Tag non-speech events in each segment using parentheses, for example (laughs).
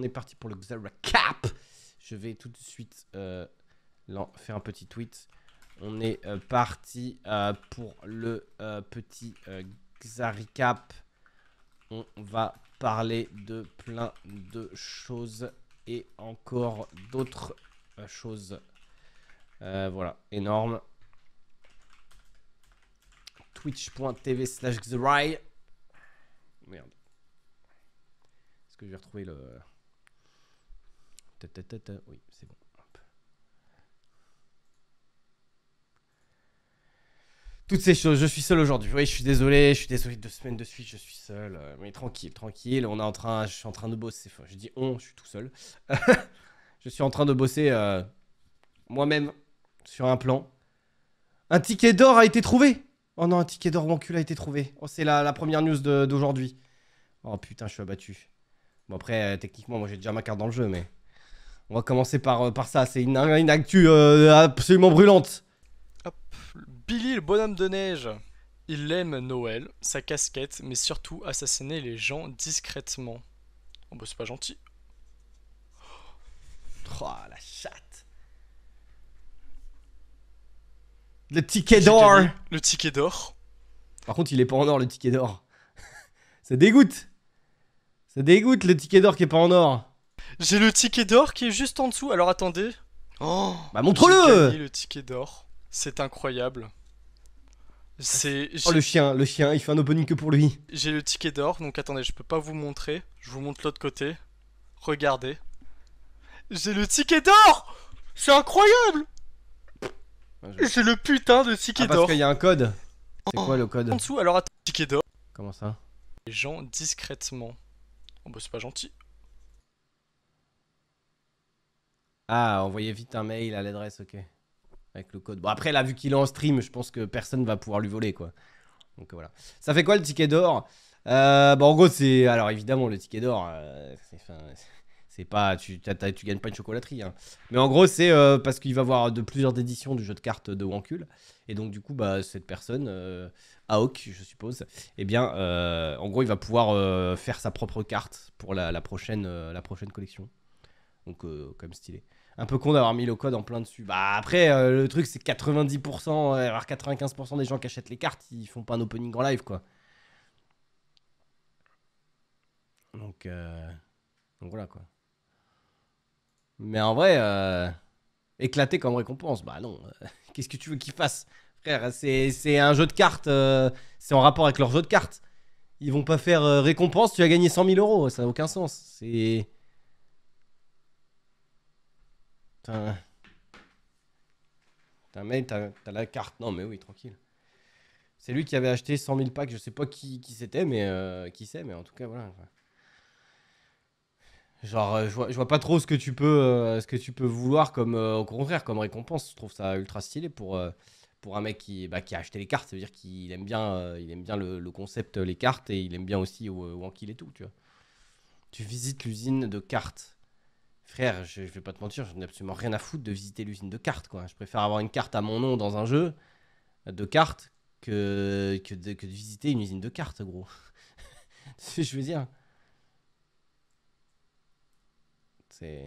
on est parti pour le cap Je vais tout de suite euh, faire un petit tweet. On est euh, parti euh, pour le petit Xaricap. On va parler de plein de choses et encore d'autres choses. voilà, énorme. Twitch.tv slash Xerai. Merde. Est-ce que je vais retrouver le... Oui, c'est bon. toutes ces choses. Je suis seul aujourd'hui. Oui, je suis désolé, je suis désolé. Deux semaines de suite, je suis seul. Euh, mais tranquille, tranquille. On est en train, je suis en train de bosser. je dis on, je suis tout seul. (laughs) je suis en train de bosser euh, moi-même sur un plan. Un ticket d'or a été trouvé. Oh non, un ticket d'or cul a été trouvé. Oh, c'est la, première news d'aujourd'hui. Oh putain, je suis abattu. Bon après, euh, techniquement, moi j'ai déjà ma carte dans le jeu, mais. On va commencer par, euh, par ça, c'est une, une, actu euh, absolument brûlante. Billy le bonhomme de neige. Il aime Noël, sa casquette, mais surtout assassiner les gens discrètement. Bon oh, bah c'est pas gentil. Oh la chatte. Le ticket d'or. Le ticket d'or. Par contre, il est pas en or le ticket d'or. (laughs) ça dégoûte. Ça dégoûte le ticket d'or qui est pas en or. J'ai le ticket d'or qui est juste en dessous. Alors attendez. Oh, bah montre-le le ticket d'or. C'est incroyable. C'est. Oh le chien, le chien, il fait un opening que pour lui. J'ai le ticket d'or, donc attendez, je peux pas vous montrer. Je vous montre l'autre côté. Regardez. J'ai le ticket d'or C'est incroyable J'ai le putain de ticket ah, d'or. Parce qu'il y a un code. C'est oh. quoi le code En dessous, alors attendez... ticket d'or. Comment ça Les gens discrètement. Oh bah c'est pas gentil. Ah, envoyez vite un mail à l'adresse, ok. Avec le code. Bon, après, là, vu qu'il est en stream, je pense que personne va pouvoir lui voler, quoi. Donc voilà. Ça fait quoi le ticket d'or euh, Bon, bah, en gros, c'est. Alors, évidemment, le ticket d'or, euh, c'est pas. Tu, tu gagnes pas une chocolaterie. Hein. Mais en gros, c'est euh, parce qu'il va avoir de plusieurs éditions du jeu de cartes de Wankul. Et donc, du coup, bah, cette personne, Aok, je suppose, eh bien, en gros, il va pouvoir faire sa propre carte pour la, prochaine, la prochaine collection. Donc, comme stylé un peu con d'avoir mis le code en plein dessus. Bah après, euh, le truc c'est 90%, alors 95% des gens qui achètent les cartes, ils font pas un opening en live quoi. Donc, euh, voilà quoi. Mais en vrai, euh, éclater comme récompense, bah non. (laughs) Qu'est-ce que tu veux qu'ils fassent Frère, c'est un jeu de cartes, c'est en rapport avec leur jeu de cartes. Ils vont pas faire récompense, tu as gagné 100 000 euros, ça n'a aucun sens. C'est. T'as un mail, t'as la carte. Non, mais oui, tranquille. C'est lui qui avait acheté 100 000 packs. Je sais pas qui, c'était, mais euh, qui sait, mais en tout cas, voilà. Genre, euh, je, vois, vois, pas trop ce que tu peux, euh, ce que tu peux vouloir comme, au contraire, comme récompense. Je trouve ça ultra stylé pour, pour un mec qui, bah, qui a acheté les cartes. Ça veut dire qu'il aime bien, il aime bien le, concept, les cartes, et il aime bien aussi Wankil et tout, tu vois. Tu visites l'usine de cartes frère, je, vais pas te mentir, Je n'ai absolument rien à foutre de visiter l'usine de cartes. Quoi. Je préfère avoir une carte à mon nom dans un jeu de cartes que, que, de, que visiter une usine de cartes, gros. (laughs) C'est je veux dire. C'est.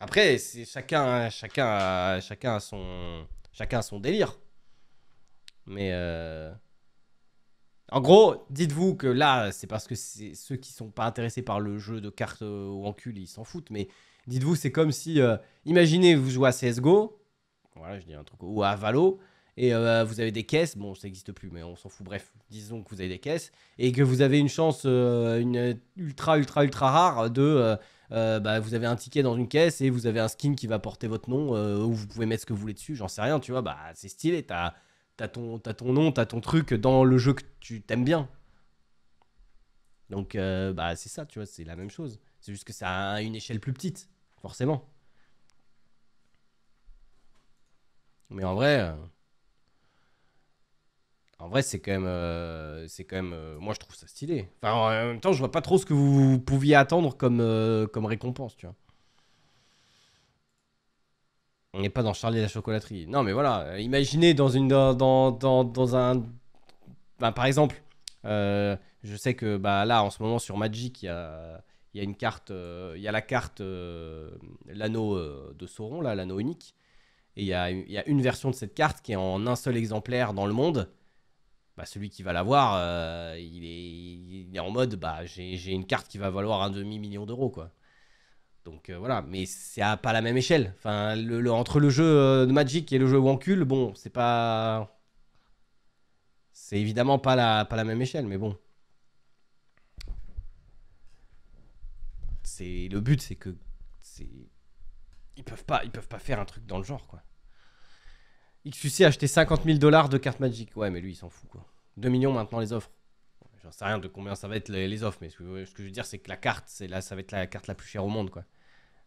Après, c'est chacun, chacun, chacun a son, chacun a son délire. Mais euh... En gros, dites-vous que là, c'est parce que ceux qui sont pas intéressés par le jeu de cartes euh, ou en cul, ils s'en foutent. Mais dites-vous, c'est comme si, euh, imaginez, vous jouez à CSGO, voilà, je dis un truc, ou à Valo, et euh, vous avez des caisses, bon, ça n'existe plus, mais on s'en fout. Bref, disons que vous avez des caisses et que vous avez une chance, une ultra, ultra, ultra rare de. Bah, vous avez un ticket dans une caisse et vous avez un skin qui va porter votre nom où vous pouvez mettre ce que vous voulez dessus, j'en sais rien, tu vois, bah c'est stylé, t'as t'as ton, ton nom, t'as ton truc dans le jeu que tu t'aimes bien. Donc, euh, bah, c'est ça, tu vois, c'est la même chose. C'est juste que ça a une échelle plus petite, forcément. Mais en vrai, euh, en vrai, c'est quand même, euh, c'est quand même, moi, je trouve ça stylé. Enfin, en même temps, je vois pas trop ce que vous pouviez attendre comme, comme récompense, tu vois. On n'est pas dans Charlie la chocolaterie. Non, mais voilà, euh, imaginez dans une dans, dans, un bah, par exemple, euh, je sais que bah, là en ce moment sur Magic, il y a, une carte, euh, il y a la carte l'anneau de Sauron là, l'anneau unique, et il y a, une version de cette carte qui est en un seul exemplaire dans le monde. Bah, celui qui va l'avoir, il est, il, est, en mode bah, j'ai une carte qui va valoir un demi million d'euros quoi. Donc euh, voilà, mais c'est à pas la même échelle. Enfin, le, entre le jeu euh, de Magic et le jeu Wankul, bon, c'est pas. C'est évidemment pas la, même échelle, mais bon. C'est le but, c'est que ils peuvent pas ils peuvent pas faire un truc dans le genre quoi. XUC a acheté 50 000 dollars de cartes Magic. Ouais, mais lui il s'en fout quoi. 2 millions maintenant les offres j'en sais rien de combien ça va être les, offres, mais ce que, je veux dire, c'est que la carte, c'est là, ça va être la carte la plus chère au monde, quoi.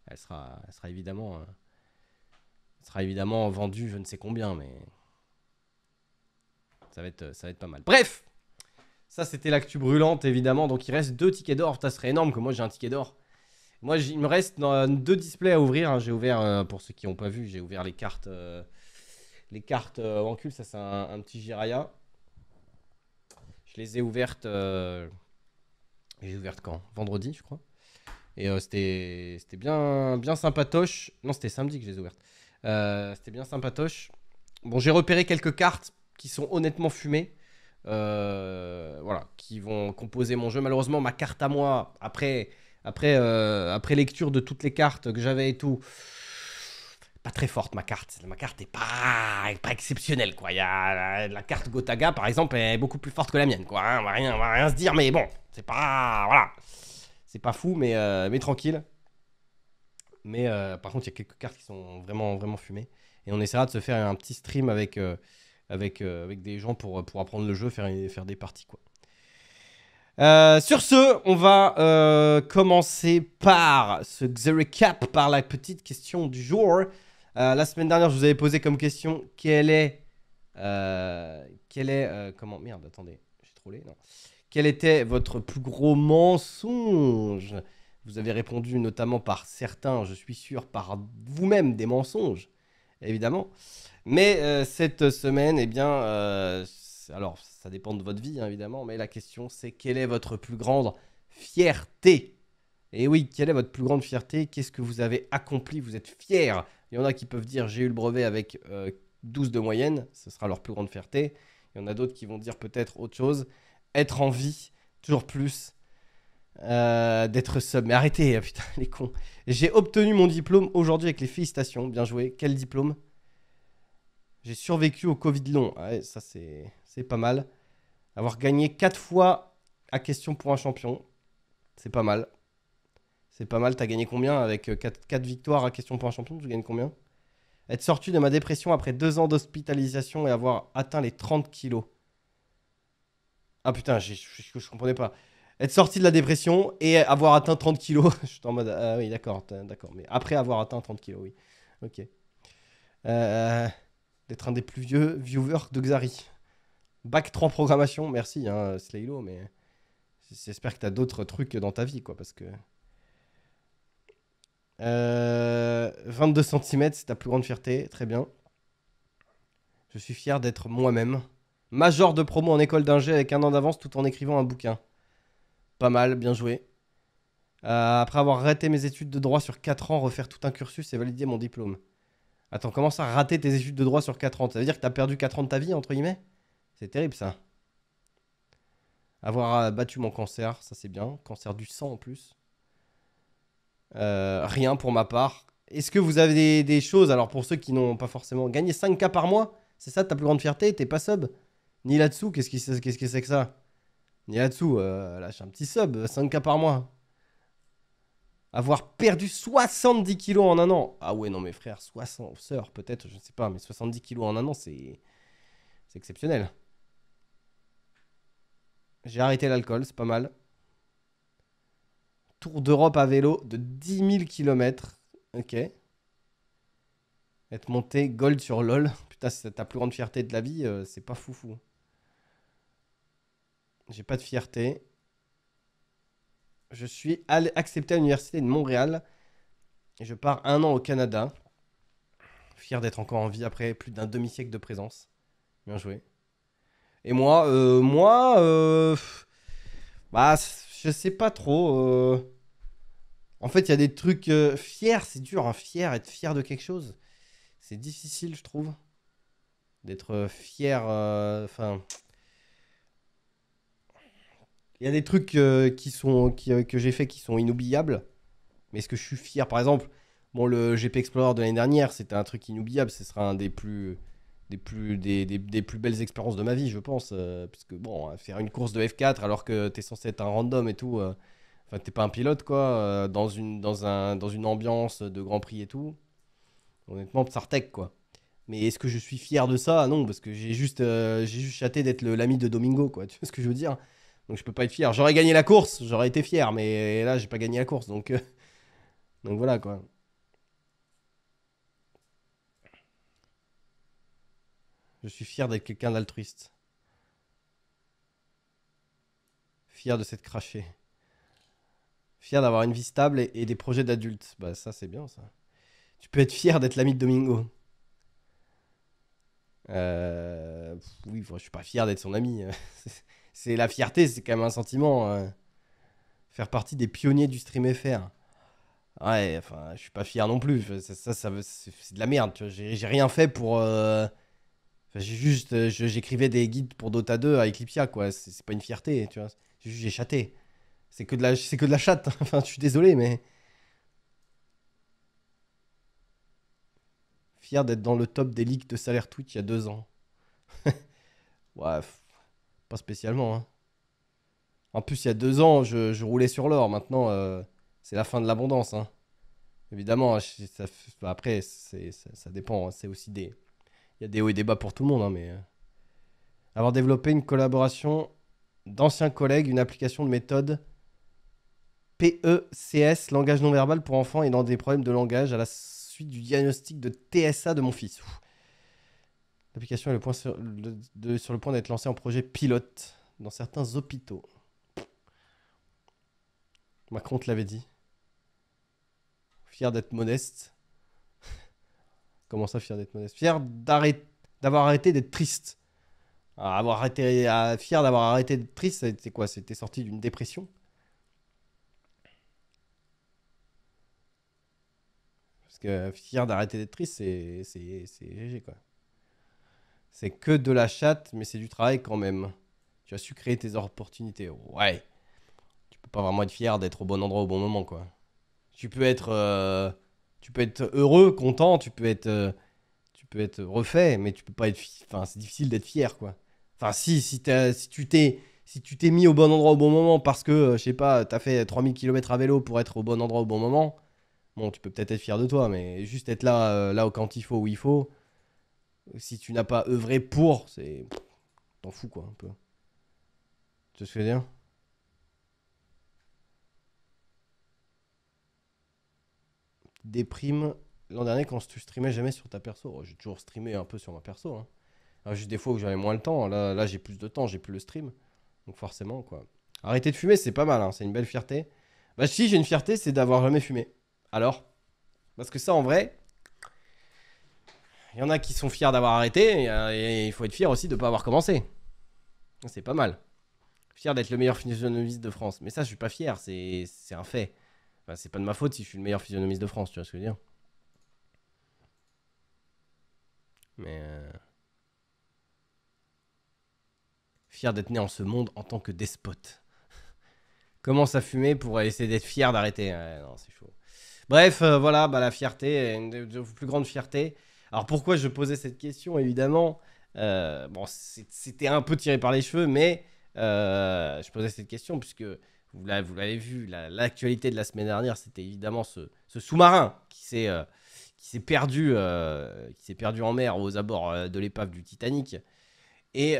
Elle sera, elle sera évidemment, euh, sera évidemment vendue, je ne sais combien, mais ça va être, ça va être pas mal. Bref, ça c'était l'actu brûlante, évidemment. Donc il reste deux tickets d'or, ça serait énorme que moi j'ai un ticket d'or. Moi, il me reste euh, deux displays à ouvrir. Hein. J'ai ouvert, euh, pour ceux qui n'ont pas vu, j'ai ouvert les cartes, les cartes en cul. Ça, c'est un, un, petit Jiraya. Je les ai ouvertes. Euh, j'ai ouvertes quand Vendredi, je crois. Et euh, c'était bien, bien sympatoche. Non, c'était samedi que je les ai ouvertes. Euh, c'était bien sympatoche. Bon, j'ai repéré quelques cartes qui sont honnêtement fumées. voilà, qui vont composer mon jeu. Malheureusement, ma carte à moi, après, après, après lecture de toutes les cartes que j'avais et tout, pas très forte ma carte. Ma carte est pas, exceptionnelle quoi. y la, carte Gotaga par exemple est beaucoup plus forte que la mienne quoi. Hein. on va rien, va rien se dire mais bon, c'est pas voilà, c'est pas fou mais euh, mais tranquille. Mais euh, par contre il y a quelques cartes qui sont vraiment vraiment fumées et on essaiera de se faire un petit stream avec euh, avec avec des gens pour pour apprendre le jeu, faire faire des parties quoi. sur ce, on va commencer par ce The Recap, par la petite question du jour. Euh, la semaine dernière, je vous avais posé comme question quel est. Euh, est. Euh, comment. Merde, attendez, j'ai trollé. Quel était votre plus gros mensonge Vous avez répondu notamment par certains, je suis sûr, par vous-même des mensonges, évidemment. Mais cette semaine, eh bien. alors, ça dépend de votre vie, hein, évidemment, mais la question, c'est quelle est votre plus grande fierté et oui, quelle est votre plus grande fierté Qu'est-ce que vous avez accompli Vous êtes fier Il y en a qui peuvent dire j'ai eu le brevet avec 12 euh, de moyenne, ce sera leur plus grande fierté. Il y en a d'autres qui vont dire peut-être autre chose. Être en vie, toujours plus. Euh, d'être sub. Mais arrêtez, (laughs) putain, les cons. J'ai obtenu mon diplôme aujourd'hui avec les félicitations. Bien joué. Quel diplôme J'ai survécu au Covid long. Ah ça, c'est, c'est pas mal. Avoir gagné 4 fois à question pour un champion, c'est pas mal. C'est pas mal. T'as gagné combien avec 4, euh, victoires à question pour un champion Tu gagnes combien Être sorti de ma dépression après deux ans d'hospitalisation et avoir atteint les 30 kilos. Ah putain, je, je, comprenais pas. Être sorti de la dépression et avoir atteint 30 kilos. (laughs) je suis en mode. Ah oui, d'accord, d'accord. Mais après avoir atteint 30 kilos, oui. Ok. Euh, d'être un des plus vieux viewers de Xari. Bac 3 programmation, merci, hein, Slaylo, mais j'espère que t'as d'autres trucs dans ta vie, quoi, parce que. 22 euh, cm, c'est ta plus grande fierté. Très bien. Je suis fier d'être moi-même. Major de promo en école d'ingé avec un an d'avance tout en écrivant un bouquin. Pas mal, bien joué. Euh, après avoir raté mes études de droit sur 4 ans, refaire tout un cursus et valider mon diplôme. Attends, comment ça, rater tes études de droit sur 4 ans Ça veut dire que t'as perdu 4 ans de ta vie, entre guillemets C'est terrible ça. Avoir euh, battu mon cancer, ça c'est bien. Cancer du sang en plus. Euh, rien pour ma part. Est-ce que vous avez des, choses, alors pour ceux qui n'ont pas forcément gagné 5K par mois, c'est ça ta plus grande fierté T'es pas sub Ni là-dessous, qu'est-ce que c'est que, ça Ni euh, là-dessous, lâche un petit sub, 5K euh, par mois. Avoir perdu 70 kilos en un an. Ah ouais, non, mes frères, 60, sœurs, peut-être, je ne sais pas, mais 70 kilos en un an, c'est exceptionnel. J'ai arrêté l'alcool, c'est pas mal. Tour d'Europe à vélo de 10 000 km. Ok. Être monté gold sur LOL. Putain, c'est ta plus grande fierté de la vie. Euh, c'est pas foufou. J'ai pas de fierté. Je suis accepté à l'université de Montréal. Et je pars un an au Canada. Fier d'être encore en vie après plus d'un demi-siècle de présence. Bien joué. Et moi, euh, moi, euh, bah, je sais pas trop. En fait, il y a des trucs euh, fiers, c'est dur, hein, fier, être fier de quelque chose. C'est difficile, je trouve. D'être euh, fier, euh, enfin... il y a des trucs qui sont, que j'ai fait qui sont inoubliables. Mais est-ce que je suis fier Par exemple, bon, le GP Explorer de l'année dernière, c'était un truc inoubliable. Ce sera un des plus des plus, des, plus belles expériences de ma vie, je pense. parce que bon, faire une course de F4 alors que t'es censé être un random et tout, t'es pas un pilote, quoi, euh, dans, une, dans, un, dans une ambiance de Grand Prix et tout. Honnêtement, Psartek, quoi. Mais est-ce que je suis fier de ça ah Non, parce que j'ai juste, châté euh, j'ai juste d'être l'ami de Domingo, quoi. (laughs) Tu vois ce que je veux dire Donc je peux pas être fier. J'aurais gagné la course, j'aurais été fier, mais là, j'ai pas gagné la course, donc, euh, (laughs) donc voilà, quoi. Je suis fier d'être quelqu'un d'altruiste. Fier de cette crachée. Fier d'avoir une vie stable et, des projets d'adulte. Bah ça c'est bien ça. Tu peux être fier d'être l'ami de Domingo. Euh, oui, je suis pas fier d'être son ami. (laughs) c'est la fierté, c'est quand même un sentiment. Euh, faire partie des pionniers du stream FR. Ouais, enfin, je suis pas fier non plus. Ça, ça, c'est de la merde. J'ai rien fait pour. Euh, j'ai juste, euh, j'écrivais des guides pour Dota 2 à Eclipsia, quoi. C'est pas une fierté, tu vois. J'ai juste, c'est que de la, c'est que de la chatte. (laughs) enfin, je suis désolé, mais. Fier d'être dans le top des leaks de salaire Twitch il y a deux ans. (laughs) ouais, pas spécialement. Hein. En plus, il y a deux ans, je, je roulais sur l'or. Maintenant, euh, c'est la fin de l'abondance. Hein. Évidemment, hein, bah, après, ça, dépend. Hein. C'est aussi des. Il y a des hauts et des bas pour tout le monde, mais. Euh, avoir développé une collaboration d'anciens collègues, une application de méthode PECS, langage non verbal pour enfants et dans des problèmes de langage à la suite du diagnostic de TSA de mon fils. L'application est point sur le, point d'être lancée en projet pilote dans certains hôpitaux. Macron te l'avait dit. Fier d'être modeste. (laughs) Comment ça, fier d'être modeste Fier d'avoir arrêté d'être triste. Ah, avoir arrêté, ah, fier d'avoir arrêté d'être triste, c'était quoi C'était sorti d'une dépression Parce que fier d'arrêter d'être triste, c'est GG, quoi. C'est que de la chatte, mais c'est du travail quand même. Tu as su créer tes opportunités. Ouais. Tu peux pas vraiment être fier d'être au bon endroit au bon moment, quoi. Tu peux être, euh, tu peux être heureux, content, tu peux être, euh, tu peux être refait, mais tu peux pas être. Enfin, c'est difficile d'être fier, quoi. Enfin, si, si, si tu t'es si tu t'es mis au bon endroit au bon moment parce que, euh, je sais pas, t'as fait 3000 km à vélo pour être au bon endroit au bon moment, bon, tu peux peut-être être fier de toi, mais juste être euh, là, quand il faut, où il faut, si tu n'as pas œuvré pour, c'est. T'en fous, quoi, un peu. Tu sais ce que je veux dire Déprime. L'an dernier, quand tu streamais jamais sur ta perso, oh, j'ai toujours streamé un peu sur ma perso. Hein. juste des fois où j'avais moins le temps. Là, là j'ai plus de temps, j'ai plus le stream. Donc, forcément, quoi. Arrêter de fumer, c'est pas mal, hein, c'est une belle fierté. Bah, si, j'ai une fierté, c'est d'avoir jamais fumé. Alors Parce que ça, en vrai, il y en a qui sont fiers d'avoir arrêté, et euh, il faut être fier aussi de ne pas avoir commencé. C'est pas mal. Fier d'être le meilleur physionomiste de France. Mais ça, je suis pas fier, c'est un fait. c'est pas de ma faute si je suis le meilleur physionomiste de France, tu vois ce que je veux dire. Mais. Euh, fier d'être né en ce monde en tant que despote. (laughs) Commence à fumer pour essayer d'être fier d'arrêter. non, c'est chaud. Bref, euh, voilà, bah, la fierté, une de vos plus grandes fiertés. Alors pourquoi je posais cette question, évidemment euh, Bon, c'était un peu tiré par les cheveux, mais euh, je posais cette question puisque vous l'avez vu, l'actualité de la semaine dernière, c'était évidemment ce, sous-marin qui s'est perdu, qui s'est perdu en mer aux abords de l'épave du Titanic. Et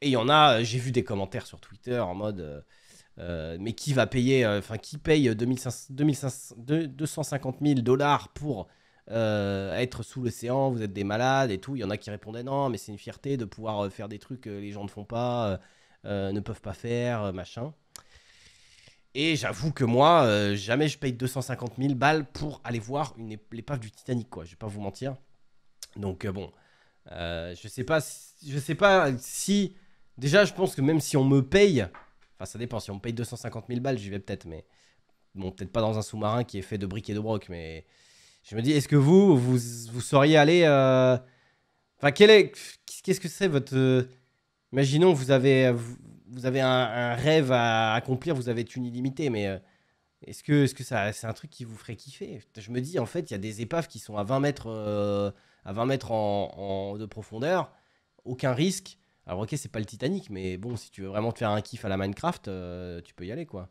il y en a, j'ai vu des commentaires sur Twitter en mode euh, mais qui va payer, euh, enfin, qui paye 250 000 dollars pour euh, être sous l'océan, vous êtes des malades et tout. Il y en a qui répondaient non, mais c'est une fierté de pouvoir faire des trucs que les gens ne font pas, ne peuvent pas faire, machin. Et j'avoue que moi, jamais je paye 250 000 balles pour aller voir une l'épave du Titanic, quoi. Je vais pas vous mentir. Donc bon, je sais pas, je sais pas si déjà, je pense que même si on me paye, Enfin, ça dépend. Si on me paye 250 000 balles, j'y vais peut-être, mais. Bon, peut-être pas dans un sous-marin qui est fait de briques et de broc, mais. Je me dis, est-ce que vous, vous, sauriez aller... Euh, enfin, quel est. Qu'est-ce que c'est votre. Imaginons, vous avez, vous, avez un, rêve à accomplir, vous avez une illimité, mais. Euh, est-ce que, -ce que ça, c'est un truc qui vous ferait kiffer Je me dis, en fait, il y a des épaves qui sont à 20 mètres, euh, à 20 mètres en, de profondeur, aucun risque. Alors ok, c'est pas le Titanic, mais bon, si tu veux vraiment te faire un kiff à la Minecraft, euh, tu peux y aller, quoi.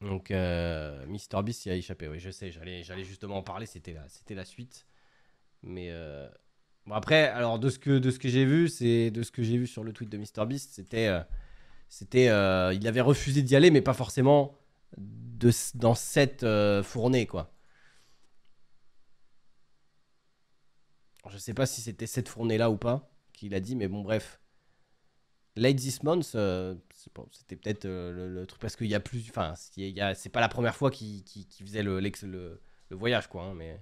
Donc, euh, Mister Beast y a échappé, oui, je sais, j'allais justement en parler, c'était la, la suite. Mais euh, bon, après, alors de ce que, de ce que j'ai vu, c'est de ce que j'ai vu sur le tweet de Mister Beast, c'était, euh, c'était, il avait refusé d'y aller, mais pas forcément de, dans cette fournée, quoi. Je sais pas si c'était cette fournée-là ou pas qu'il a dit, mais bon, bref. Late This Month, euh, c'était peut-être euh, le, truc parce qu'il y a plus. Enfin, c'est pas la première fois qu'il faisait le, le, voyage, quoi. Hein, mais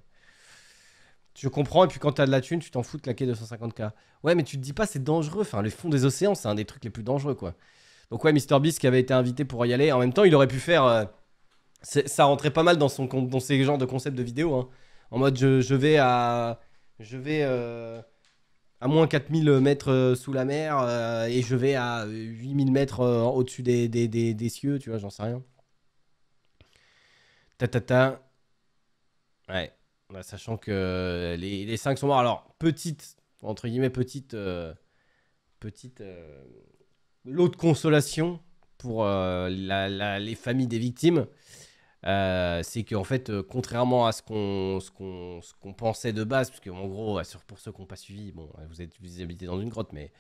tu comprends, et puis quand t'as de la thune, tu t'en fous de claquer 250K. Ouais, mais tu te dis pas, c'est dangereux. Enfin, le fond des océans, c'est un des trucs les plus dangereux, quoi. Donc, ouais, Mr. Beast qui avait été invité pour y aller. En même temps, il aurait pu faire. Euh, ça rentrait pas mal dans, son, dans ces genres de concepts de vidéo. Hein. En mode, je, je vais à je vais euh, à moins 4000 mètres euh, sous la mer euh, et je vais à 8000 mètres au-dessus des, cieux, tu vois, j'en sais rien. Ta ta ta. Ouais, bah, sachant que les, les 5 sont morts. Alors, petite, entre guillemets, petite, petite, petite, de consolation pour les familles des victimes. Euh, c'est qu'en fait, euh, contrairement à ce qu'on ce qu'on pensait de base, parce en gros, euh, pour ceux qui n'ont pas suivi, bon, vous, êtes, vous dans une grotte, mais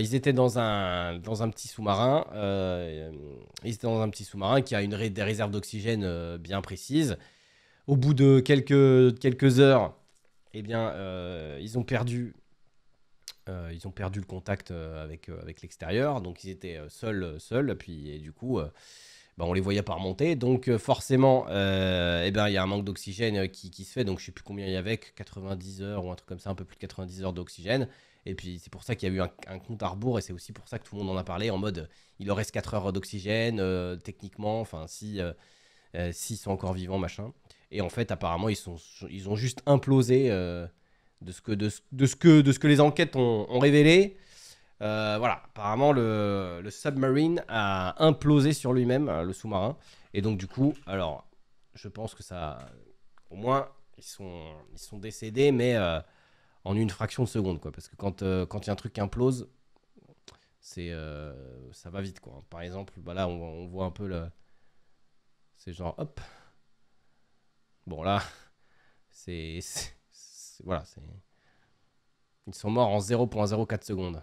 ils étaient dans un, dans un petit sous-marin. ils étaient dans un petit sous-marin qui a une des réserves d'oxygène bien précises. Au bout de quelques, quelques heures, et eh bien, ils ont perdu. ils ont perdu le contact avec, avec l'extérieur, donc ils étaient seuls, seuls, puis et du coup, bah, on les voyait pas remonter. Donc euh, forcément, euh, eh ben, il y a un manque d'oxygène euh, qui, se fait. Donc je sais plus combien il y avait, 90 heures ou un truc comme ça, un peu plus de 90 heures d'oxygène. Et puis c'est pour ça qu'il y a eu un, compte à rebours et c'est aussi pour ça que tout le monde en a parlé en mode il leur reste 4 heures d'oxygène, techniquement, enfin si sont encore vivants, machin. Et en fait, apparemment, ils, sont, ils ont juste implosé de, ce que, de, ce, que, de ce que les enquêtes ont révélé. Euh, voilà, apparemment le, le, submarine a implosé sur lui-même, euh, le sous-marin. Et donc du coup, alors, je pense que ça, au moins, ils sont, ils sont décédés, mais euh, en une fraction de seconde, quoi. Parce que quand il y a un truc qui implose, c'est, ça va vite, quoi. Par exemple, bah là, on, voit un peu le, c'est genre, hop. Bon là, (laughs) c'est, voilà, c'est, ils sont morts en 0.04 secondes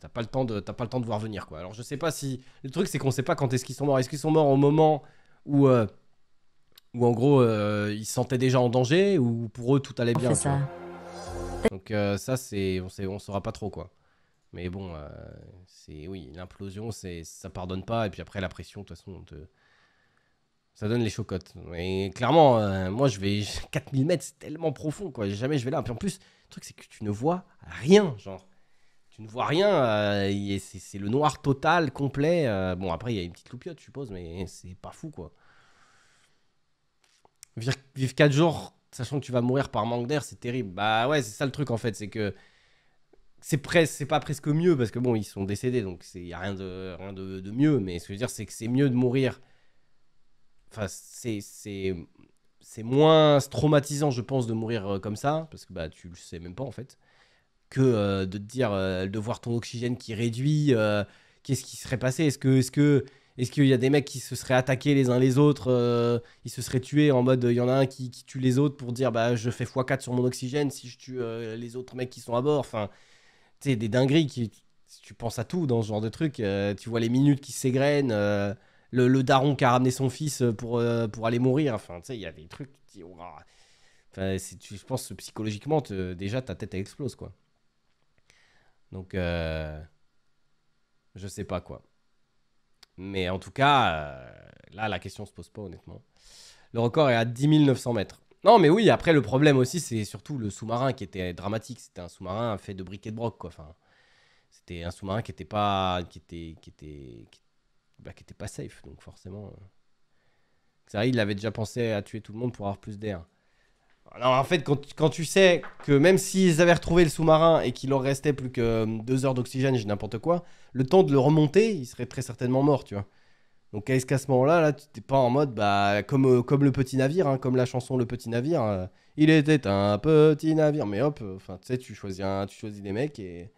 t'as pas le temps de, t'as pas le temps de voir venir quoi. Alors je sais pas si le truc c'est qu'on sait pas quand est-ce qu'ils sont morts. Est-ce qu'ils sont morts au moment où, euh, où en gros euh, ils se sentaient déjà en danger ou pour eux tout allait bien. Ça. Donc euh, ça c'est, on sait, on saura pas trop quoi. Mais bon, euh, c'est oui, l'implosion c'est, ça pardonne pas et puis après la pression de toute façon te, ça donne les chocottes. Et clairement, moi, je vais 4000 (laughs) mètres, c'est tellement profond, quoi. Jamais je vais là. Puis en plus, le truc, c'est que tu ne vois rien, genre tu ne vois rien. Euh, c'est le noir total, complet. Euh, bon, après, il y a une petite loupiote, je suppose, mais c'est pas fou, quoi. Vivre, quatre 4 jours, sachant que tu vas mourir par manque d'air, c'est terrible. Bah ouais, c'est ça le truc, en fait, c'est que c'est presque, c'est pas presque mieux, parce que bon, ils sont décédés, donc il n'y a rien, de, rien de, mieux, mais ce que je veux dire, c'est que c'est mieux de mourir. Enfin, c'est c'est moins traumatisant, je pense, de mourir euh, comme ça, parce que bah, tu le sais même pas en fait que euh, de te dire, euh, de voir ton oxygène qui réduit. Euh, qu'est-ce qui serait passé Est-ce que, est-ce que, est-ce qu'il y a des mecs qui se seraient attaqués les uns les autres Ils se seraient tués en mode, il y en a un qui, qui, tue les autres pour dire, bah, je fais x4 sur mon oxygène si je tue les autres mecs qui sont à bord. Enfin, tu des dingueries qui. Si tu penses à tout dans ce genre de truc, tu vois les minutes qui s'égrènent, le, daron qui a ramené son fils pour, pour aller mourir. Enfin, tu sais, il y a des trucs. Qui... Enfin, tu, je pense psychologiquement, déjà ta tête explose quoi. Donc, euh, je sais pas quoi. Mais en tout cas, euh, là, la question se pose pas, honnêtement. Le record est à 10 900 mètres. Non, mais oui, après, le problème aussi, c'est surtout le sous-marin qui était dramatique. C'était un sous-marin fait de briquet de broc, quoi. Enfin, c'était un sous-marin qui était pas. qui était. qui était. qui, bah, était pas safe, donc forcément. ça euh, il avait déjà pensé à tuer tout le monde pour avoir plus d'air. Non, en fait, quand, tu sais que même s'ils avaient retrouvé le sous-marin et qu'il en restait plus que euh, deux heures d'oxygène, j'ai n'importe quoi, le temps de le remonter, il serait très certainement mort, tu vois. Donc est-ce qu'à ce, moment-là, là, tu n'es pas en mode, bah, comme, euh, le petit navire, hein, comme la chanson Le Petit Navire, euh, il était un petit navire, mais hop, enfin, tu sais, tu choisis tu choisis des mecs et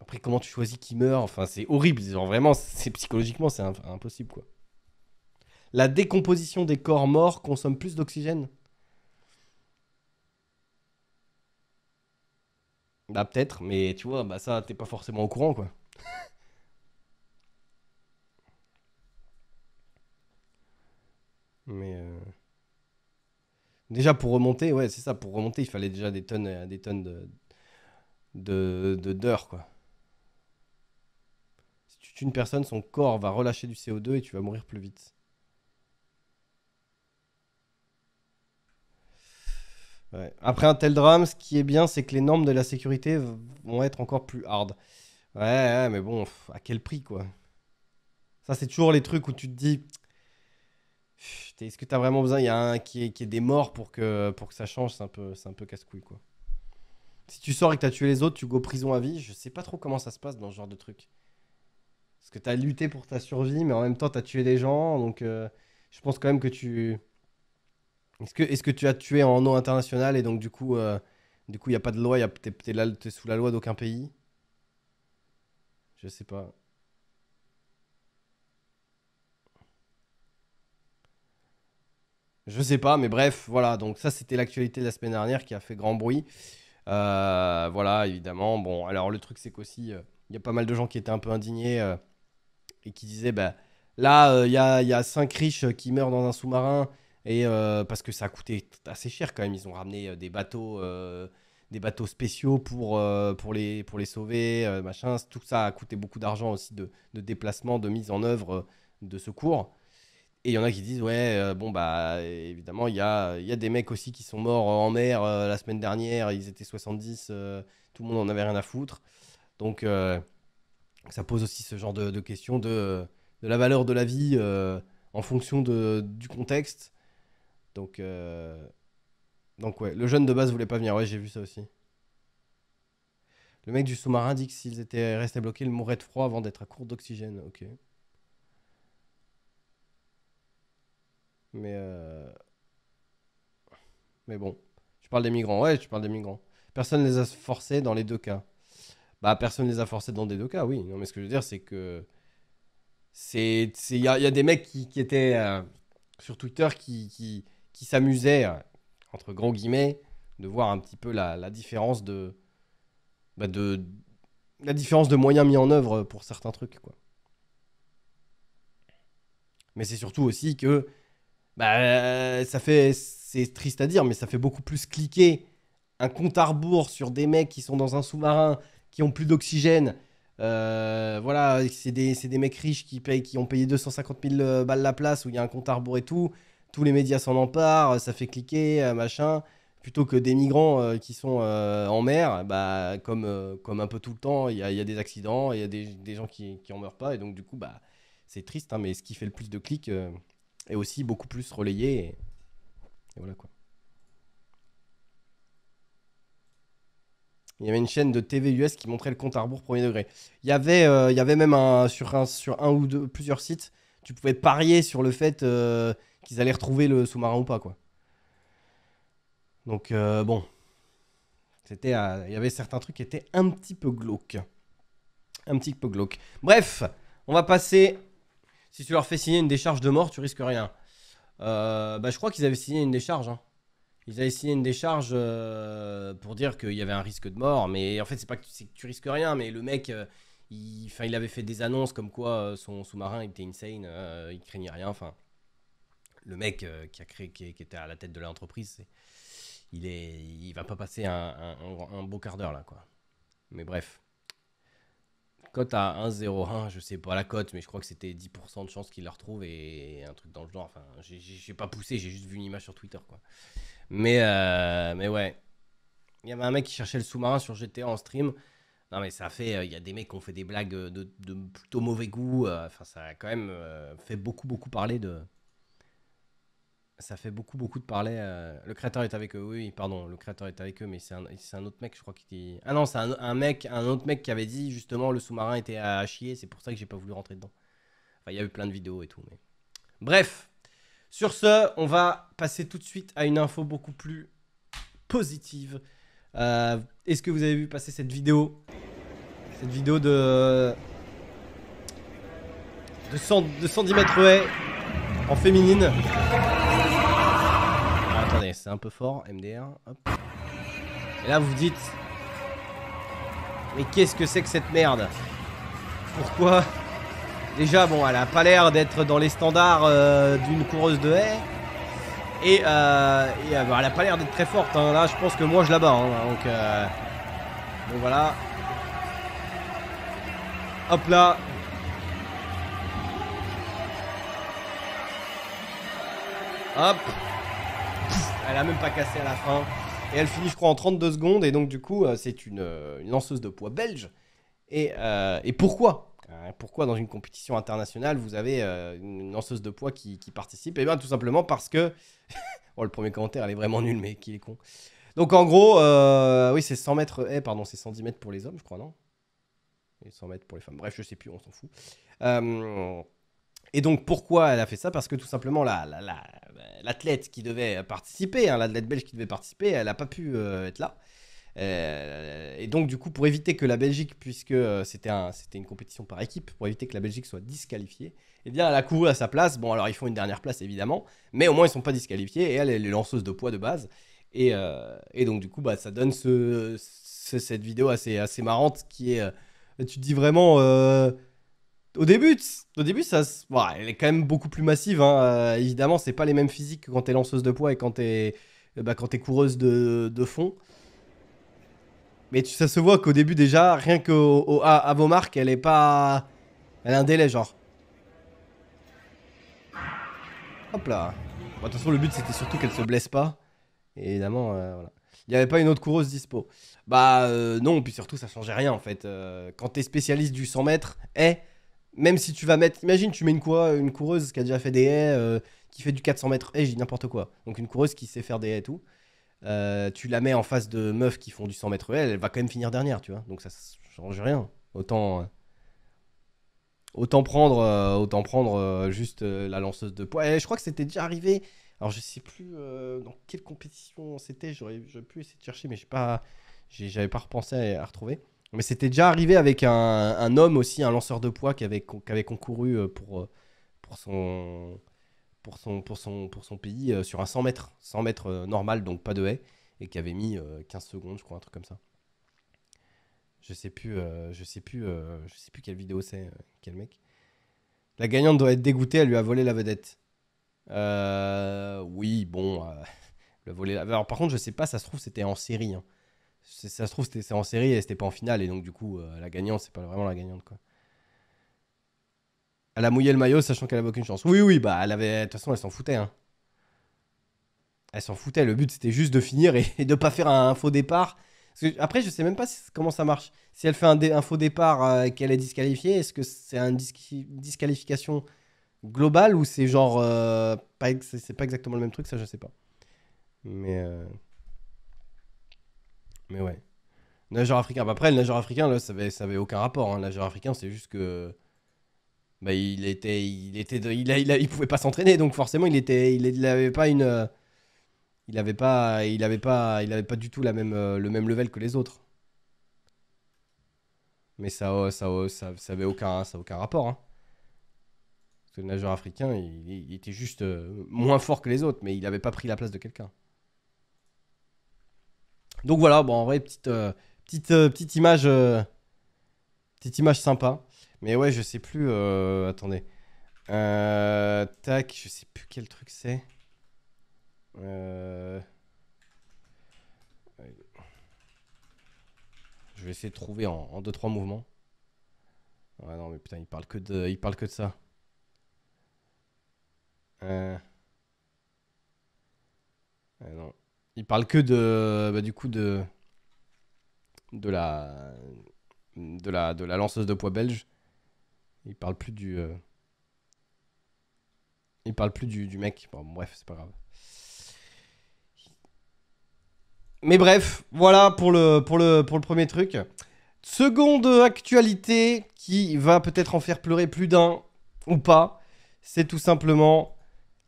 après comment tu choisis qui meurt, enfin, c'est horrible, genre vraiment, c'est psychologiquement, c'est impossible, quoi. La décomposition des corps morts consomme plus d'oxygène Bah peut-être, mais tu vois, bah ça, t'es pas forcément au courant, quoi. (laughs) mais euh, déjà pour remonter, ouais, c'est ça. Pour remonter, il fallait déjà des tonnes, euh, des tonnes de de d'heures, quoi. Si tu tues une personne, son corps va relâcher du CO2 et tu vas mourir plus vite. Après un tel drame, ce qui est bien, c'est que les normes de la sécurité vont être encore plus hard. Ouais, mais bon, à quel prix, quoi Ça, c'est toujours les trucs où tu te dis, est-ce que t'as vraiment besoin Il y a un qui est, qui est des morts pour que, pour que ça change, c'est un peu, un peu casse-couille, quoi. Si tu sors et que t'as tué les autres, tu go prison à vie. Je sais pas trop comment ça se passe dans ce genre de truc. Parce que t'as lutté pour ta survie, mais en même temps, t'as tué des gens, donc euh, je pense quand même que tu est-ce que, tu as tué en eau internationale et donc du coup, euh, du coup, il n'y a pas de loi, Tu es sous la loi d'aucun pays Je sais pas. Je sais pas, mais bref, voilà. Donc ça, c'était l'actualité de la semaine dernière qui a fait grand bruit. Euh, voilà, évidemment. Bon, alors le truc, c'est qu'aussi, euh, il y a pas mal de gens qui étaient un peu indignés et qui disaient, bah, là, il y a, y, a cinq riches qui meurent dans un sous-marin et euh, parce que ça a coûté assez cher quand même. Ils ont ramené euh, des bateaux, euh, des bateaux spéciaux pour, pour, les, pour les sauver, machin. Tout ça a coûté beaucoup d'argent aussi de, de, déplacement, de mise en œuvre de secours. Et il y en a qui disent, ouais, bon, bah, évidemment, il y a, y a, des mecs aussi qui sont morts en mer la semaine dernière. Ils étaient 70, tout le monde en avait rien à foutre. Donc, ça pose aussi ce genre de, de questions de, de, la valeur de la vie en fonction de, du contexte donc, euh, donc ouais, le jeune de base voulait pas venir. Ouais, j'ai vu ça aussi. Le mec du sous-marin dit que s'ils étaient restés bloqués, ils mourraient de froid avant d'être à court d'oxygène. Ok. Mais euh, mais bon, je parle des migrants. Ouais, je parle des migrants. Personne ne les a forcés dans les deux cas. Bah, personne ne les a forcés dans les deux cas, oui. Non, mais ce que je veux dire, c'est que c'est il y, a des mecs qui, étaient euh, sur Twitter qui, qui qui s'amusaient, euh, entre grands guillemets, de voir un petit peu la, différence bah, de, la différence de moyens mis en œuvre pour certains trucs, quoi. Mais c'est surtout aussi que bah, ça fait, c'est triste à dire, mais ça fait beaucoup plus cliquer un compte à rebours sur des mecs qui sont dans un sous-marin, qui ont plus d'oxygène. Euh, voilà, c'est des, des, mecs riches qui, payent, qui ont payé 250 000 euh, balles la place où il y a un compte à rebours et tout tous les médias s'en emparent, ça fait cliquer, euh, machin. Plutôt que des migrants euh, qui sont euh, en mer, bah, comme, comme un peu tout le temps, il y, a des accidents, il y a des, gens qui, qui en meurent pas. Et donc, du coup, bah, c'est triste, hein, mais ce qui fait le plus de clics est aussi beaucoup plus relayé. Et, voilà quoi. Il y avait une chaîne de TV US qui montrait le compte à rebours premier degré. Il y avait, il y avait même sur, un, sur un ou deux, plusieurs sites, tu pouvais parier sur le fait euh, qu'ils allaient retrouver le sous-marin ou pas, quoi. Donc, euh, bon. C'était, euh, il y avait certains trucs qui étaient un petit peu glauques. Un petit peu glauques. Bref, on va passer. Si tu leur fais signer une décharge de mort, tu risques rien. bah, je crois qu'ils avaient signé une décharge. Hein. Ils avaient signé une décharge pour dire qu'il y avait un risque de mort, mais en fait, c'est pas que tu, que risques rien, mais le mec, il, avait fait des annonces comme quoi euh, son sous-marin était insane, euh, il craignait rien. Enfin, le mec euh, qui a créé, qui, était à la tête de l'entreprise, il est, il va pas passer un, beau quart d'heure là, quoi. Mais bref. Cote à 1,01, je sais pas la cote, mais je crois que c'était 10% de chance qu'il la retrouve et un truc dans le genre. Enfin, j'ai pas poussé, j'ai juste vu une image sur Twitter, quoi. Mais, mais ouais. Il y avait un mec qui cherchait le sous-marin sur GTA en stream. Non, mais ça fait. Euh, il y a des mecs qui ont fait des blagues euh, de, plutôt mauvais goût. Euh, enfin, ça a quand même fait beaucoup, beaucoup parler de. Ça fait beaucoup, beaucoup de parler. Le créateur est avec eux. Oui, pardon, le créateur est avec eux, mais c'est un, un, autre mec, je crois, qui. Dit... Ah non, c'est un, un, mec, un autre mec qui avait dit justement le sous-marin était à chier, c'est pour ça que j'ai pas voulu rentrer dedans. Enfin, il y a eu plein de vidéos et tout, mais. Bref, sur ce, on va passer tout de suite à une info beaucoup plus positive. Euh, est-ce que vous avez vu passer cette vidéo Cette vidéo de... De, 110 mètres haies en féminine. Ah, attendez, c'est un peu fort, MDR. Et là, vous dites... Mais qu'est-ce que c'est que cette merde Pourquoi Déjà, bon, elle a pas l'air d'être dans les standards euh, d'une coureuse de haie. Et, euh, euh, bah, elle a pas l'air d'être très forte. Hein. Là, je pense que moi je la bats. Hein. Euh, donc, voilà. Hop là. Hop. Elle a même pas cassé à la fin. Et elle finit, je crois, en 32 secondes. Et donc, du coup, c'est une, lanceuse de poids belge. et pourquoi Hein. pourquoi dans une compétition internationale vous avez euh, une lanceuse de poids qui, participe Eh bien tout simplement parce que... (laughs) oh le premier commentaire elle est vraiment nulle mais qu'il est con. Donc en gros, euh, oui c'est 100 mètres, eh, pardon c'est 110 mètres pour les hommes je crois non Et 100 mètres pour les femmes, bref je sais plus, on s'en fout. Euh, et donc pourquoi elle a fait ça Parce que tout simplement bah, l'athlète la, qui devait participer, hein, l'athlète belge qui devait participer, elle n'a pas pu être là. Euh, et donc, du coup, pour éviter que la Belgique, puisque euh, c'était une compétition par équipe, pour éviter que la Belgique soit disqualifiée, Et eh bien, elle a couru à sa place. Bon, alors, ils font une dernière place, évidemment, mais au moins, ils ne sont pas disqualifiés. Et elle, est lanceuse de poids de base. Et, euh, donc, du coup, bah, ça donne cette vidéo assez, assez marrante qui est. Tu te dis vraiment. au début, au début ça, bah, elle est quand même beaucoup plus massive. Hein. évidemment, c'est pas les mêmes physiques que quand tu es lanceuse de poids et quand tu es, bah, coureuse de fond. Mais ça se voit qu'au début, déjà, rien qu'au à, vos marques, elle est pas. Elle a un délai, genre. Hop là. Bon, de toute façon, le but, c'était surtout qu'elle se blesse pas. évidemment, euh, voilà. Il n'y avait pas une autre coureuse dispo. Bah euh, non, puis surtout, ça changeait rien en fait. quand euh, quand t'es spécialiste du 100 mètres, eh. même si tu vas mettre. Imagine, tu mets une, quoi, une coureuse qui a déjà fait des haies, qui fait du 400 mètres, Hé, eh, j'ai n'importe quoi. Donc une coureuse qui sait faire des haies et tout. Euh, tu la mets en face de meufs qui font du 100 mètres elle, va quand même finir dernière, tu vois. Donc ça change rien. Autant, euh, autant prendre, euh, autant prendre juste la lanceuse de poids. Et je crois que c'était déjà arrivé. Alors je sais plus dans quelle compétition c'était. J'aurais pu essayer de chercher, mais j'ai pas, j'avais pas repensé à, retrouver. Mais c'était déjà arrivé avec un, homme aussi, un lanceur de poids qui avait, avait concouru pour, pour son pour son, pour son, pour son pays euh, sur un 100 mètres, 100 mètres euh, normal, donc pas de haie, et qui avait mis 15 euh, secondes, je crois, un truc comme ça. Je sais plus, je sais plus, je sais plus quelle vidéo c'est, quel mec. La gagnante doit être dégoûtée, elle lui a volé la vedette. oui, bon, (laughs) le volé Alors par contre, je sais pas, ça se trouve c'était en série. Hein. Ça se trouve c'était en série et c'était pas en finale, et donc du coup la gagnante c'est pas vraiment la gagnante quoi. Elle a mouillé le maillot sachant qu'elle avait aucune chance. Oui, oui, bah elle avait. De toute façon, elle s'en foutait. Hein. Elle s'en foutait. Le but c'était juste de finir et, de de pas faire un, faux départ. après, je sais même pas comment ça marche. Si elle fait un, faux départ euh, et qu'elle est disqualifiée, est-ce que c'est une disqualification globale ou c'est genre. Euh, pas c'est pas exactement le même truc, ça je sais pas. Mais. Euh, mais ouais. Nageur africain. Bah, après, le nageur africain, là, ça avait, aucun rapport. Hein. Le nageur africain, c'est juste que bah, il était, il était, il, il, pouvait pas s'entraîner, donc forcément il était, il, pas une, il avait pas, il avait pas, il avait pas du tout la même, le même level que les autres. Mais ça, ça, ça, ça avait aucun, ça aucun rapport. Hein. Parce que le nageur africain, il, était juste euh, moins fort que les autres, mais il n'avait pas pris la place de quelqu'un. Donc voilà, bon en vrai petite, euh, petite, euh, petite image, petite image sympa. Mais ouais, je sais plus. Euh, attendez. Euh, tac, je sais plus quel truc c'est. Euh. Je vais essayer de trouver en 2-3 mouvements. Ouais, non, mais putain, il parle que de, il parle que de ça. non. Il parle que de. Bah, du coup, de. De la. De la, de la lanceuse de poids belge. Il parle plus du. Euh, il parle plus du, mec. Bon, bref, c'est pas grave. Mais bref, voilà pour le, pour le, pour le premier truc. Seconde actualité qui va peut-être en faire pleurer plus d'un ou pas, c'est tout simplement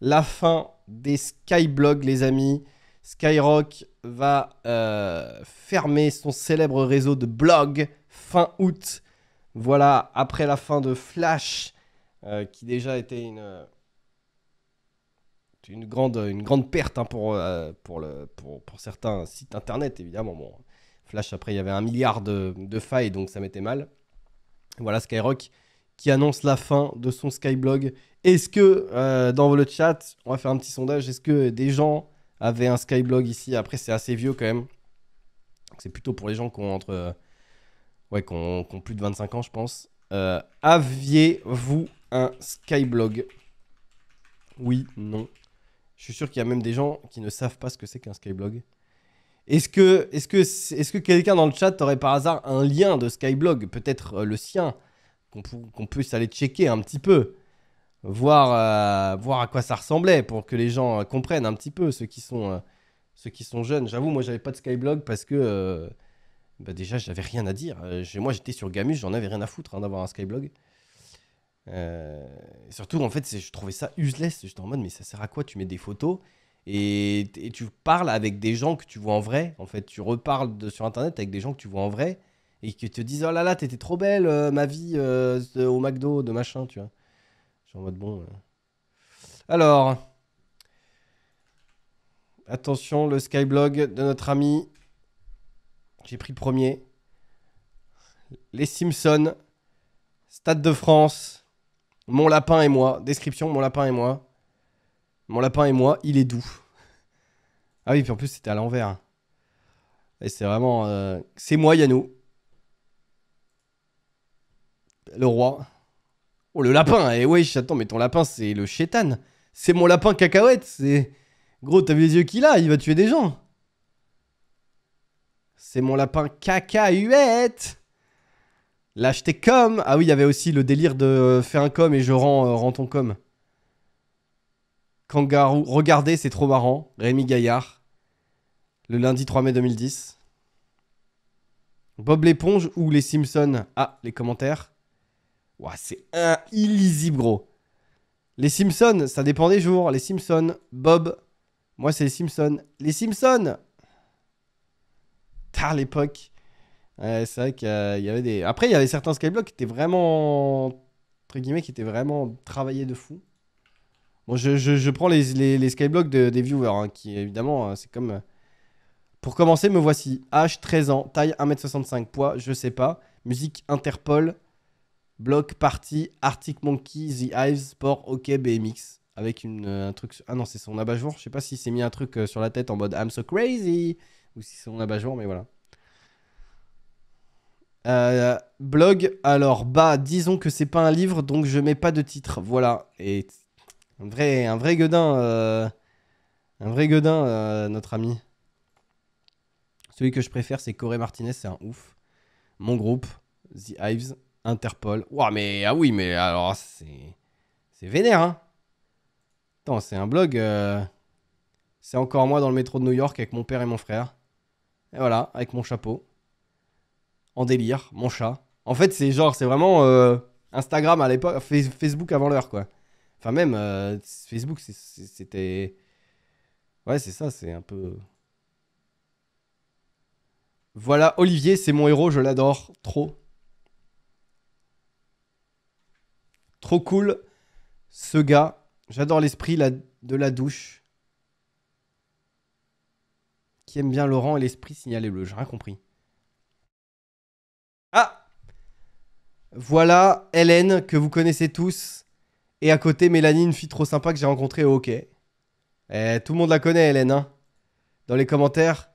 la fin des Skyblogs, les amis. Skyrock va euh, fermer son célèbre réseau de blogs fin août voilà, après la fin de Flash, euh, qui déjà était une, euh, une, grande, une grande perte hein, pour, euh, pour, le, pour, certains sites internet, évidemment. Flash, après, il y avait un milliard de, failles, donc ça m'était mal. Voilà Skyrock qui annonce la fin de son Skyblog. Est-ce que, dans le chat, on va faire un petit sondage, est-ce que des gens avaient un Skyblog ici Après, c'est assez vieux quand même. C'est plutôt pour les gens qui ont entre ouais, qui ont, plus de 25 ans, je pense. Euh, aviez-vous un Skyblog Oui, non. Je suis sûr qu'il y a même des gens qui ne savent pas ce que c'est qu'un Skyblog. Est-ce que, est -ce que, est que quelqu'un dans le chat aurait par hasard un lien de Skyblog Peut-être euh, le sien Qu'on puisse aller checker un petit peu voir, euh, voir à quoi ça ressemblait pour que les gens comprennent un petit peu ceux qui sont, ceux qui sont jeunes. J'avoue, moi, j'avais pas de Skyblog parce que bah déjà, j'avais rien à dire. Euh, moi, j'étais sur Gamus, j'en avais rien à foutre hein, d'avoir un Skyblog. Euh, surtout, en fait, je trouvais ça useless. J'étais en mode, mais ça sert à quoi Tu mets des photos et, tu parles avec des gens que tu vois en vrai. En fait, tu reparles sur Internet avec des gens que tu vois en vrai et qui te disent, oh là là, t'étais trop belle, euh, ma vie au McDo, de machin, tu vois. Je en mode, bon. Alors. Attention, le Skyblog de notre ami j'ai pris premier. Les Simpsons, Stade de France, Mon lapin et moi. Description, Mon lapin et moi. Mon lapin et moi, il est doux. Ah oui, puis en plus, c'était à l'envers. Et c'est vraiment. Euh, c'est moi, Yannou. Le roi. Oh, le lapin. eh oui attends, mais ton lapin, c'est le chétan. C'est mon lapin cacahuète. C'est. Gros, t'as vu les yeux qu'il a, il va tuer des gens. C'est mon lapin cacahuète L'acheter comme. Ah oui, il y avait aussi le délire de euh, faire un com et je euh, rends, ton com. Kangaroo, regardez, c'est trop marrant. Rémi Gaillard. Le lundi 3 mai 2010. Bob l'éponge ou les Simpsons Ah, les commentaires. Ouah, c'est un illisible, gros. Les Simpsons, ça dépend des jours. Les Simpsons, Bob. Moi, c'est les Simpsons. Les Simpsons tard l'époque. Ouais, c'est vrai qu'il y avait des. Après, il y avait certains skyblocks qui étaient vraiment. Entre guillemets, qui étaient vraiment travaillés de fou. Bon, je, je, prends les, les, les skyblocks des viewers, hein, qui évidemment, euh, c'est comme. Euh, pour commencer, me voici. H, 13 ans, taille 1m65, poids, je sais pas. Musique Interpol, bloc party, Arctic Monkey, The Hives, sport, OK BMX. Avec une, euh, un truc. Ah non, c'est son abat-jour. Je sais pas s'il s'est mis un truc sur la tête en mode I'm so crazy ou si c'est mon abat-jour, mais voilà. Euh, blog, alors bah, disons que c'est pas un livre, donc je mets pas de titre. Voilà. Et un vrai, un vrai gueudin, euh, un vrai gueudin, euh, notre ami. Celui que je préfère, c'est Corey Martinez, c'est un ouf. Mon groupe, The Hives, Interpol. Ouah, mais ah oui, mais alors c'est, c'est vénère, hein. Attends, c'est un blog. C'est encore moi dans le métro de New York avec mon père et mon frère. Et voilà, avec mon chapeau. En délire, mon chat. En fait, c'est genre, c'est vraiment euh, Instagram à l'époque, Facebook avant l'heure, quoi. Enfin, même euh, Facebook, c'était. Ouais, c'est ça, c'est un peu. Voilà, Olivier, c'est mon héros, je l'adore trop. Trop cool, ce gars. J'adore l'esprit de la douche qui aime bien Laurent et l'esprit, signalez-le. J'ai rien compris. Ah Voilà Hélène que vous connaissez tous. Et à côté, Mélanie, une fille trop sympa que j'ai rencontrée au hockey. Eh, tout le monde la connaît, Hélène. Hein. Dans les commentaires.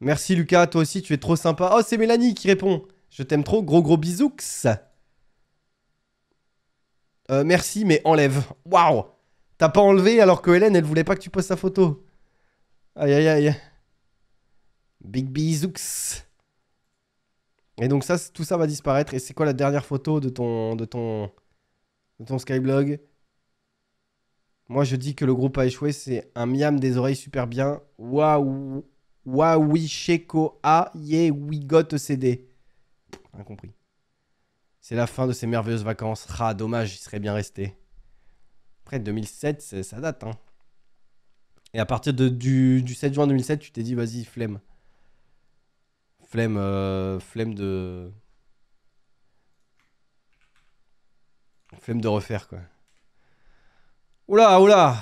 Merci Lucas, toi aussi, tu es trop sympa. Oh, c'est Mélanie qui répond. Je t'aime trop, gros gros bisous. Euh, merci, mais enlève. Waouh T'as pas enlevé alors que Hélène, elle voulait pas que tu poses sa photo. Aïe aïe aïe. Big bisoux. Et donc ça, tout ça va disparaître. Et c'est quoi la dernière photo de ton, de ton, de ton Skyblog Moi, je dis que le groupe a échoué. C'est un miam des oreilles super bien. Waouh, waouh, sheko a ah, we got CD. Incompris. C'est la fin de ces merveilleuses vacances. Ah, dommage, il serait bien resté. Après 2007, ça date. Hein. Et à partir de, du, du 7 juin 2007, tu t'es dit, vas-y, flemme. Flemme, euh, flemme de. Flemme de refaire, quoi. Oula, oula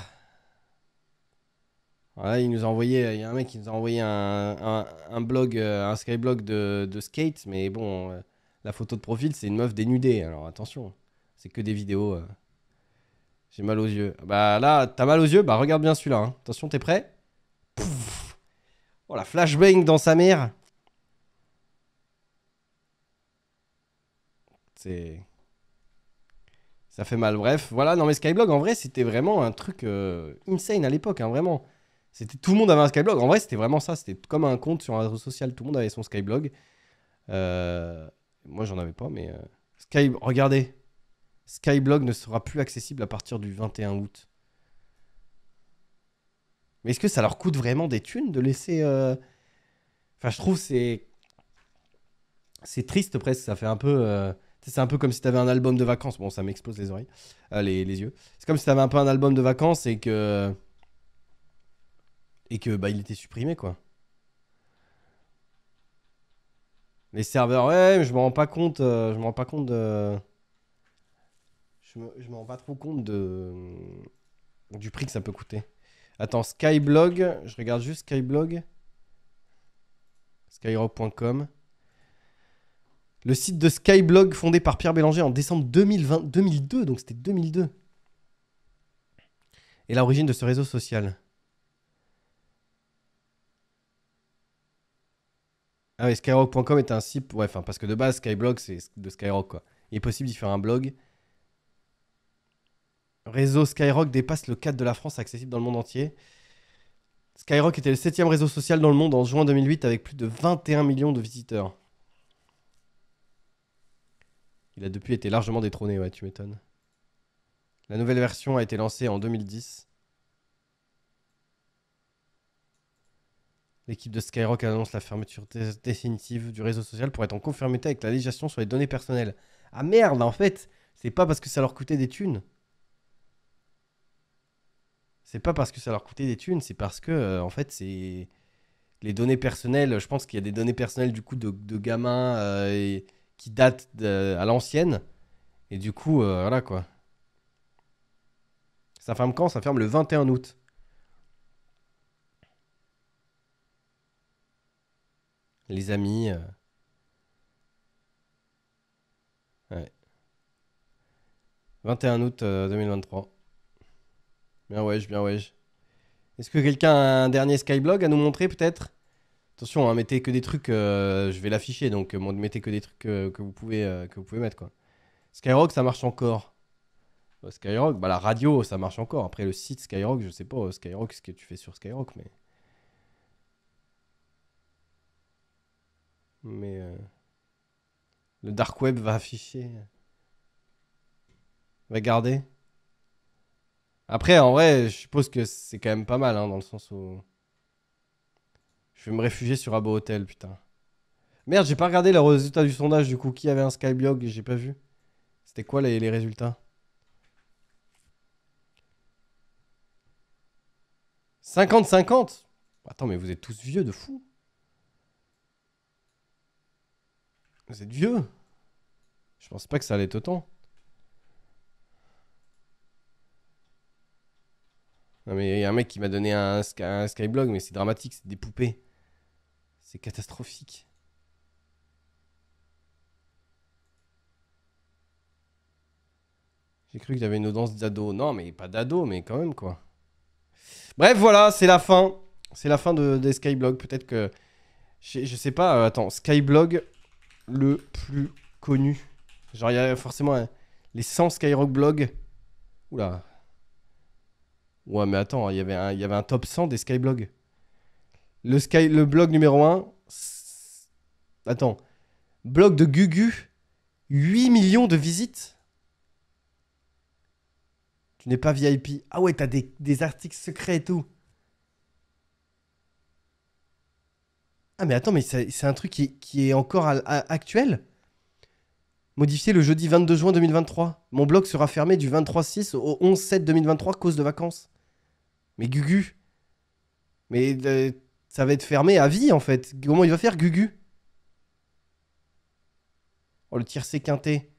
voilà, il nous a envoyé, il y a un mec qui nous a envoyé un, blog, euh, un skyblog de, de skate, mais bon, euh, la photo de profil, c'est une meuf dénudée, alors attention, c'est que des vidéos. J'ai mal aux yeux. Bah là, t'as mal aux yeux, bah regarde bien celui-là. Hein. Attention, t'es prêt Oh la flashbang dans sa mère C'est. Ça fait mal. Bref, voilà. Non, mais Skyblog, en vrai, c'était vraiment un truc euh, insane à l'époque, hein, vraiment. C'était tout le monde avait un Skyblog. En vrai, c'était vraiment ça. C'était comme un compte sur un réseau social. Tout le monde avait son Skyblog. Euh... Moi, j'en avais pas, mais euh, Sky. Regardez, Skyblog ne sera plus accessible à partir du 21 août. Mais est-ce que ça leur coûte vraiment des thunes de laisser euh, Enfin, je trouve c'est c'est triste presque. Ça fait un peu c'est un peu comme si tu avais un album de vacances. Bon, ça m'explose les oreilles, euh, les, yeux. C'est comme si tu avais un peu un album de vacances et que. Et que, bah, il était supprimé, quoi. Les serveurs, ouais, mais je me rends pas compte. Euh, je me rends pas compte de. Je me, me rends pas trop compte de. Du prix que ça peut coûter. Attends, Skyblog, je regarde juste Skyblog. Skyrock.com. Le site de Skyblog fondé par Pierre Bélanger en décembre 2002, donc c'était 2002. Et l'origine de ce réseau social. Ah oui, skyrock.com est un site. Ouais, enfin, parce que de base, Skyblog, c'est de Skyrock, quoi. Il est possible d'y faire un blog. Réseau Skyrock dépasse le cadre de la France, accessible dans le monde entier. Skyrock était le septième réseau social dans le monde en juin 2008 avec plus de 21 millions de visiteurs. Il a depuis été largement détrôné, ouais, tu m'étonnes. La nouvelle version a été lancée en 2010. L'équipe de Skyrock annonce la fermeture définitive du réseau social pour être en conformité avec la législation sur les données personnelles. Ah merde, en fait, c'est pas parce que ça leur coûtait des thunes. C'est pas parce que ça leur coûtait des thunes, c'est parce que, euh, en fait, c'est. Les données personnelles, je pense qu'il y a des données personnelles du coup de, gamin gamins euh, et qui date à l'ancienne. Et du coup, euh, voilà quoi. Ça ferme quand Ça ferme le 21 août. Les amis. Euh, ouais. 21 août 2023. Euh, bien je bien wesh. Est-ce que quelqu'un a un dernier Skyblog à nous montrer peut-être Attention, hein, mettez que des trucs, euh, je vais l'afficher, donc euh, mettez que des trucs euh, que, vous pouvez, que vous pouvez mettre. Quoi. Skyrock, ça marche encore. Skyrock, bah, la radio, ça marche encore. Après, le site Skyrock, je sais pas, Skyrock, ce que tu fais sur Skyrock, mais. Mais. Le dark web va afficher. Va garder. Après, en vrai, je suppose que c'est quand même pas mal, hein, dans le sens où. Je vais me réfugier sur Abo Hotel, putain. Merde, j'ai pas regardé le résultat du sondage du coup. Qui avait un Skyblog J'ai pas vu. C'était quoi les, résultats 50-50 Attends, mais vous êtes tous vieux de fou. Vous êtes vieux. Je pensais pas que ça allait être autant. Non mais il y a un mec qui m'a donné un, un Skyblog, mais c'est dramatique, c'est des poupées. C'est catastrophique. J'ai cru qu'il avait une audience d'ado. Non, mais pas d'ado, mais quand même, quoi. Bref, voilà, c'est la fin. C'est la fin de, des Skyblog. Peut-être que... Je, sais pas, euh, attends, Skyblog, le plus connu. Genre, il y a forcément les 100 Skyrock Blog. Oula. Ouais, mais attends, il y avait un top 100 des Skyblogs. Le, sky, le blog numéro 1. Attends. Blog de Gugu. 8 millions de visites. Tu n'es pas VIP. Ah ouais, t'as des, des articles secrets et tout. Ah mais attends, mais c'est un truc qui, est encore actuel Modifié le jeudi 22 juin 2023. Mon blog sera fermé du 23-6 au 11-7-2023 cause de vacances. Mais Gugu, mais euh, ça va être fermé à vie en fait. Comment il va faire Gugu Oh le tiercé quinté.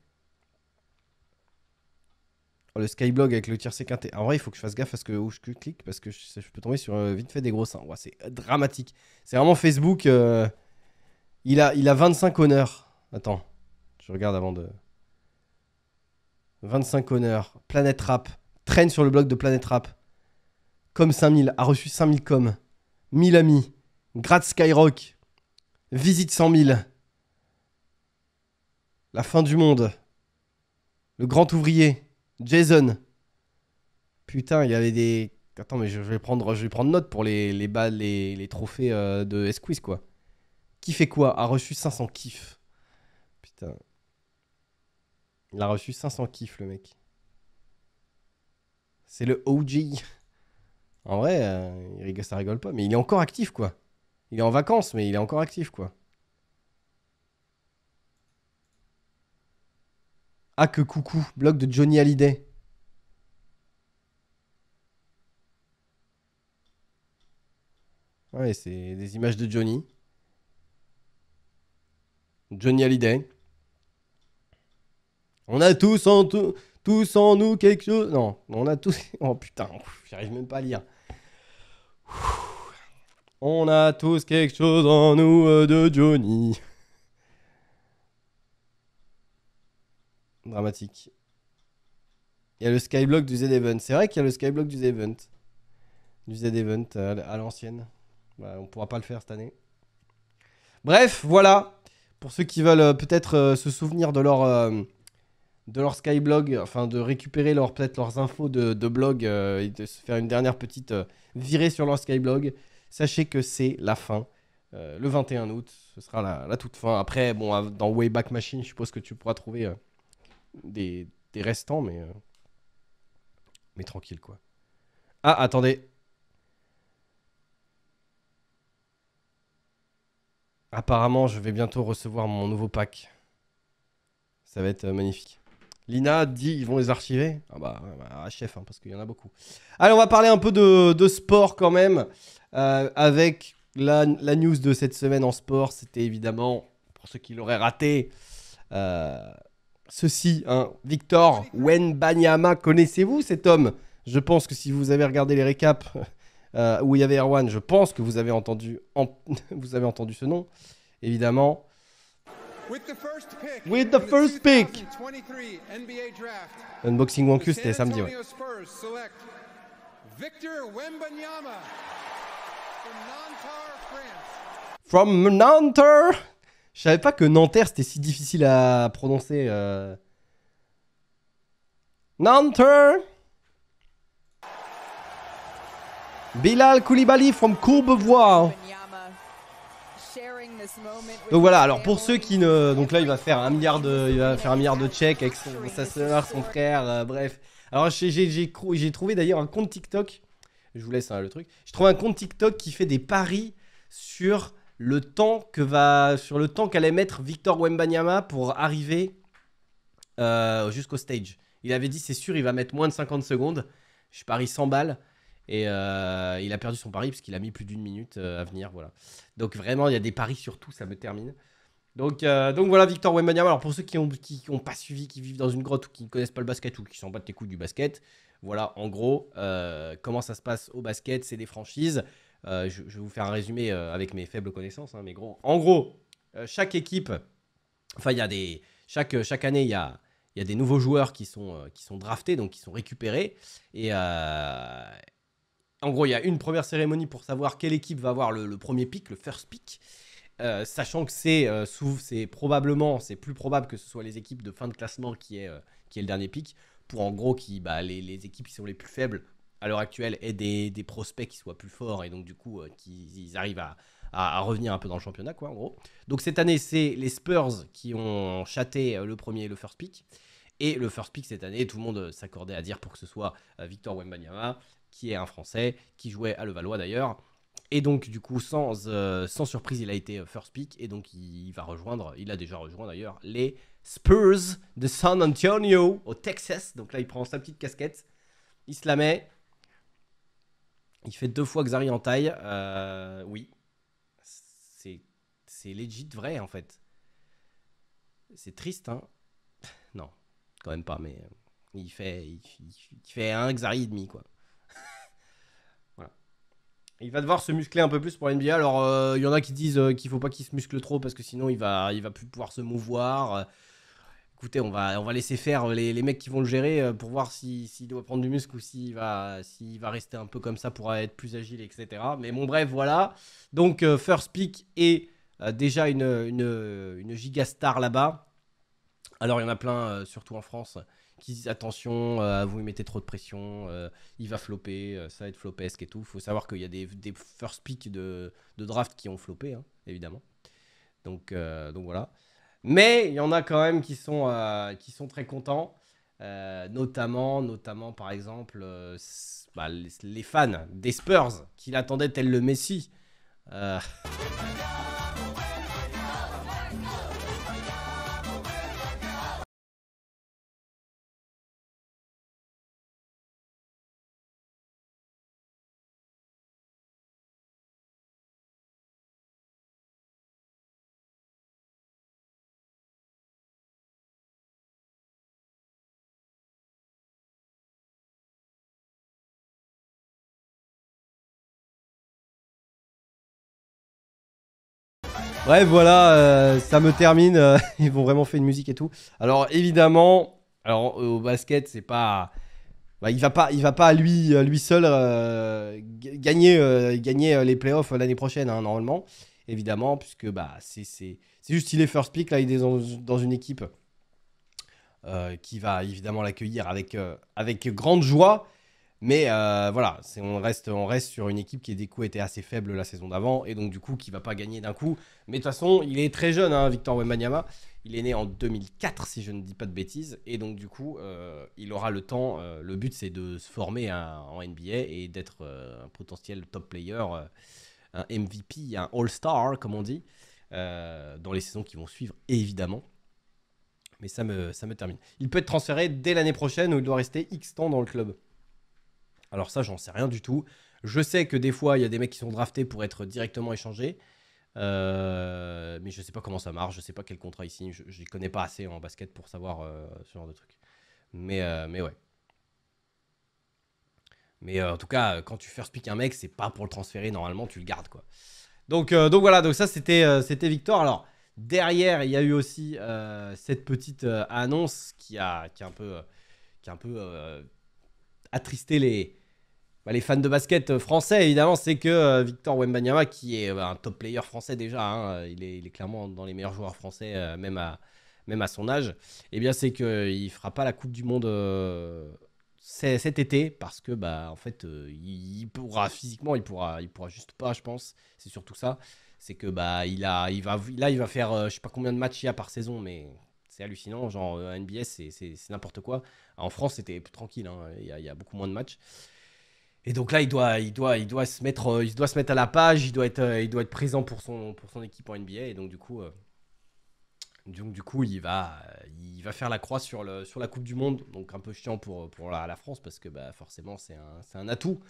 Oh le skyblog avec le tiercé quinté. En vrai, il faut que je fasse gaffe à ce que où je clique parce que je, peux tomber sur euh, vite fait des gros seins. Ouais, c'est euh, dramatique. C'est vraiment Facebook. Euh, il, a, il a 25 honneurs. Attends, je regarde avant de. 25 honneurs. Planète Rap. Traîne sur le blog de Planète Rap. Comme 5000. A reçu 5000 coms. Mille amis, Grad Skyrock, Visite 100 000, La fin du monde, Le Grand Ouvrier, Jason. Putain, il y avait des. Attends, mais je, vais, prendre, je vais prendre note pour les, balles, les, les trophées euh, de Esquiz, quoi. Qui fait quoi A reçu 500 kiffs. Putain. Il a reçu 500 kiffs, le mec. C'est le OG. En vrai, euh, il ça rigole pas. Mais il est encore actif, quoi. Il est en vacances, mais il est encore actif, quoi. Ah, que coucou. Blog de Johnny Hallyday. Ouais, c'est des images de Johnny. Johnny Hallyday. On a tous en tout. Tous en nous quelque chose. Non, on a tous. (laughs) Oh putain, j'arrive même pas à lire. On a tous quelque chose en nous euh, de Johnny. Dramatique. Il y a le skyblock du Z-Event. C'est vrai qu'il y a le skyblock du Z-Event. Du Z-Event euh, à l'ancienne. On on pourra pas le faire cette année. Bref, voilà. Pour ceux qui veulent euh, peut-être se souvenir de leur de leur Skyblog, enfin de récupérer leur, peut-être leurs infos de, blog euh, et de se faire une dernière petite euh, virée sur leur Skyblog, sachez que c'est la fin. Euh, le 21 août, ce sera la, toute fin. Après, bon, dans Wayback Machine, je suppose que tu pourras trouver des, des, restants, mais, mais tranquille, quoi. Ah, attendez. Apparemment, je vais bientôt recevoir mon nouveau pack. Ça va être magnifique. Lina dit ils vont les archiver. Ah bah, bah chef, hein, parce qu'il y en a beaucoup. Allez, on va parler un peu de, sport quand même. Euh, avec la, news de cette semaine en sport, c'était évidemment, pour ceux qui l'auraient raté, euh, ceci, hein, Victor Wenbanyama. Connaissez-vous cet homme Je pense que si vous avez regardé les récaps euh, où il y avait Erwan, je pense que vous avez entendu, (laughs) vous avez entendu ce nom, évidemment. With the first pick. Unboxing 1Q, c'était samedi, ouais. From Nanterre. Je savais pas que Nanterre c'était si difficile à prononcer. Euh. Nanterre. Bilal Koulibaly from Courbevoie. Donc voilà, alors pour ceux qui ne... Donc là, il va faire un milliard de, il va faire un milliard de checks avec sa soeur, son frère, euh, bref. Alors j'ai trouvé d'ailleurs un compte TikTok, je vous laisse hein, le truc, j'ai trouvé un compte TikTok qui fait des paris sur le temps que va sur le temps qu'allait mettre Victor Wembanyama pour arriver euh, jusqu'au stage. Il avait dit c'est sûr il va mettre moins de 50 secondes. Je parie 100 balles. Et euh, il a perdu son pari parce qu'il a mis plus d'une minute euh, à venir. Voilà. Donc vraiment, il y a des paris sur tout, ça me termine. Donc, euh, donc voilà, Victor Wembanyama. Alors pour ceux qui n'ont ont pas suivi, qui vivent dans une grotte ou qui ne connaissent pas le basket ou qui s'en battent les coups du basket, voilà en gros comment ça se passe au basket, c'est des franchises. Je, vais vous faire un résumé avec mes faibles connaissances, hein, mais gros. En gros, chaque équipe, enfin il y a des chaque, chaque année il y a il y a des nouveaux joueurs qui sont, qui sont draftés, donc qui sont récupérés. Et, en gros, il y a une première cérémonie pour savoir quelle équipe va avoir le, premier pick, le first pick. Euh, sachant que euh, c'est probablement, c'est plus probable que ce soit les équipes de fin de classement qui est, euh, qui est le dernier pick, pour en gros qui, bah, les, équipes qui sont les plus faibles à l'heure actuelle aient des, prospects qui soient plus forts et donc du coup qu'ils arrivent à, revenir un peu dans le championnat, quoi, en gros. Donc cette année, c'est les Spurs qui ont châté le premier et le first pick. Et le first pick cette année, tout le monde s'accordait à dire pour que ce soit Victor Wembanyama, qui est un Français, qui jouait à Levallois d'ailleurs. Et donc, du coup, sans, euh, sans surprise, il a été euh, first pick. Et donc, il va rejoindre, il a déjà rejoint d'ailleurs, les Spurs de San Antonio au Texas. Donc là, il prend sa petite casquette, il se la met. Il fait deux fois Xari en taille. Euh, oui. C'est, c'est legit vrai, en fait. C'est triste, hein. (laughs) Non, quand même pas, mais il fait, il, il fait un Xari et demi, quoi. Il va devoir se muscler un peu plus pour la NBA. Alors, euh, il y en a qui disent qu'il euh, qu'il faut pas qu'il se muscle trop parce que sinon il va, il va plus pouvoir se mouvoir. Euh, écoutez, on va, on va laisser faire les, les mecs qui vont le gérer pour voir s'il doit prendre du muscle ou s'il va, s'il va rester un peu comme ça pour être plus agile, etc. Mais bon, bref, voilà. Donc, First Pick est déjà une, une gigastar là-bas. Alors, il y en a plein, surtout en France qui disent attention, euh, vous mettez trop de pression, euh, il va flopper, euh, ça va être flopesque et tout. Il faut savoir qu'il y a des, des first picks de, draft qui ont floppé, hein, évidemment. Donc, euh, donc voilà. Mais il y en a quand même qui sont, qui sont très contents. notamment, notamment, par exemple, bah, les, les, fans des Spurs qui l'attendaient tel le Messi. Bref, voilà, euh, ça me termine. Euh, (laughs) ils vont vraiment faire une musique et tout. Alors évidemment, alors au basket, c'est pas, bah, il va pas, il va pas lui, euh, lui seul gagner, gagner les playoffs l'année prochaine hein, normalement. Évidemment, puisque bah c'est, c'est, c'est juste il est first pick là, il est dans, une équipe qui va évidemment l'accueillir avec avec grande joie. Mais euh, voilà, on, reste, sur une équipe qui, des coups, était assez faible la saison d'avant et donc, du coup, qui va pas gagner d'un coup. Mais de toute façon, il est très jeune, hein, Victor Wembanyama. Il est né en 2004, si je ne dis pas de bêtises. Et donc, du coup, euh, il aura le temps. Euh, le but, c'est de se former en NBA et d'être un potentiel top player, un MVP, un All-Star, comme on dit, dans les saisons qui vont suivre, évidemment mais ça me, ça me termine. Il peut être transféré dès l'année prochaine ou il doit rester X temps dans le club. Alors ça, j'en sais rien du tout. Je sais que des fois, il y a des mecs qui sont draftés pour être directement échangés. Euh, mais je sais pas comment ça marche, je sais pas quel contrat ici, je les connais pas assez en basket pour savoir euh, ce genre de truc. Mais, euh, mais ouais. Mais en tout cas, quand tu first pick un mec, c'est pas pour le transférer, normalement tu le gardes quoi. Donc, donc voilà, donc ça c'était c'était Victor. Alors derrière, il y a eu aussi cette petite annonce qui a, un peu, qui a un peu attristé les, bah, les fans de basket euh, français, évidemment, c'est que euh, Victor Wembanyama, qui est euh, un top player français déjà, hein, il, est, clairement dans les meilleurs joueurs français, même, à, son âge, eh bien, c'est qu'il ne fera pas la Coupe du Monde cet été, parce que, bah, en fait, il, pourra physiquement, il pourra, il pourra juste pas, je pense. C'est surtout ça. C'est que, bah, il a, il va, là, il va faire, je sais pas combien de matchs il y a par saison, mais c'est hallucinant. Genre, nBS c'est n'importe quoi. En France, c'était plus tranquille, hein. il y, a beaucoup moins de matchs. Et donc là, il doit, il doit, il doit se mettre, euh, il doit se mettre à la page, il doit être, euh, il doit être présent pour son, pour son équipe en NBA. Et donc du coup, euh, donc du coup, il va, il va faire la croix sur le, sur la Coupe du Monde. Donc un peu chiant pour, pour la, France parce que bah forcément c'est un, c'est un atout.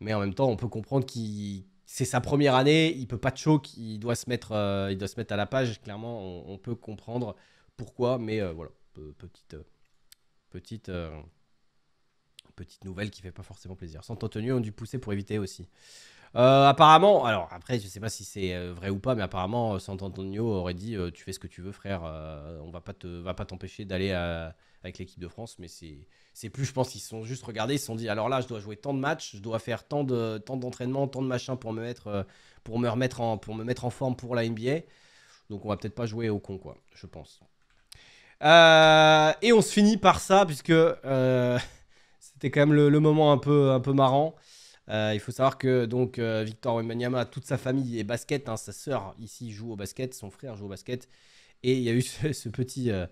Mais en même temps, on peut comprendre qu'il, c'est sa première année, il peut pas de choc, il doit se mettre, il doit se mettre à la page. Clairement, on, peut comprendre pourquoi. Mais voilà, petite, petite petite nouvelle qui fait pas forcément plaisir. Sant'Antonio ont dû pousser pour éviter aussi. Euh, apparemment, alors après, je sais pas si c'est euh, vrai ou pas, mais apparemment, euh, Sant'Antonio aurait dit Tu fais ce que tu veux, frère, on va pas te, va pas t'empêcher d'aller avec l'équipe de France. Mais c'est plus, je pense, ils se sont juste regardés, ils se sont dit Alors là, je dois jouer tant de matchs, je dois faire tant d'entraînements, de, tant, tant de machins pour me, mettre, pour, me remettre en, pour me mettre en forme pour la NBA. Donc on va peut-être pas jouer au con, quoi, je pense. et on se finit par ça, puisque (laughs) c'était quand même le, moment un peu, un peu marrant. Euh, il faut savoir que donc euh, Victor Wembanyama, toute sa famille est basket. Hein. sa sœur ici joue au basket, son frère joue au basket. Et il y a eu (laughs) ce, petit, euh,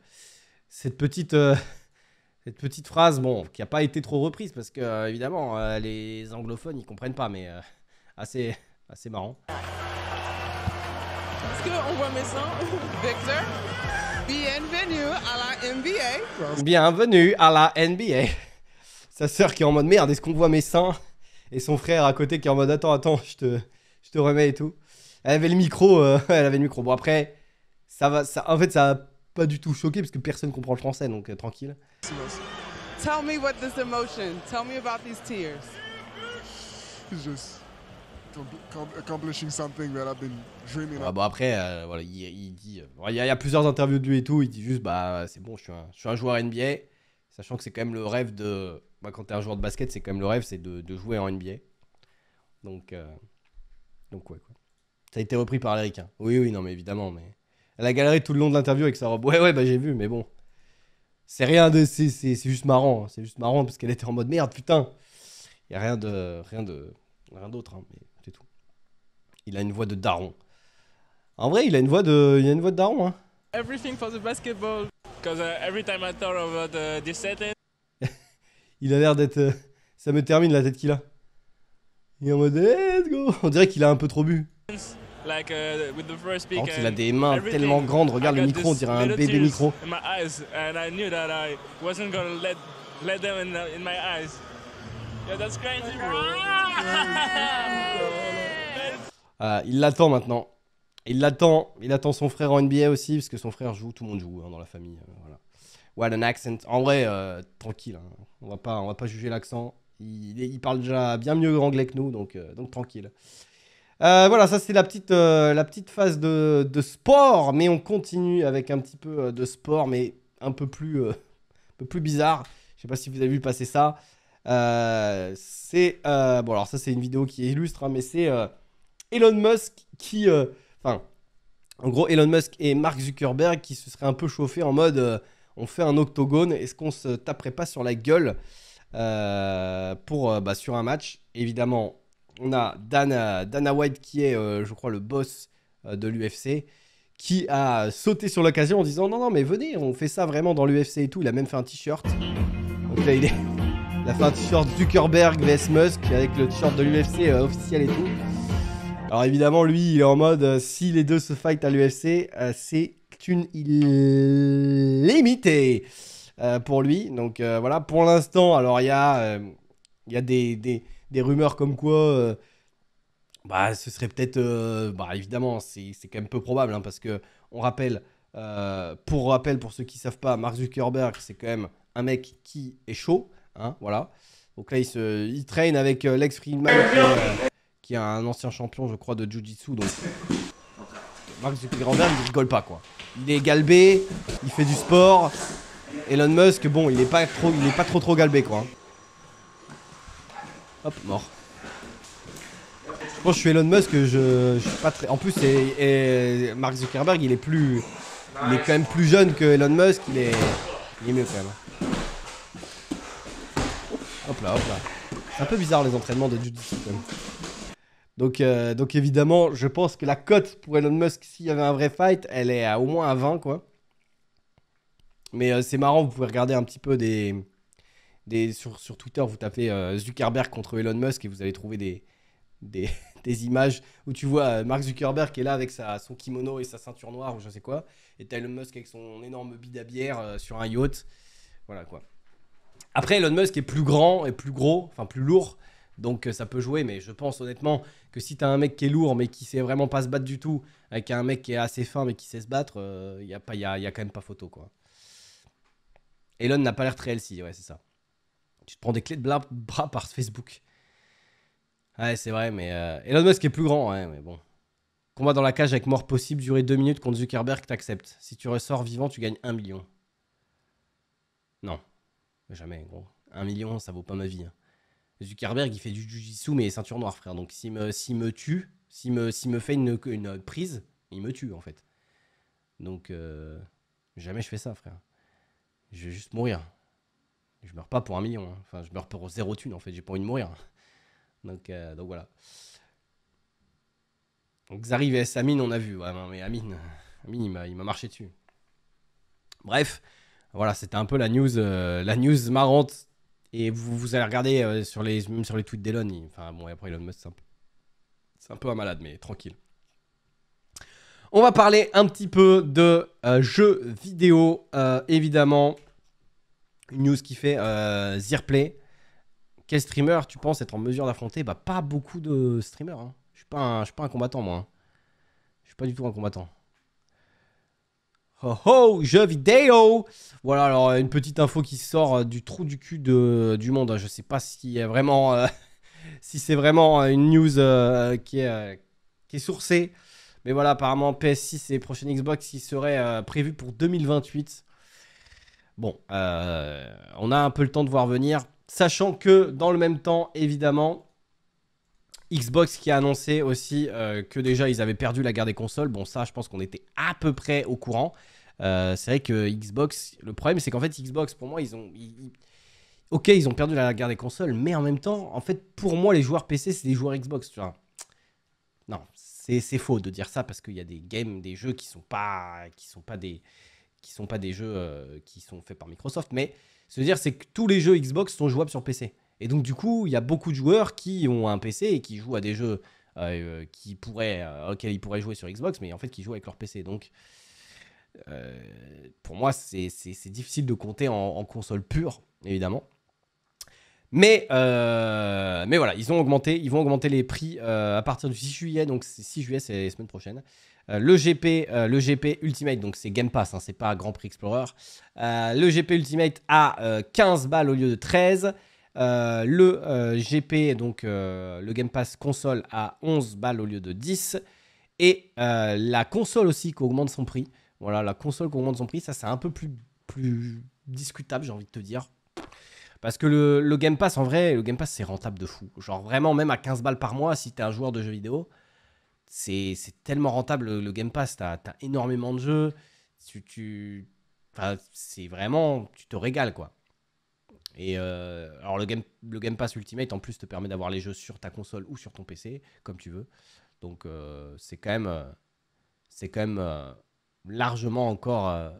cette petite, (laughs) cette petite phrase, bon, qui n'a pas été trop reprise parce que évidemment les anglophones ils comprennent pas, mais assez, assez marrant. Est-ce qu'on voit mes (laughs) Victor? Bienvenue à la NBA. Bienvenue à la NBA sa sœur qui est en mode merde, est-ce qu'on voit mes seins Et son frère à côté qui est en mode attends, attends, je te, je te remets et tout. Elle avait le micro, euh, (laughs) elle avait le micro. Bon, après, ça va, ça, en fait, ça a pas du tout choqué parce que personne comprend le français, donc tranquille. bon, après, euh, voilà, il, dit. Euh, il y, a, il y, a plusieurs interviews de lui et tout, il dit juste, bah, c'est bon, je suis, un, je suis un joueur NBA, sachant que c'est quand même le rêve de moi, quand t'es un joueur de basket, c'est quand même le rêve, c'est de, jouer en NBA. Donc, euh, donc ouais, quoi. Ça a été repris par Eric. Hein. Oui, oui, non, mais évidemment, mais. Elle a galéré tout le long de l'interview avec sa robe. Ouais, ouais, bah j'ai vu, mais bon. C'est rien de. C'est, juste marrant. Hein. C'est juste marrant parce qu'elle était en mode merde, putain. Il a rien de. Rien de. Rien d'autre, hein, mais c'est tout. Il a une voix de daron. En vrai, il a une voix de. Il a une voix de daron, Everything for the basketball. Because uh, every time I thought about uh, this il a l'air d'être. Euh, (laughs) ça me termine la tête qu'il a. Il est en mode eh, let's go. On dirait qu'il a un peu trop bu. Uh, oh, il a des mains tellement grandes, regarde le micro, on dirait un bébé micro. il l'attend maintenant. Il l'attend. Il attend son frère en NBA aussi, parce que son frère joue, tout le monde joue hein, dans la famille. Euh, voilà. What an accent. En vrai, euh, tranquille. Hein. On va pas, on va pas juger l'accent. Il, il, parle déjà bien mieux anglais que nous, donc, euh, donc tranquille. Euh, voilà, ça c'est la petite, la petite phase de, sport, mais on continue avec un petit peu de sport, mais un peu plus, (laughs) un peu plus bizarre. Je sais pas si vous avez vu passer ça. c'est bon, alors ça c'est une vidéo qui illustre, hein, mais c'est Elon Musk qui, enfin, en gros Elon Musk et Mark Zuckerberg qui se seraient un peu chauffés en mode on fait un octogone, est-ce qu'on se taperait pas sur la gueule euh, pour, euh, bah, sur un match Évidemment, on a Dana, euh, Dana White qui est, je crois, le boss de l'UFC, qui a sauté sur l'occasion en disant non, non, mais venez, on fait ça vraiment dans l'UFC et tout. Il a même fait un t-shirt. Donc là, il, est... a fait un t-shirt Zuckerberg vs Musk avec le t-shirt de l'UFC officiel et tout. Alors évidemment, lui, il est en mode si les deux se fight à l'UFC, c'est une illimitée euh, pour lui. Donc euh, voilà, pour l'instant, alors il y a, euh, y a des, des, rumeurs comme quoi bah, ce serait peut-être. bah, évidemment, c'est quand même peu probable hein, parce que on rappelle. pour rappel, pour ceux qui savent pas, Mark Zuckerberg, c'est quand même un mec qui est chaud, hein, voilà. Donc là, il, se, traîne avec Lex Friedman, qui, qui est un ancien champion, je crois, de Jiu-Jitsu. Donc Mark Zuckerberg, il rigole pas, quoi. Il est galbé, il fait du sport. Elon Musk, bon, il est pas trop, il est pas trop, trop galbé, quoi. Hop, mort. je suis Elon Musk, je, je suis pas très. En plus, et, Mark Zuckerberg, il est plus, il est quand même plus jeune que Elon Musk. Il est, il est mieux quand même. Hop là, hop là. C'est un peu bizarre les entraînements de Judy quand euh, donc, évidemment, je pense que la cote pour Elon Musk, s'il y avait un vrai fight, elle est à au moins à 20, quoi. Mais euh, c'est marrant, vous pouvez regarder un petit peu des... des sur, Twitter, vous tapez euh, Zuckerberg contre Elon Musk et vous allez trouver des, des, (laughs) images où tu vois Mark Zuckerberg qui est là avec sa, son kimono et sa ceinture noire ou je sais quoi. Et as Elon Musk avec son énorme bidabière sur un yacht. Voilà, quoi. Après, Elon Musk est plus grand et plus gros, enfin plus lourd. Donc ça peut jouer, mais je pense honnêtement, que si t'as un mec qui est lourd mais qui sait vraiment pas se battre du tout, avec un mec qui est assez fin mais qui sait se battre, il euh, a pas y, a, quand même pas photo quoi. Elon n'a pas l'air très healthy, ouais, c'est ça. Tu te prends des clés de bras par Facebook. Ouais, c'est vrai, mais euh, Elon Musk est plus grand, ouais, mais bon. Combat dans la cage avec mort possible, durer 2 minutes contre Zuckerberg, t'acceptes. Si tu ressors vivant, tu gagnes 1 million. Non, jamais, gros. 1 million, ça vaut pas ma vie. Hein. Zuckerberg, il fait du jujitsu, mais ceinture noire, frère. Donc s'il me, tue, s'il me, me fait une, prise, il me tue, en fait. Donc, euh, jamais je fais ça, frère. Je vais juste mourir. Je meurs pas pour un million. Hein. Enfin, je meurs pour zéro thune, en fait. J'ai pas envie de mourir. (laughs) Donc, euh, donc voilà. Donc Xariv et Amine, on a vu. Ouais, mais Amine, Amine il m'a marché dessus. Bref, voilà, c'était un peu la news, euh, la news marrante et vous, allez regarder euh, sur, les, sur les tweets d'Elon. Enfin, bon, après Elon Musk, c'est un, peu... un peu malade, mais tranquille. On va parler un petit peu de euh, jeux vidéo, euh, évidemment. Une news qui fait Zirplay. Quel streamer tu penses être en mesure d'affronter Bah, pas beaucoup de streamers. Hein. Je suis pas, un... pas, un combattant, moi. Hein. Je suis pas du tout un combattant. Oh oh, jeux vidéo Voilà, alors une petite info qui sort euh, du trou du cul de, du monde. Hein. Je ne sais pas euh, (laughs) si c'est vraiment euh, une news qui, est, sourcée. Mais voilà, apparemment PS6 et prochaine Xbox qui serait prévu pour 2028. Bon, on a un peu le temps de voir venir. Sachant que dans le même temps, évidemment, Xbox qui a annoncé aussi que déjà ils avaient perdu la guerre des consoles. Bon, ça, je pense qu'on était à peu près au courant. Euh, c'est vrai que Xbox, le problème c'est qu'en fait Xbox, pour moi, ils ont... ok, ils ont perdu la guerre des consoles, mais en même temps, en fait, pour moi, les joueurs PC, c'est des joueurs Xbox, tu vois. Non, c'est faux de dire ça parce qu'il y a des games, des jeux qui sont pas, qui sont pas des, qui sont pas des jeux euh, qui sont faits par Microsoft, mais se dire c'est que tous les jeux Xbox sont jouables sur PC. Et donc du coup, il y a beaucoup de joueurs qui ont un PC et qui jouent à des jeux euh, qui pourraient, ils pourraient jouer sur Xbox, mais en fait qui jouent avec leur PC. Donc euh, pour moi, c'est difficile de compter en, console pure, évidemment. Mais, euh, mais voilà, ils ont augmenté, ils vont augmenter les prix euh, à partir du 6 juillet, donc 6 juillet, c'est la semaine prochaine. le, GP, le GP Ultimate, donc c'est Game Pass, hein, c'est pas Grand Prix Explorer. le GP Ultimate à 15 balles au lieu de 13. le GP, donc le Game Pass console à 11 balles au lieu de 10. Et la console aussi qui augmente son prix. Voilà, la console qu'on augmente son prix, ça c'est un peu plus, plus discutable, j'ai envie de te dire. Parce que le, le, Game Pass, en vrai, le Game Pass, c'est rentable de fou. Genre vraiment, même à 15 balles par mois, si t'es un joueur de jeux vidéo, c'est tellement rentable le, Game Pass. T'as as énormément de jeux. Tu, tu c'est vraiment, tu te régales quoi. Et euh, alors le game, le game Pass Ultimate en plus te permet d'avoir les jeux sur ta console ou sur ton PC, comme tu veux. Donc euh, c'est quand même, euh, c'est quand même largement encore. Euh,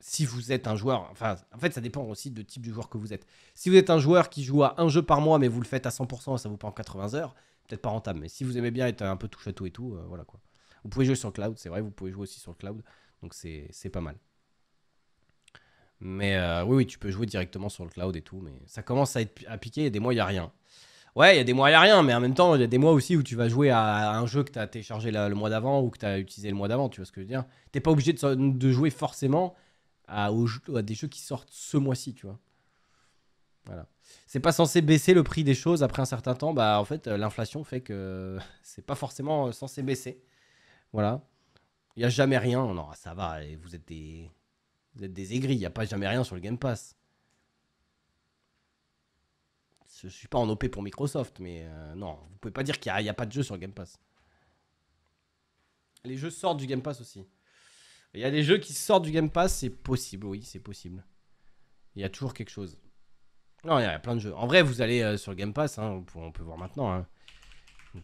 si vous êtes un joueur, enfin, en fait, ça dépend aussi de type de joueur que vous êtes. Si vous êtes un joueur qui joue à un jeu par mois, mais vous le faites à 100%, ça vous prend 80 heures, peut-être pas rentable. Mais si vous aimez bien être un peu touche à tout et tout, euh, voilà quoi. Vous pouvez jouer sur le cloud, c'est vrai, vous pouvez jouer aussi sur le cloud, donc c'est pas mal. Mais euh, oui, oui, tu peux jouer directement sur le cloud et tout, mais ça commence à être à piquer. Et des mois, il n'y a rien. Ouais, il y a des mois, il n'y a rien, mais en même temps, il y a des mois aussi où tu vas jouer à un jeu que tu as téléchargé le mois d'avant ou que tu as utilisé le mois d'avant, tu vois ce que je veux dire Tu T'es pas obligé de, jouer forcément à, des jeux qui sortent ce mois-ci, tu vois. Voilà. C'est pas censé baisser le prix des choses après un certain temps. Bah, en fait, euh, l'inflation fait que (laughs) c'est pas forcément euh, censé baisser. Voilà. Il n'y a jamais rien. Non, ça va, vous êtes des, vous êtes des aigris. Il n'y a pas jamais rien sur le Game Pass je ne suis pas en OP pour Microsoft, mais euh, non, vous pouvez pas dire qu'il n'y a, pas de jeu sur Game Pass. Les jeux sortent du Game Pass aussi. Il y a des jeux qui sortent du Game Pass, c'est possible, oui, c'est possible. Il y a toujours quelque chose. Non, il y a plein de jeux. En vrai, vous allez sur euh, sur Game Pass, hein, on, peut, voir maintenant. Hein.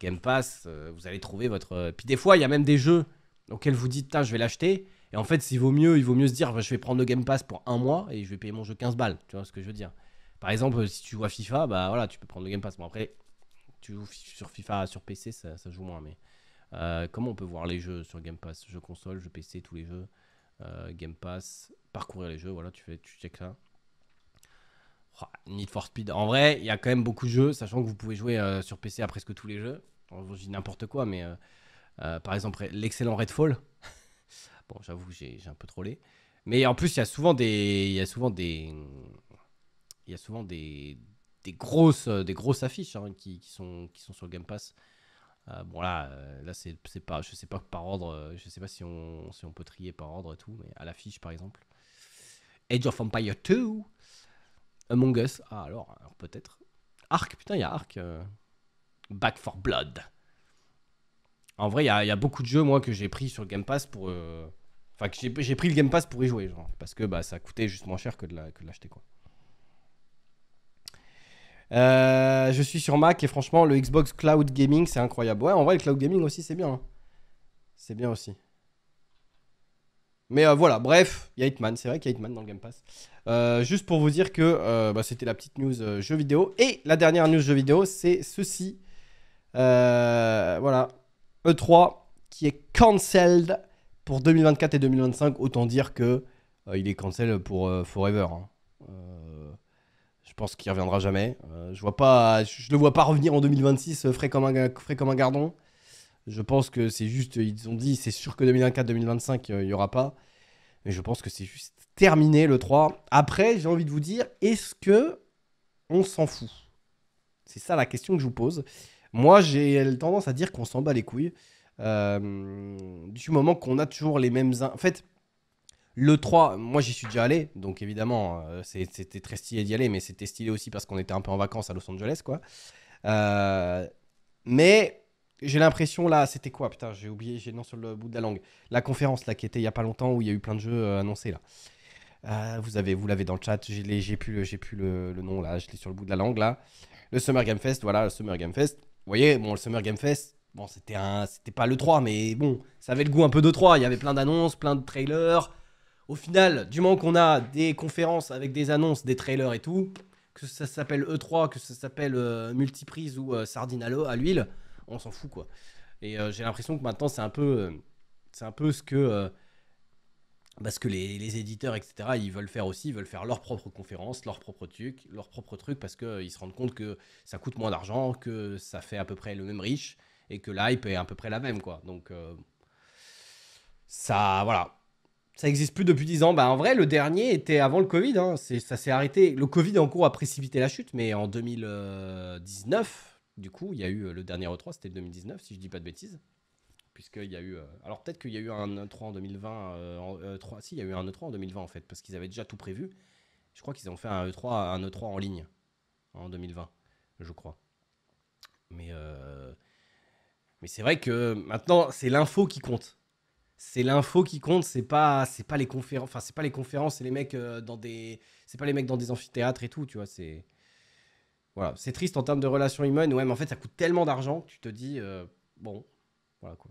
Game Pass, euh, vous allez trouver votre. Puis des fois, il y a même des jeux auxquels vous dites, je vais l'acheter. Et en fait, vaut mieux, il vaut mieux se dire, je vais prendre le Game Pass pour un mois et je vais payer mon jeu 15 balles. Tu vois ce que je veux dire par exemple, si tu vois FIFA, bah voilà, tu peux prendre le Game Pass. après, tu joues sur FIFA, sur PC, ça, joue moins. Mais euh, comment on peut voir les jeux sur Game Pass Jeux console, jeux PC, tous les jeux. Euh, Game Pass, parcourir les jeux, voilà, tu fais, tu check ça. Need for Speed. En vrai, il y a quand même beaucoup de jeux, sachant que vous pouvez jouer euh, sur PC à presque tous les jeux. Je dis n'importe quoi, mais par exemple, l'excellent Redfall. (laughs) bon, j'avoue, j'ai un peu trollé. Mais en plus, il y a souvent des, il y a souvent des, il y a souvent des, grosses, euh, des grosses affiches hein, qui, sont, qui sont sur le Game Pass. Euh, bon là, euh, là c'est pas, je sais pas par ordre, je sais pas si on, on peut trier par ordre et tout, mais à l'affiche par exemple, Age of Empire 2, Among Us, ah alors, peut-être, Arc, putain il y a Arc, Back for Blood. En vrai, il y a, beaucoup de jeux moi que j'ai pris sur le Game Pass pour, enfin que j'ai pris le Game Pass pour y jouer, genre, parce que bah ça coûtait juste moins cher que de l'acheter quoi. Euh, je suis sur Mac et franchement, le Xbox Cloud Gaming, c'est incroyable. Ouais, en vrai, le Cloud Gaming aussi, c'est bien. Hein. C'est bien aussi. Mais euh, voilà, bref, il y a Hitman. C'est vrai qu'il y a Hitman dans le Game Pass. Euh, juste pour vous dire que bah, c'était la petite news jeu vidéo. Et la dernière news jeu vidéo, c'est ceci. voilà. E3 qui est cancelled pour 2024 et 2025. Autant dire que il est cancelled pour forever. Hein. Je pense qu'il reviendra jamais. Euh, je vois pas, je le vois pas revenir en 2026 euh, frais comme un frais comme un gardon. Je pense que c'est juste, ils ont dit, c'est sûr que 2024-2025 euh, il n'y aura pas. Mais je pense que c'est juste terminé le 3. Après, j'ai envie de vous dire, est-ce que on s'en fout C'est ça la question que je vous pose. Moi, j'ai tendance à dire qu'on s'en bat les couilles. du moment qu'on a toujours les mêmes. En fait, le 3, moi j'y suis déjà allé, donc évidemment, euh, c'était très stylé d'y aller, mais c'était stylé aussi parce qu'on était un peu en vacances à Los Angeles, quoi. Euh, mais j'ai l'impression là, c'était quoi Putain, j'ai oublié, j'ai le nom sur le bout de la langue. La conférence là qui était il y a pas longtemps où il y a eu plein de jeux euh, annoncés là. vous avez, vous l'avez dans le chat. J'ai plus, le, nom là. Je l'ai sur le bout de la langue là. Le Summer Game Fest, voilà, le Summer Game Fest. Vous voyez, bon, le Summer Game Fest, bon, c'était c'était pas le 3, mais bon, ça avait le goût un peu de 3. Il y avait plein d'annonces, plein de trailers. Au final, du moment qu'on a des conférences avec des annonces, des trailers et tout, que ça s'appelle E3, que ça s'appelle euh, Multiprise ou euh, sardinalo Sardine à l'huile, on s'en fout quoi. Et euh, j'ai l'impression que maintenant c'est un peu, c'est un peu ce que, parce bah, que les, éditeurs etc. Ils veulent faire aussi, ils veulent faire leur propre conférence, leur propre truc, leur propre trucs parce qu'ils se rendent compte que ça coûte moins d'argent, que ça fait à peu près le même riche et que l'hype est à peu près la même quoi. Donc ça, voilà, ça n'existe plus depuis 10 ans. Bah, en vrai, le dernier était avant le Covid. Hein. Ça s'est arrêté. Le Covid en cours a précipité la chute, mais en 2019, du coup, il y a eu euh, le dernier E3, c'était 2019, si je dis pas de bêtises. Puisqu'il y a eu. Euh, alors peut-être qu'il y a eu un E3 en 2020. Euh, en, 3 si, il y a eu un E3 en 2020, en fait, parce qu'ils avaient déjà tout prévu. Je crois qu'ils ont fait un E3, un 3 e en ligne en 2020, je crois. Mais, mais c'est vrai que maintenant, c'est l'info qui compte c'est l'info qui compte, c'est pas c'est pas les conférences, enfin c'est pas les conférences, c'est les mecs euh, dans des c'est pas les mecs dans des amphithéâtres et tout, tu vois, c'est voilà, c'est triste en termes de relations humaines ouais mais en fait ça coûte tellement d'argent que tu te dis euh, bon, voilà quoi.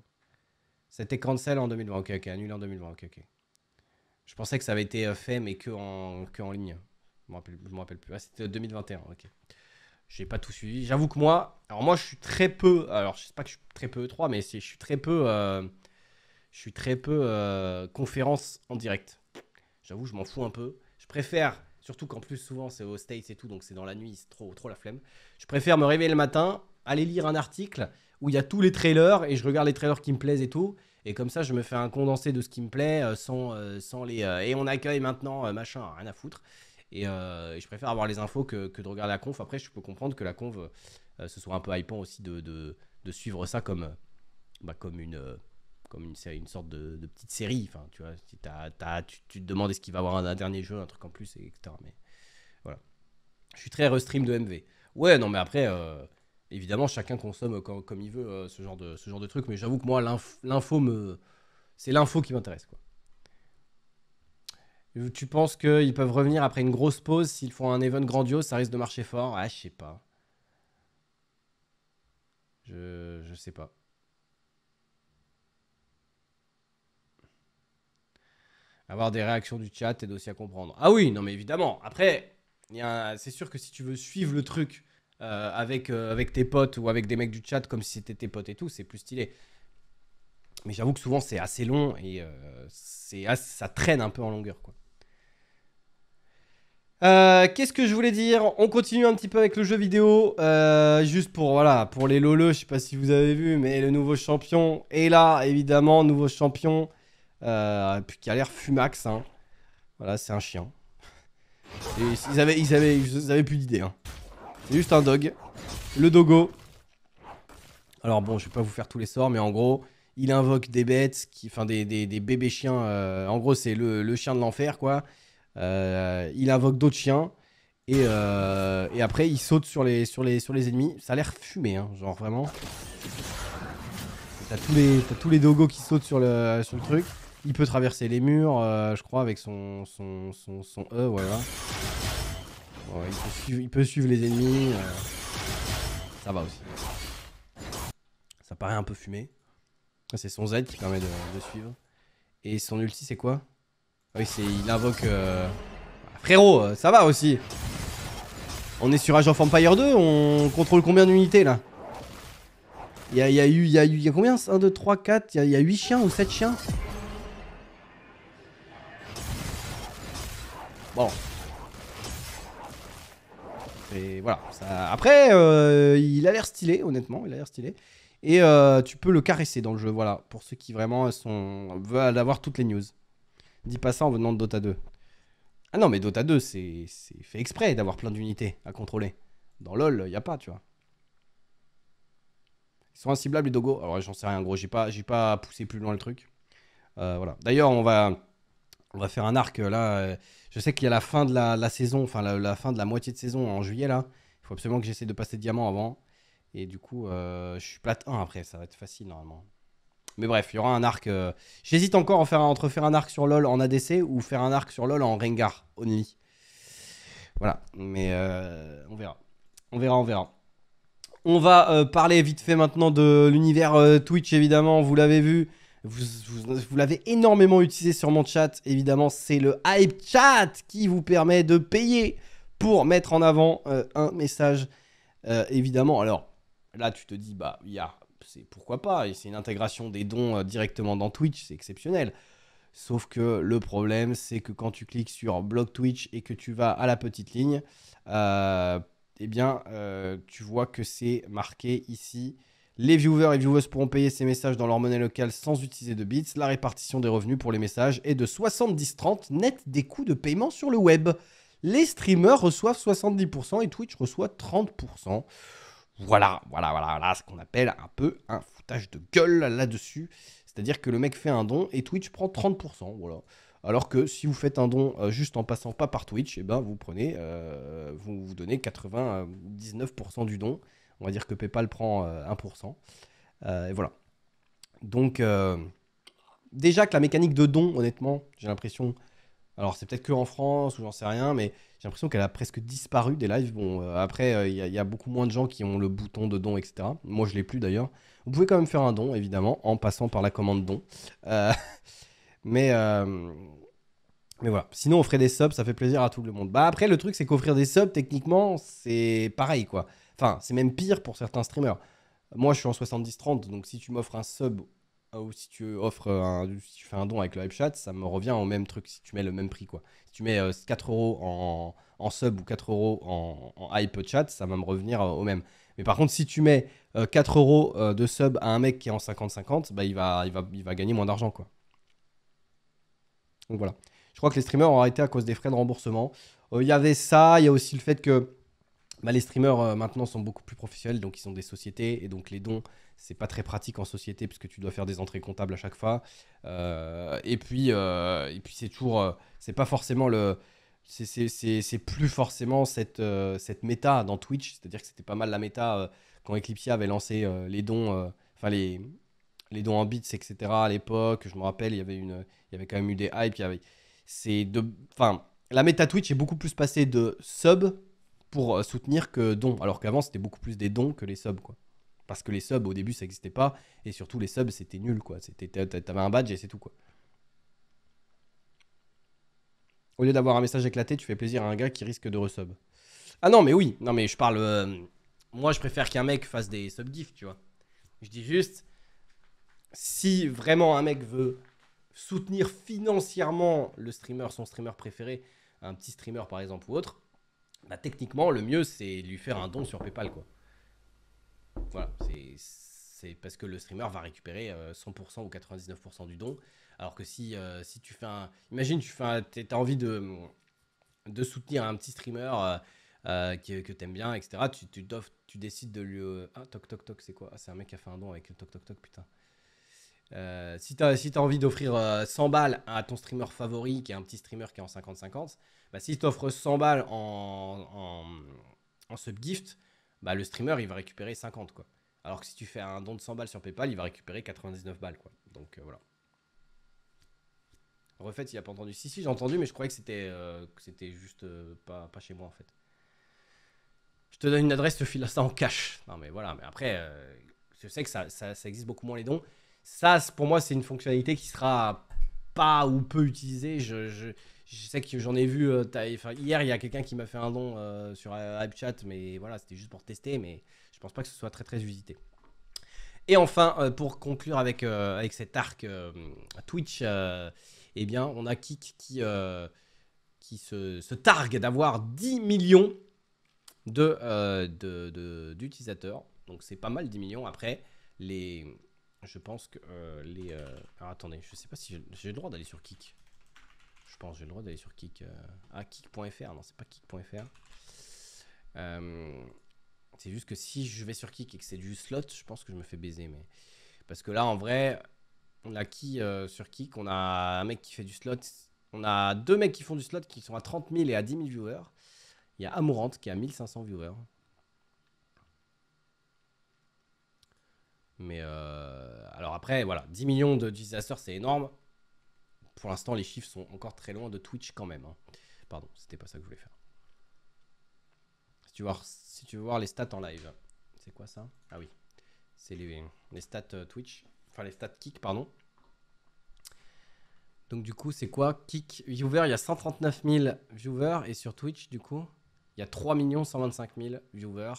C'était cancel en 2020. OK, OK, annulé en 2020. OK, OK. Je pensais que ça avait été euh, fait mais que en en ligne. Je me rappelle, me rappelle plus. Ah, c'était 2021. OK. J'ai pas tout suivi. J'avoue que moi, alors moi je suis très peu, alors je sais pas que je suis très peu 3 mais je suis très peu je suis très peu euh, conférence en direct. J'avoue, je m'en fous un peu. Je préfère, surtout qu'en plus souvent c'est aux States et tout, donc c'est dans la nuit, c'est trop, trop la flemme. Je préfère me réveiller le matin, aller lire un article où il y a tous les trailers et je regarde les trailers qui me plaisent et tout. Et comme ça, je me fais un condensé de ce qui me plaît euh, sans, euh, sans les. et on accueille maintenant, machin, rien à foutre. Et je préfère avoir les infos que, de regarder la conf. Après, je peux comprendre que la conf, ce soit un peu hypant aussi de, de suivre ça comme, bah, comme une comme une, sorte de, petite série. Enfin, tu vois, si tu, te demandes est-ce qu'il va avoir un, dernier jeu, un truc en plus, etc. Mais voilà. Je suis très restream de MV. Ouais, non, mais après, euh, évidemment, chacun consomme comme, comme il veut euh, ce, genre de, ce genre de truc. Mais j'avoue que moi, l'info me. C'est l'info qui m'intéresse, quoi. Euh, tu penses qu'ils peuvent revenir après une grosse pause S'ils font un event grandiose, ça risque de marcher fort Ah, je sais pas. Je, je sais pas. avoir des réactions du chat et aussi à comprendre. Ah oui, non mais évidemment. Après, c'est sûr que si tu veux suivre le truc euh, avec, euh, avec tes potes ou avec des mecs du chat comme si c'était tes potes et tout, c'est plus stylé. Mais j'avoue que souvent c'est assez long et euh, c'est ça traîne un peu en longueur quoi. qu'est-ce que je voulais dire On continue un petit peu avec le jeu vidéo, juste pour voilà, pour les lolos, je sais pas si vous avez vu, mais le nouveau champion est là, évidemment, nouveau champion euh, puis qui a l'air fumax. Hein. Voilà, c'est un chien. Et ils, avaient, ils, avaient, ils avaient plus d'idée. Hein. C'est juste un dog. Le dogo. Alors bon, je vais pas vous faire tous les sorts, mais en gros, il invoque des bêtes, qui, enfin des, des, des bébés chiens. Euh, en gros, c'est le, le, chien de l'enfer, quoi. Euh, il invoque d'autres chiens. Et, euh, et, après, il saute sur les, sur les, sur les ennemis. Ça a l'air fumé, hein, genre vraiment. T'as tous, les, tous les dogos qui sautent sur le, sur le truc. Il peut traverser les murs, euh, je crois, avec son, son, son, E, voilà. il, peut suivre, les ennemis. Euh. Ça va aussi. Ça paraît un peu fumé. C'est son Z qui permet de, suivre. Et son ulti, c'est quoi ah Oui, c'est il invoque... Frérot, ça va aussi. On est sur Age of Empire 2, on contrôle combien d'unités, là il y a, y, a y a, eu, y combien 1, 2, 3, 4, il y y a 8 chiens ou 7 chiens Bon. Et voilà. Après, euh, il a l'air stylé, honnêtement. Il a l'air stylé. Et euh, tu peux le caresser dans le jeu, voilà. Pour ceux qui vraiment sont... veulent avoir toutes les news. Dis pas ça en venant de Dota 2. Ah non, mais Dota 2, c'est fait exprès d'avoir plein d'unités à contrôler. Dans LoL, il a pas, tu vois. Ils sont inciblables, les Dogo. Alors, j'en sais rien, gros. J'ai pas, pas poussé plus loin le truc. Euh, voilà. D'ailleurs, on va on va faire un arc euh, là. Euh, je sais qu'il y a la fin de la, saison, enfin la, fin de la moitié de saison en juillet là. Il faut absolument que j'essaie de passer diamant avant. Et du coup, euh, je suis plate 1 après, ça va être facile normalement. Mais bref, il y aura un arc. J'hésite encore faire entre faire un arc sur LoL en ADC ou faire un arc sur LoL en Rengar only. Voilà, mais on verra. On verra, on verra. On va parler vite fait maintenant de l'univers Twitch évidemment, vous l'avez vu. Vous, l'avez énormément utilisé sur mon chat. Évidemment, c'est le Hype Chat qui vous permet de payer pour mettre en avant euh, un message. Euh, évidemment, alors là, tu te dis, bah, y a, c'est pourquoi pas, et c'est une intégration des dons euh, directement dans Twitch, c'est exceptionnel. Sauf que le problème, c'est que quand tu cliques sur blog Twitch et que tu vas à la petite ligne, eh bien, tu vois que c'est marqué ici les viewers et viewers pourront payer ces messages dans leur monnaie locale sans utiliser de bits. La répartition des revenus pour les messages est de 70-30 net des coûts de paiement sur le web. Les streamers reçoivent 70% et Twitch reçoit 30%. Voilà, voilà, voilà, voilà ce qu'on appelle un peu un foutage de gueule là-dessus. C'est-à-dire que le mec fait un don et Twitch prend 30%. Voilà. Alors que si vous faites un don euh, juste en passant pas par Twitch, eh ben vous prenez, euh, vous, vous donnez 99% du don on va dire que PayPal prend 1%. Euh, euh, et voilà. Donc, euh, déjà que la mécanique de don, honnêtement, j'ai l'impression. Alors, c'est peut-être que en France, ou j'en sais rien, mais j'ai l'impression qu'elle a presque disparu des lives. Bon, après, il y, a beaucoup moins de gens qui ont le bouton de don, etc. Moi, je l'ai plus d'ailleurs. Vous pouvez quand même faire un don, évidemment, en passant par la commande don. (laughs) mais, mais voilà. Sinon, offrir des subs, ça fait plaisir à tout le monde. Bah, après, le truc, c'est qu'offrir des subs, techniquement, c'est pareil, quoi. Enfin, c'est même pire pour certains streamers. Moi, je suis en 70-30, donc si tu m'offres un sub euh, ou si tu offres un, fais un don avec le hype chat, ça me revient au même truc si tu mets le même prix quoi. Si tu mets 4 euh, euros en, sub ou 4 euros en, hype chat, ça va me revenir euh, au même. Mais par contre, si tu mets 4 euros de sub à un mec qui est en 50-50, bah, il, va, il, va, il va gagner moins d'argent quoi. Donc voilà. Je crois que les streamers ont arrêté à cause des frais de remboursement. Il y avait ça, il y a aussi le fait que bah, les streamers euh, maintenant sont beaucoup plus professionnels, donc ils sont des sociétés et donc les dons, c'est pas très pratique en société puisque tu dois faire des entrées comptables à chaque fois. Euh, et puis, euh, et puis c'est toujours, c'est pas forcément le, c'est plus forcément cette cette méta dans Twitch, c'est-à-dire que c'était pas mal la méta quand Eclipsia avait lancé les dons, enfin les les dons en bits etc à l'époque. Je me rappelle, il y avait une, il y avait quand même eu des hypes. c'est de, enfin la méta Twitch est beaucoup plus passée de sub pour euh, soutenir que dons, alors qu'avant c'était beaucoup plus des dons que les subs, quoi. Parce que les subs au début ça n'existait pas, et surtout les subs c'était nul, quoi. C'était, t'avais un badge et c'est tout, quoi. Au lieu d'avoir un message éclaté, tu fais plaisir à un gars qui risque de resub. Ah non, mais oui, non, mais je parle. Euh, moi je préfère qu'un mec fasse des sub tu vois. Je dis juste, si vraiment un mec veut soutenir financièrement le streamer, son streamer préféré, un petit streamer par exemple ou autre, bah, techniquement, le mieux, c'est lui faire un don sur PayPal. Quoi. Voilà, c'est parce que le streamer va récupérer 100% euh, ou 99% du don. Alors que si, euh, si tu fais un. Imagine, tu fais un... as envie de, de soutenir un petit streamer euh, que, que tu bien, etc. Tu, tu, tu décides de lui. Ah, toc toc toc, c'est quoi ah, C'est un mec qui a fait un don avec le toc toc toc, putain. Euh, si tu as, si as, envie d'offrir 100 euh, balles à ton streamer favori, qui est un petit streamer qui est en 50-50, bah, si tu offres 100 balles en, en, en subgift, bah, le streamer, il va récupérer 50. Quoi. Alors que si tu fais un don de 100 balles sur PayPal, il va récupérer 99 balles. Quoi. Donc euh, voilà. Refait, il n'a pas entendu. Si, si, j'ai entendu, mais je croyais que c'était c'était juste pas, pas chez moi, en fait. Je te donne une adresse, je te file ça en cash. Non, mais voilà, mais après, je sais que ça existe beaucoup moins les dons. Ça, pour moi, c'est une fonctionnalité qui sera pas ou peu utilisée. Je, sais que j'en ai vu. Euh, hier, il y a quelqu'un qui m'a fait un don euh, sur HypeChat, euh, mais voilà, c'était juste pour tester. Mais je pense pas que ce soit très très visité. Et enfin, pour conclure avec, avec cet arc Twitch, eh bien, on a Kik qui, qui se, targue d'avoir 10 millions d'utilisateurs. De, de, Donc c'est pas mal 10 millions. Après, les, je pense que euh, les... Euh, alors attendez, je sais pas si j'ai le droit d'aller sur Kik. Je pense j'ai le droit d'aller sur Kik. Euh, ah, Kik.fr, non, c'est pas Kik.fr. c'est juste que si je vais sur Kik et que c'est du slot, je pense que je me fais baiser. mais Parce que là, en vrai, on a qui sur Kik On a un mec qui fait du slot. On a deux mecs qui font du slot qui sont à 30 000 et à 10 000 viewers. Il y a Amourante qui a 1500 viewers. Mais euh, alors après, voilà, 10 millions d'utilisateurs, c'est énorme. Pour l'instant, les chiffres sont encore très loin de Twitch quand même. Hein. Pardon, c'était pas ça que je voulais faire. Si tu veux voir, si tu veux les stats en live, c'est quoi ça Ah oui, c'est les, stats euh, Twitch, enfin les stats Kick, pardon. Donc du coup, c'est quoi Kick viewer, il y a 139 000 viewers et sur Twitch, du coup, il y a 3 125 000 viewers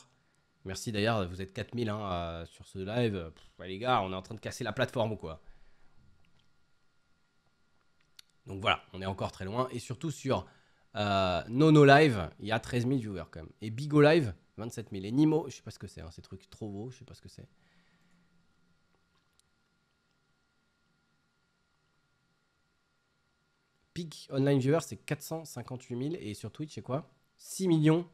Merci d'ailleurs, vous êtes 4000 hein, sur ce live. les gars, on est en train de casser la plateforme ou quoi. Donc voilà, on est encore très loin. Et surtout sur euh, Nono Live, il y a 13 000 viewers quand même. Et Bigo Live, 27 000. Et Nimo, je sais pas ce que c'est, hein, ces trucs trop beaux, je sais pas ce que c'est. Peak online viewers, c'est 458 000. Et sur Twitch, c'est quoi 6 millions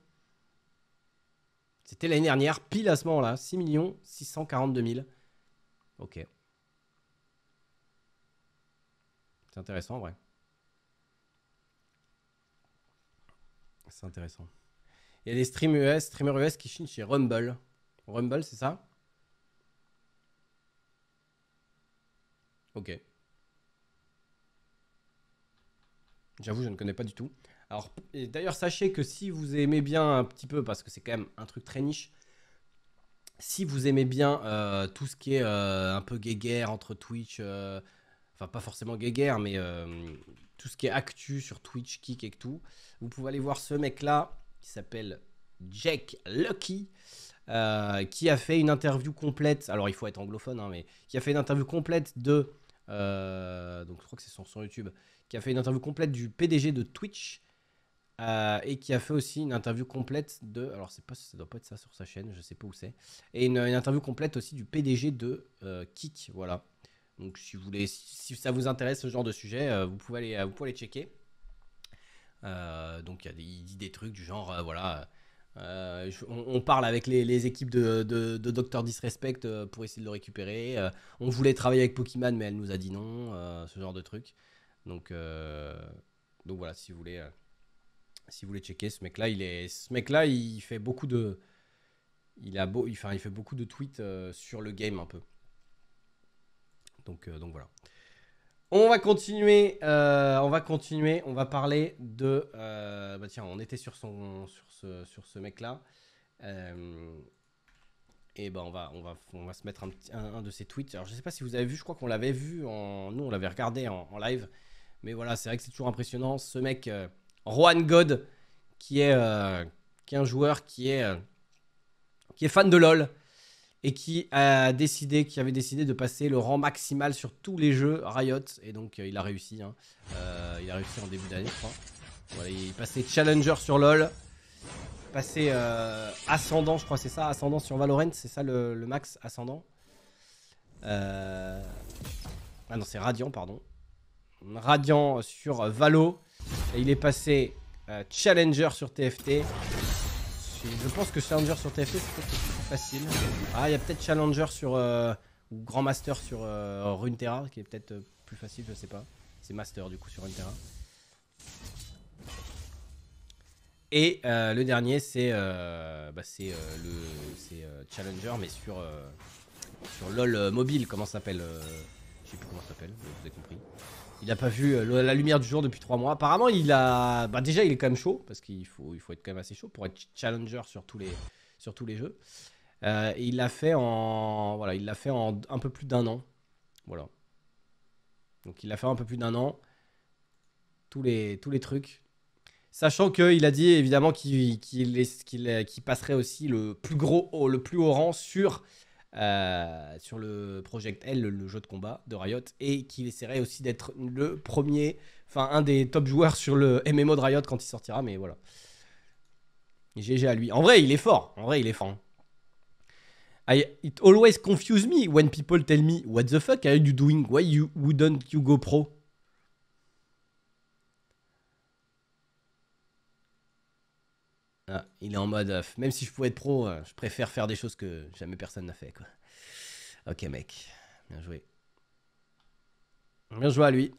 c'était l'année dernière, pile à ce moment-là. 6 642 000. Ok. C'est intéressant, vrai. C'est intéressant. Il y a des US, e streamers e US qui chinent chez Rumble. Rumble, c'est ça Ok. J'avoue, je ne connais pas du tout. Alors, d'ailleurs, sachez que si vous aimez bien un petit peu, parce que c'est quand même un truc très niche, si vous aimez bien euh, tout ce qui est euh, un peu guéguerre entre Twitch, euh, enfin pas forcément guéguerre, mais tout ce qui est actu sur Twitch, Kick et tout, vous pouvez aller voir ce mec-là qui s'appelle Jack Lucky. qui a fait une interview complète, alors il faut être anglophone, hein, mais qui a fait une interview complète de, donc je crois que c'est sur YouTube, qui a fait une interview complète du PDG de Twitch, euh, et qui a fait aussi une interview complète de. Alors, c'est pas, ça doit pas être ça sur sa chaîne, je sais pas où c'est. Et une, interview complète aussi du PDG de Kick euh, Kik, voilà. Donc, si, vous voulez, si, ça vous intéresse ce genre de sujet, euh, vous, pouvez aller, vous pouvez aller checker. donc, il dit des trucs du genre, voilà. on, parle avec les, équipes de, de, Disrespect pour essayer de le récupérer. on voulait travailler avec Pokémon, mais elle nous a dit non. ce genre de truc. Donc, donc voilà, si vous voulez si vous voulez checker, ce mec-là, il est, ce mec-là, il fait beaucoup de, il a beau, il fait beaucoup de tweets euh, sur le game un peu. Donc, euh, donc voilà. On va continuer, euh, on va continuer, on va parler de, bah tiens, on était sur son, sur ce, sur ce mec-là. et ben on va, on va, va se mettre un, de ses tweets. Alors je sais pas si vous avez vu, je crois qu'on l'avait vu en, nous on l'avait regardé en, live. Mais voilà, c'est vrai que c'est toujours impressionnant. Ce mec, Rohan God, euh, qui est, un joueur qui est, euh, qui est fan de LoL et qui a décidé, avait décidé de passer le rang maximal sur tous les jeux Riot, et donc euh, il a réussi. Hein. il a réussi en début d'année, je crois. il passait challenger sur LoL, passé ascendant, je crois c'est ça, ascendant sur Valorant, c'est ça le, le, max ascendant. Ah non, c'est Radiant, pardon. Radiant sur Valo il est passé euh, Challenger sur TFT. Je pense que Challenger sur TFT, c'est peut-être facile. Ah, il y a peut-être Challenger sur... ou euh, Grand Master sur euh, Runeterra, qui est peut-être plus facile, je sais pas. C'est Master, du coup, sur Runeterra. Et le dernier, c'est bah, le Challenger, mais sur, sur LoL mobile, comment ça s'appelle Je sais plus comment ça s'appelle, vous avez compris. Il n'a pas vu euh, la lumière du jour depuis trois mois. Apparemment, il a. Bah, déjà, il est quand même chaud, parce qu'il faut, être quand même assez chaud pour être challenger sur tous les, jeux. Euh, il l'a fait en. Voilà, il l'a fait en un peu plus d'un an. Voilà. Donc, il l'a fait en un peu plus d'un an. Tous les, trucs. Sachant qu'il a dit évidemment qu'il passerait aussi le plus gros, le plus haut rang sur euh, sur le Project L, le, jeu de combat de Riot, et qu'il essaierait aussi d'être le premier, enfin un des top joueurs sur le MMO de Riot quand il sortira, mais voilà. GG à lui. En vrai, il est fort. En vrai, il est fort. it always confuse me when people tell me what the fuck are you doing? Why you wouldn't you go pro? Ah, il est en mode, même si je pouvais être pro, euh, je préfère faire des choses que jamais personne n'a fait. Quoi. Ok, mec. Bien joué. Bien joué à lui.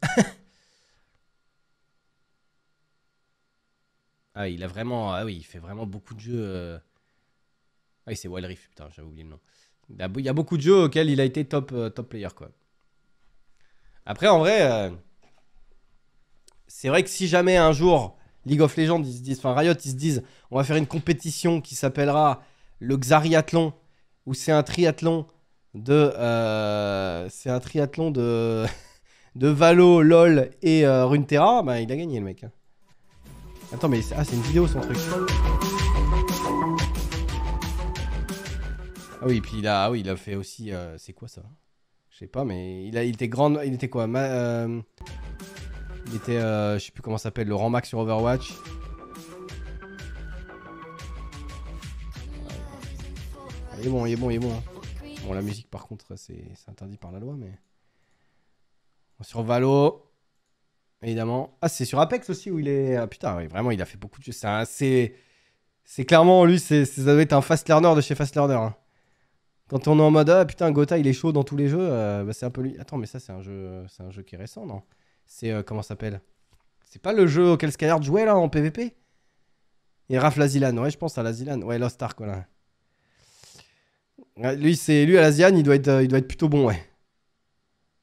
(laughs) ah, il a vraiment. Ah oui, il fait vraiment beaucoup de jeux. Euh. Ah oui, c'est Rift, putain, j'avais oublié le nom. Il y, a, beaucoup de jeux auxquels il a été top, euh, top player, quoi. Après, en vrai. C'est vrai que si jamais un jour League of Legends, ils se disent, enfin Riot, ils se disent, on va faire une compétition qui s'appellera le Xariathlon, où c'est un triathlon de, euh, c'est un triathlon de, (laughs) de Valo, LOL et euh, Runeterra, bah il a gagné le mec. Hein. Attends, mais ah, c'est une vidéo son truc. Ah oui, puis il a, ah oui, il a fait aussi, euh, c'est quoi ça Je sais pas, mais il a, il était grand, il était quoi ma, il était, euh, je sais plus comment ça s'appelle, le rang sur Overwatch. Ah, il est bon, il est bon, il est bon. Hein. Bon, la musique, par contre, c'est interdit par la loi, mais. sur Valo, évidemment. Ah, c'est sur Apex aussi où il est. Ah, putain, oui, vraiment, il a fait beaucoup de jeux. C'est C'est clairement, lui, ça doit être un fast learner de chez fast learner. Hein. Quand on est en mode, ah, putain, Gotha, il est chaud dans tous les jeux, euh, bah, c'est un peu lui. Attends, mais ça, c'est un, jeu... un jeu qui est récent, non c'est euh, comment ça s'appelle C'est pas le jeu auquel Skyward jouait là en PVP Et Raph Lazilan, ouais, je pense à Lazilan. Ouais, Lost Ark, voilà. lui, c'est lui à l'Asian, il doit être, euh, il doit être plutôt bon, ouais.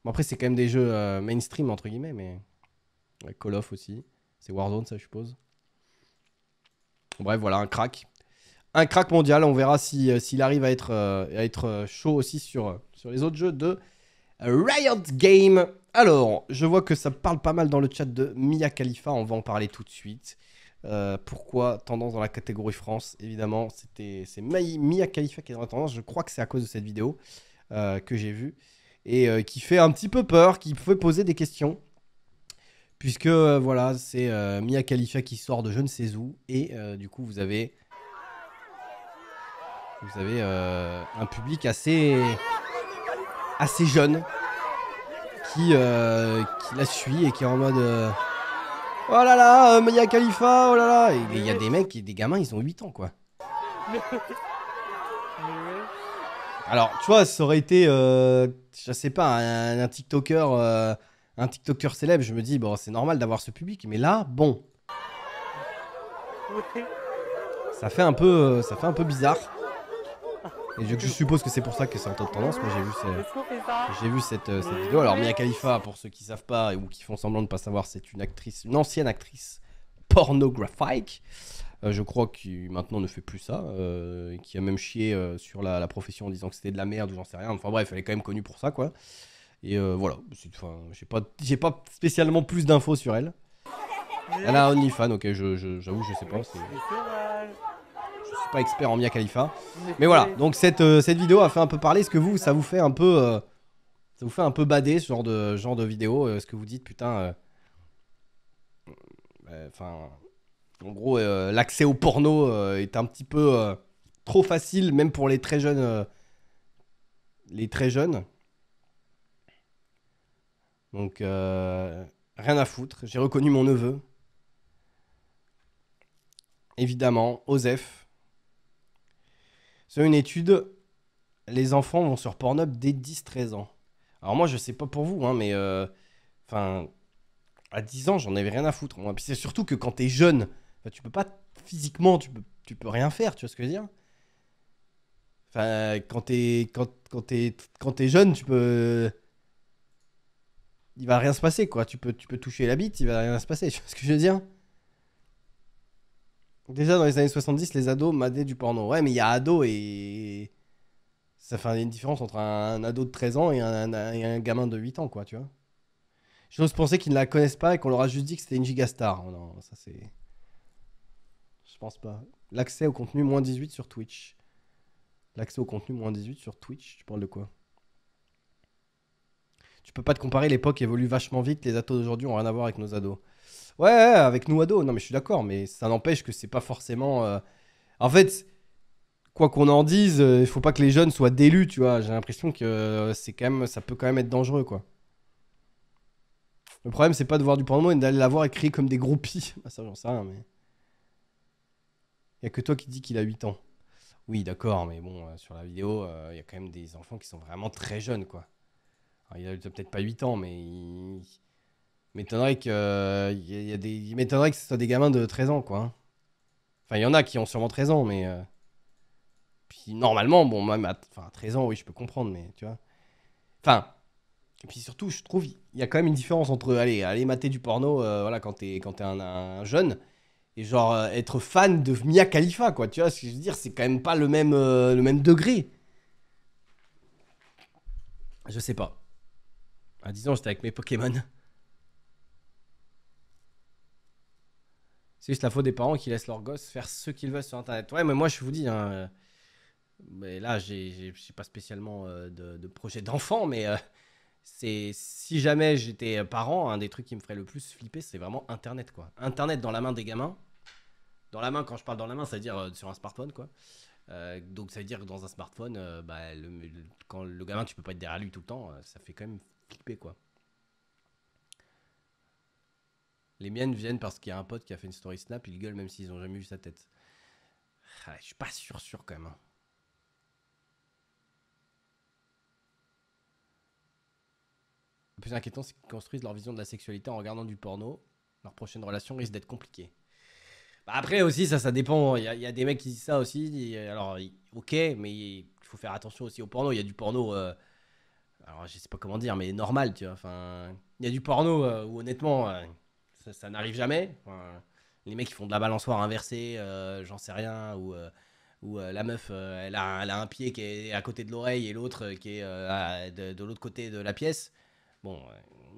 Bon, après, c'est quand même des jeux euh, mainstream entre guillemets, mais Call of aussi. C'est Warzone, ça, je suppose. Bref, voilà, un crack. Un crack mondial. On verra s'il si, arrive à être, à être chaud aussi sur, sur les autres jeux de Riot Game alors, je vois que ça parle pas mal dans le chat de Mia Khalifa, on va en parler tout de suite. Euh, pourquoi tendance dans la catégorie France Évidemment, c'était c'est Mia Khalifa qui est dans la tendance. Je crois que c'est à cause de cette vidéo euh, que j'ai vue et euh, qui fait un petit peu peur, qui fait poser des questions. Puisque voilà, c'est Mia Khalifa qui sort de je ne sais où et du coup, vous avez vous avez un public assez assez jeune qui, euh, qui la suit et qui est en mode euh, Oh là là, euh, Maya Khalifa, oh là là. il y a des mecs, des gamins, ils ont 8 ans quoi. (laughs) Alors, tu vois, ça aurait été, je sais pas, un, un TikToker, un TikToker célèbre. Je me dis, bon, c'est normal d'avoir ce public, mais là, bon. (laughs) Ça fait un peu, ça fait un peu bizarre je, suppose que c'est pour ça que c'est un de tendance. Moi, j'ai vu, vu cette, euh, vidéo. Alors, Mia Khalifa, pour ceux qui savent pas ou qui font semblant de pas savoir, c'est une actrice, une ancienne actrice pornographique. Euh, je crois qu'il maintenant ne fait plus ça, et euh, qui a même chié sur la, profession en disant que c'était de la merde ou j'en sais rien. Enfin bref, elle est quand même connue pour ça, quoi. Et voilà, enfin, j'ai pas, pas spécialement plus d'infos sur elle. Elle a un OnlyFans, ok, j'avoue, je, je sais pas pas expert en Mia Khalifa. Mais voilà, donc cette, euh, cette vidéo a fait un peu parler. Est-ce que vous, ça vous fait un peu. Euh, ça vous fait un peu bader ce genre de, genre de vidéo Est-ce euh, que vous dites, putain. Enfin. en gros, l'accès au porno est un petit peu trop facile, même pour les très jeunes. les très jeunes. Donc, rien à foutre. J'ai reconnu mon neveu. Évidemment, Osef. Sur une étude, les enfants vont sur Pornhub dès 10-13 ans. Alors moi, je sais pas pour vous, hein, mais... Euh, enfin, à 10 ans, j'en avais rien à foutre. Puis c'est surtout que quand t'es jeune, tu peux pas... Physiquement, tu peux, peux rien faire, tu vois ce que je veux dire Enfin, quand t'es quand, quand es, quand jeune, tu peux... Il va rien se passer, quoi. Tu peux, tu peux toucher la bite, il va rien se passer, tu vois ce que je veux dire Déjà dans les années 70, les ados madaient du porno. Ouais, mais il y a ados et. Ça fait une différence entre un ado de 13 ans et un, gamin de 8 ans, quoi, tu vois. J'ose penser qu'ils ne la connaissent pas et qu'on leur a juste dit que c'était une gigastar. Oh non, ça c'est. Je pense pas. L'accès au contenu moins 18 sur Twitch. L'accès au contenu moins 18 sur Twitch, tu parles de quoi Tu peux pas te comparer, l'époque évolue vachement vite, les ados d'aujourd'hui ont rien à voir avec nos ados. Ouais, avec nous ados, non mais je suis d'accord, mais ça n'empêche que c'est pas forcément. Euh, en fait, quoi qu'on en dise, il euh, faut pas que les jeunes soient délus, tu vois. J'ai l'impression que euh, c'est quand même, ça peut quand même être dangereux, quoi. Le problème, c'est pas de voir du porno, et d'aller l'avoir voir comme des groupies. (laughs) Ah, ça, j'en sais rien, mais. Y a que toi qui dis qu'il a 8 ans. Oui, d'accord, mais bon, sur la vidéo, il y a quand même des enfants qui sont vraiment très jeunes, quoi. il a peut-être pas 8 ans, mais M'étonnerait que, euh, y a, des... il m'étonnerait que ce soit des gamins de 13 ans, quoi. Hein. Enfin, il y en a qui ont sûrement 13 ans, mais. Euh, puis normalement, bon, même à enfin, 13 ans, oui, je peux comprendre, mais tu vois. Enfin. Et puis surtout, je trouve, il y a quand même une différence entre aller, aller mater du porno euh, voilà, quand t'es un, un jeune et genre être fan de Mia Khalifa, quoi. Tu vois ce que je veux dire C'est quand même pas le même, le même degré. Je sais pas. À 10 ans, j'étais avec mes Pokémon. C'est juste la faute des parents qui laissent leurs gosses faire ce qu'ils veulent sur Internet. Ouais, mais moi, je vous dis, hein, euh, mais là, je n'ai pas spécialement euh, de, projet d'enfant, mais euh, c'est si jamais j'étais parent, un des trucs qui me ferait le plus flipper, c'est vraiment Internet, quoi. Internet dans la main des gamins. Dans la main, quand je parle dans la main, ça veut dire sur un smartphone, quoi. donc ça veut dire que dans un smartphone, bah, quand le gamin, tu peux pas être derrière lui tout le temps, ça fait quand même flipper, quoi. Les miennes viennent parce qu'il y a un pote qui a fait une story Snap, il gueule même s'ils n'ont jamais vu sa tête. Je ah, je suis pas sûr, sûr quand même. Hein. Le plus inquiétant, c'est qu'ils construisent leur vision de la sexualité en regardant du porno. Leur prochaine relation risque d'être compliquée. Bah, après aussi, ça, ça dépend. Hein. Il y, a des mecs qui disent ça aussi. Alors, ok, mais il faut faire attention aussi au porno. Il y a du porno. Euh, alors, je sais pas comment dire, mais normal, tu vois. Enfin, il y a du porno euh, où honnêtement, euh, ça, n'arrive jamais. les mecs qui font de la balançoire inversée, euh, j'en sais rien, ou, euh, ou euh, la meuf, elle a, elle, un pied qui est à côté de l'oreille et l'autre qui est de, l'autre côté de la pièce. Bon,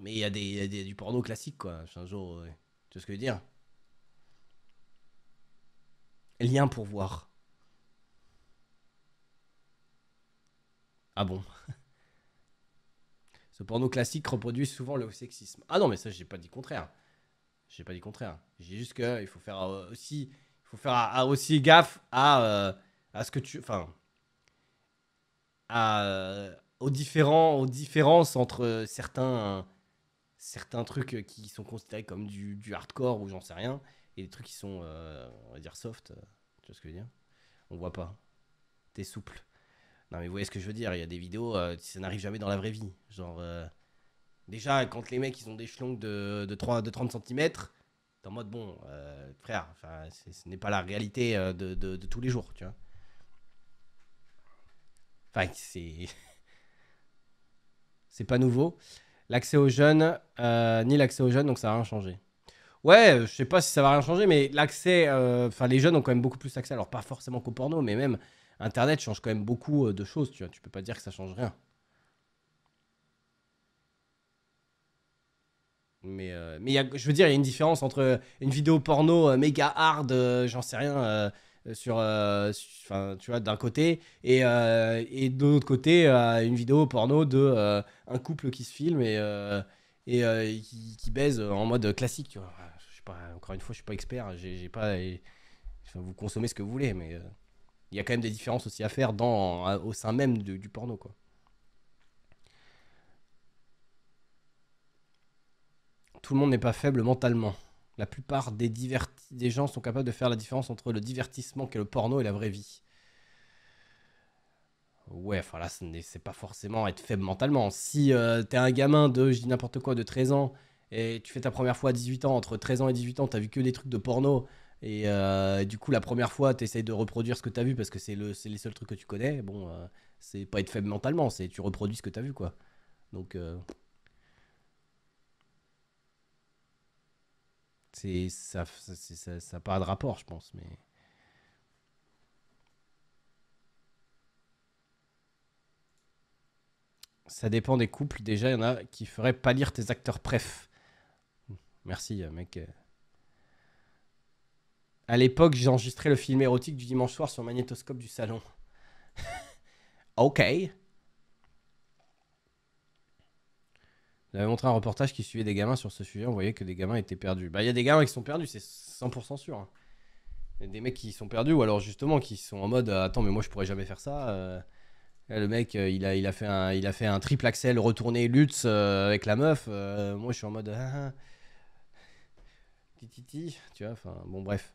mais il y a, des, du porno classique, quoi. Un jour, tu sais ce que je veux dire Lien pour voir. Ah bon (laughs) Ce porno classique reproduit souvent le sexisme. Ah non, mais ça, j'ai pas dit contraire. J'ai pas dit contraire. J'ai juste qu'il faut faire euh, aussi, il faut faire aussi gaffe à, euh, à ce que tu, enfin, à, euh, aux différents, aux différences entre certains, certains trucs qui sont considérés comme du, du hardcore ou j'en sais rien, et des trucs qui sont, on va dire soft. Tu vois ce que je veux dire On voit pas. T'es souple. Non mais vous voyez ce que je veux dire Il y a des vidéos, ça n'arrive jamais dans la vraie vie. Genre, Déjà, quand les mecs, ils ont des chelons de, de, de 30 cm, t'es en mode, bon, euh, frère, ce n'est pas la réalité euh, de, tous les jours, tu vois. Enfin, c'est. (laughs) c'est pas nouveau. L'accès aux jeunes, euh, ni l'accès aux jeunes, donc ça n'a rien changé. Ouais, je sais pas si ça va rien changer, mais l'accès. Enfin, les jeunes ont quand même beaucoup plus accès. Alors, pas forcément qu'au porno, mais même Internet change quand même beaucoup de choses, tu vois. Tu peux pas dire que ça change rien. Mais, euh, y a, je veux dire, il y a une différence entre une vidéo porno euh, méga hard, euh, j'en sais rien, sur, tu vois, d'un côté, et, et de l'autre côté, une vidéo porno de un couple qui se filme et, et qui, baise en mode classique, tu vois. Je pas, encore une fois, je suis pas expert, j'ai pas. vous consommez ce que vous voulez, mais il y a quand même des différences aussi à faire dans, au sein même du porno, quoi. tout le monde n'est pas faible mentalement. La plupart des, des gens sont capables de faire la différence entre le divertissement qu'est le porno et la vraie vie. Ouais, enfin là, c'est pas forcément être faible mentalement. Si euh, t'es un gamin de, je dis n'importe quoi, de 13 ans, et tu fais ta première fois à 18 ans, entre 13 ans et 18 ans, t'as vu que des trucs de porno, euh, et, du coup, la première fois, t'essayes de reproduire ce que t'as vu parce que c'est le, les seuls trucs que tu connais, bon, euh, c'est pas être faible mentalement, c'est tu reproduis ce que t'as vu, quoi. Donc. C'est ça, ça, pas de rapport, je pense, mais. Ça dépend des couples. Déjà, il y en a qui feraient pâlir tes acteurs pref. Merci, euh, mec. Euh. À l'époque, j'ai enregistré le film érotique du dimanche soir sur magnétoscope du salon. (laughs) ok. Il avait montré un reportage qui suivait des gamins sur ce sujet. On voyait que des gamins étaient perdus. Bah, il y a des gamins qui sont perdus, c'est 100% sûr. Hein. Y a des mecs qui sont perdus ou alors justement qui sont en mode euh, Attends, mais moi je pourrais jamais faire ça. Euh. le mec, euh, il a, il, a fait un, il a fait un triple axel retourné Lutz avec la meuf. moi je suis en mode ah, Titi, ah. tu vois. Enfin, bon, bref.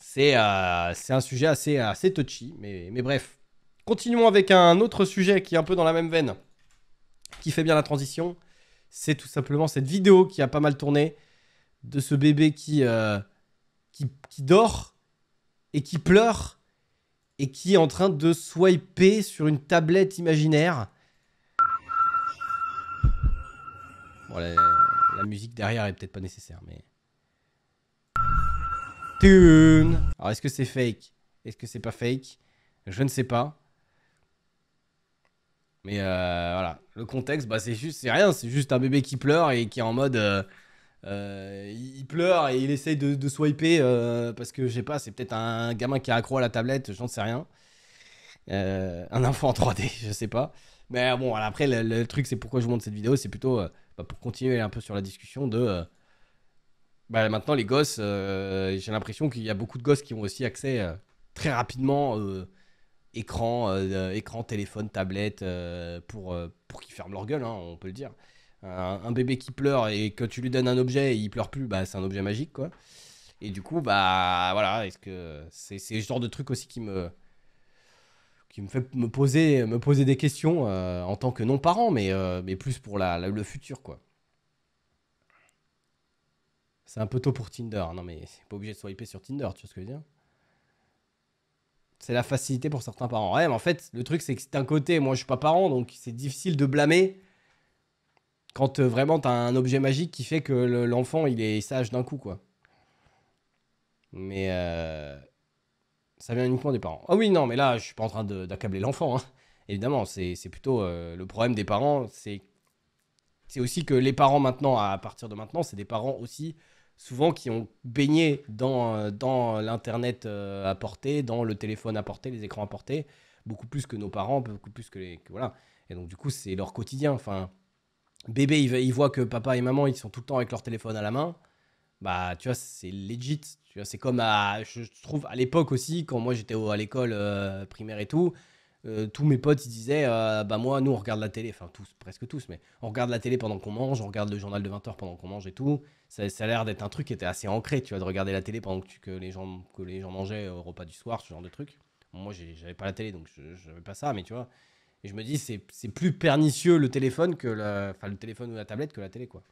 C'est un sujet assez, assez touchy, mais bref. Continuons avec un autre sujet qui est un peu dans la même veine qui fait bien la transition, c'est tout simplement cette vidéo qui a pas mal tourné de ce bébé euh, qui, qui, dort et qui pleure et qui est en train de swiper sur une tablette imaginaire. Bon, la, la musique derrière est peut-être pas nécessaire, mais. Tune Alors, est-ce que c'est fake Est-ce que c'est pas fake Je ne sais pas. Mais euh, voilà, le contexte, bah, c'est juste, c'est rien, c'est juste un bébé qui pleure et qui est en mode. Euh, euh, il pleure et il essaye de, swiper parce que je sais pas, c'est peut-être un gamin qui est accro à la tablette, j'en sais rien. un enfant en 3D, (laughs) je sais pas. Mais bon, après, le, truc, c'est pourquoi je vous montre cette vidéo, c'est plutôt bah, pour continuer un peu sur la discussion de. Bah, maintenant, les gosses, j'ai l'impression qu'il y a beaucoup de gosses qui ont aussi accès très rapidement écran, euh, écran, téléphone, tablette, euh, pour, euh, pour qu'ils ferment leur gueule, hein, on peut le dire. Un, bébé qui pleure et que tu lui donnes un objet et il pleure plus, bah, c'est un objet magique, quoi. Et du coup, bah voilà, est que c'est ce genre de truc aussi qui me qui me fait me poser me poser des questions en tant que non parent, mais mais plus pour la, le futur, quoi. C'est un peu tôt pour Tinder, non mais c'est pas obligé de swiper sur Tinder, tu vois ce que je veux dire. C'est la facilité pour certains parents. Ouais, mais en fait, le truc, c'est que d'un côté, moi, je suis pas parent, donc c'est difficile de blâmer quand euh, vraiment tu as un objet magique qui fait que l'enfant, il est sage d'un coup, quoi. Mais euh, ça vient uniquement des parents. oh oui, non, mais là, je suis pas en train d'accabler l'enfant. Hein. Évidemment, c'est plutôt euh, le problème des parents, c'est aussi que les parents maintenant, à partir de maintenant, c'est des parents aussi souvent qui ont baigné dans, euh, l'Internet à euh, portée, dans le téléphone à portée, les écrans à portée, beaucoup plus que nos parents, beaucoup plus que les... voilà. Et donc du coup, c'est leur quotidien. Enfin, bébé, il, voit que papa et maman, ils sont tout le temps avec leur téléphone à la main. Bah, tu vois, c'est legit. Tu vois, c'est comme à, je trouve à l'époque aussi, quand moi j'étais à l'école euh, primaire et tout, euh, tous mes potes ils disaient euh, bah moi nous on regarde la télé enfin tous presque tous mais on regarde la télé pendant qu'on mange on regarde le journal de 20h pendant qu'on mange et tout ça, ça a l'air d'être un truc qui était assez ancré tu vois de regarder la télé pendant que, les gens que les gens mangeaient au repas du soir ce genre de truc moi moi j'avais pas la télé donc je, j'avais pas ça mais tu vois et je me dis c'est plus pernicieux le téléphone que enfin le téléphone ou la tablette que la télé quoi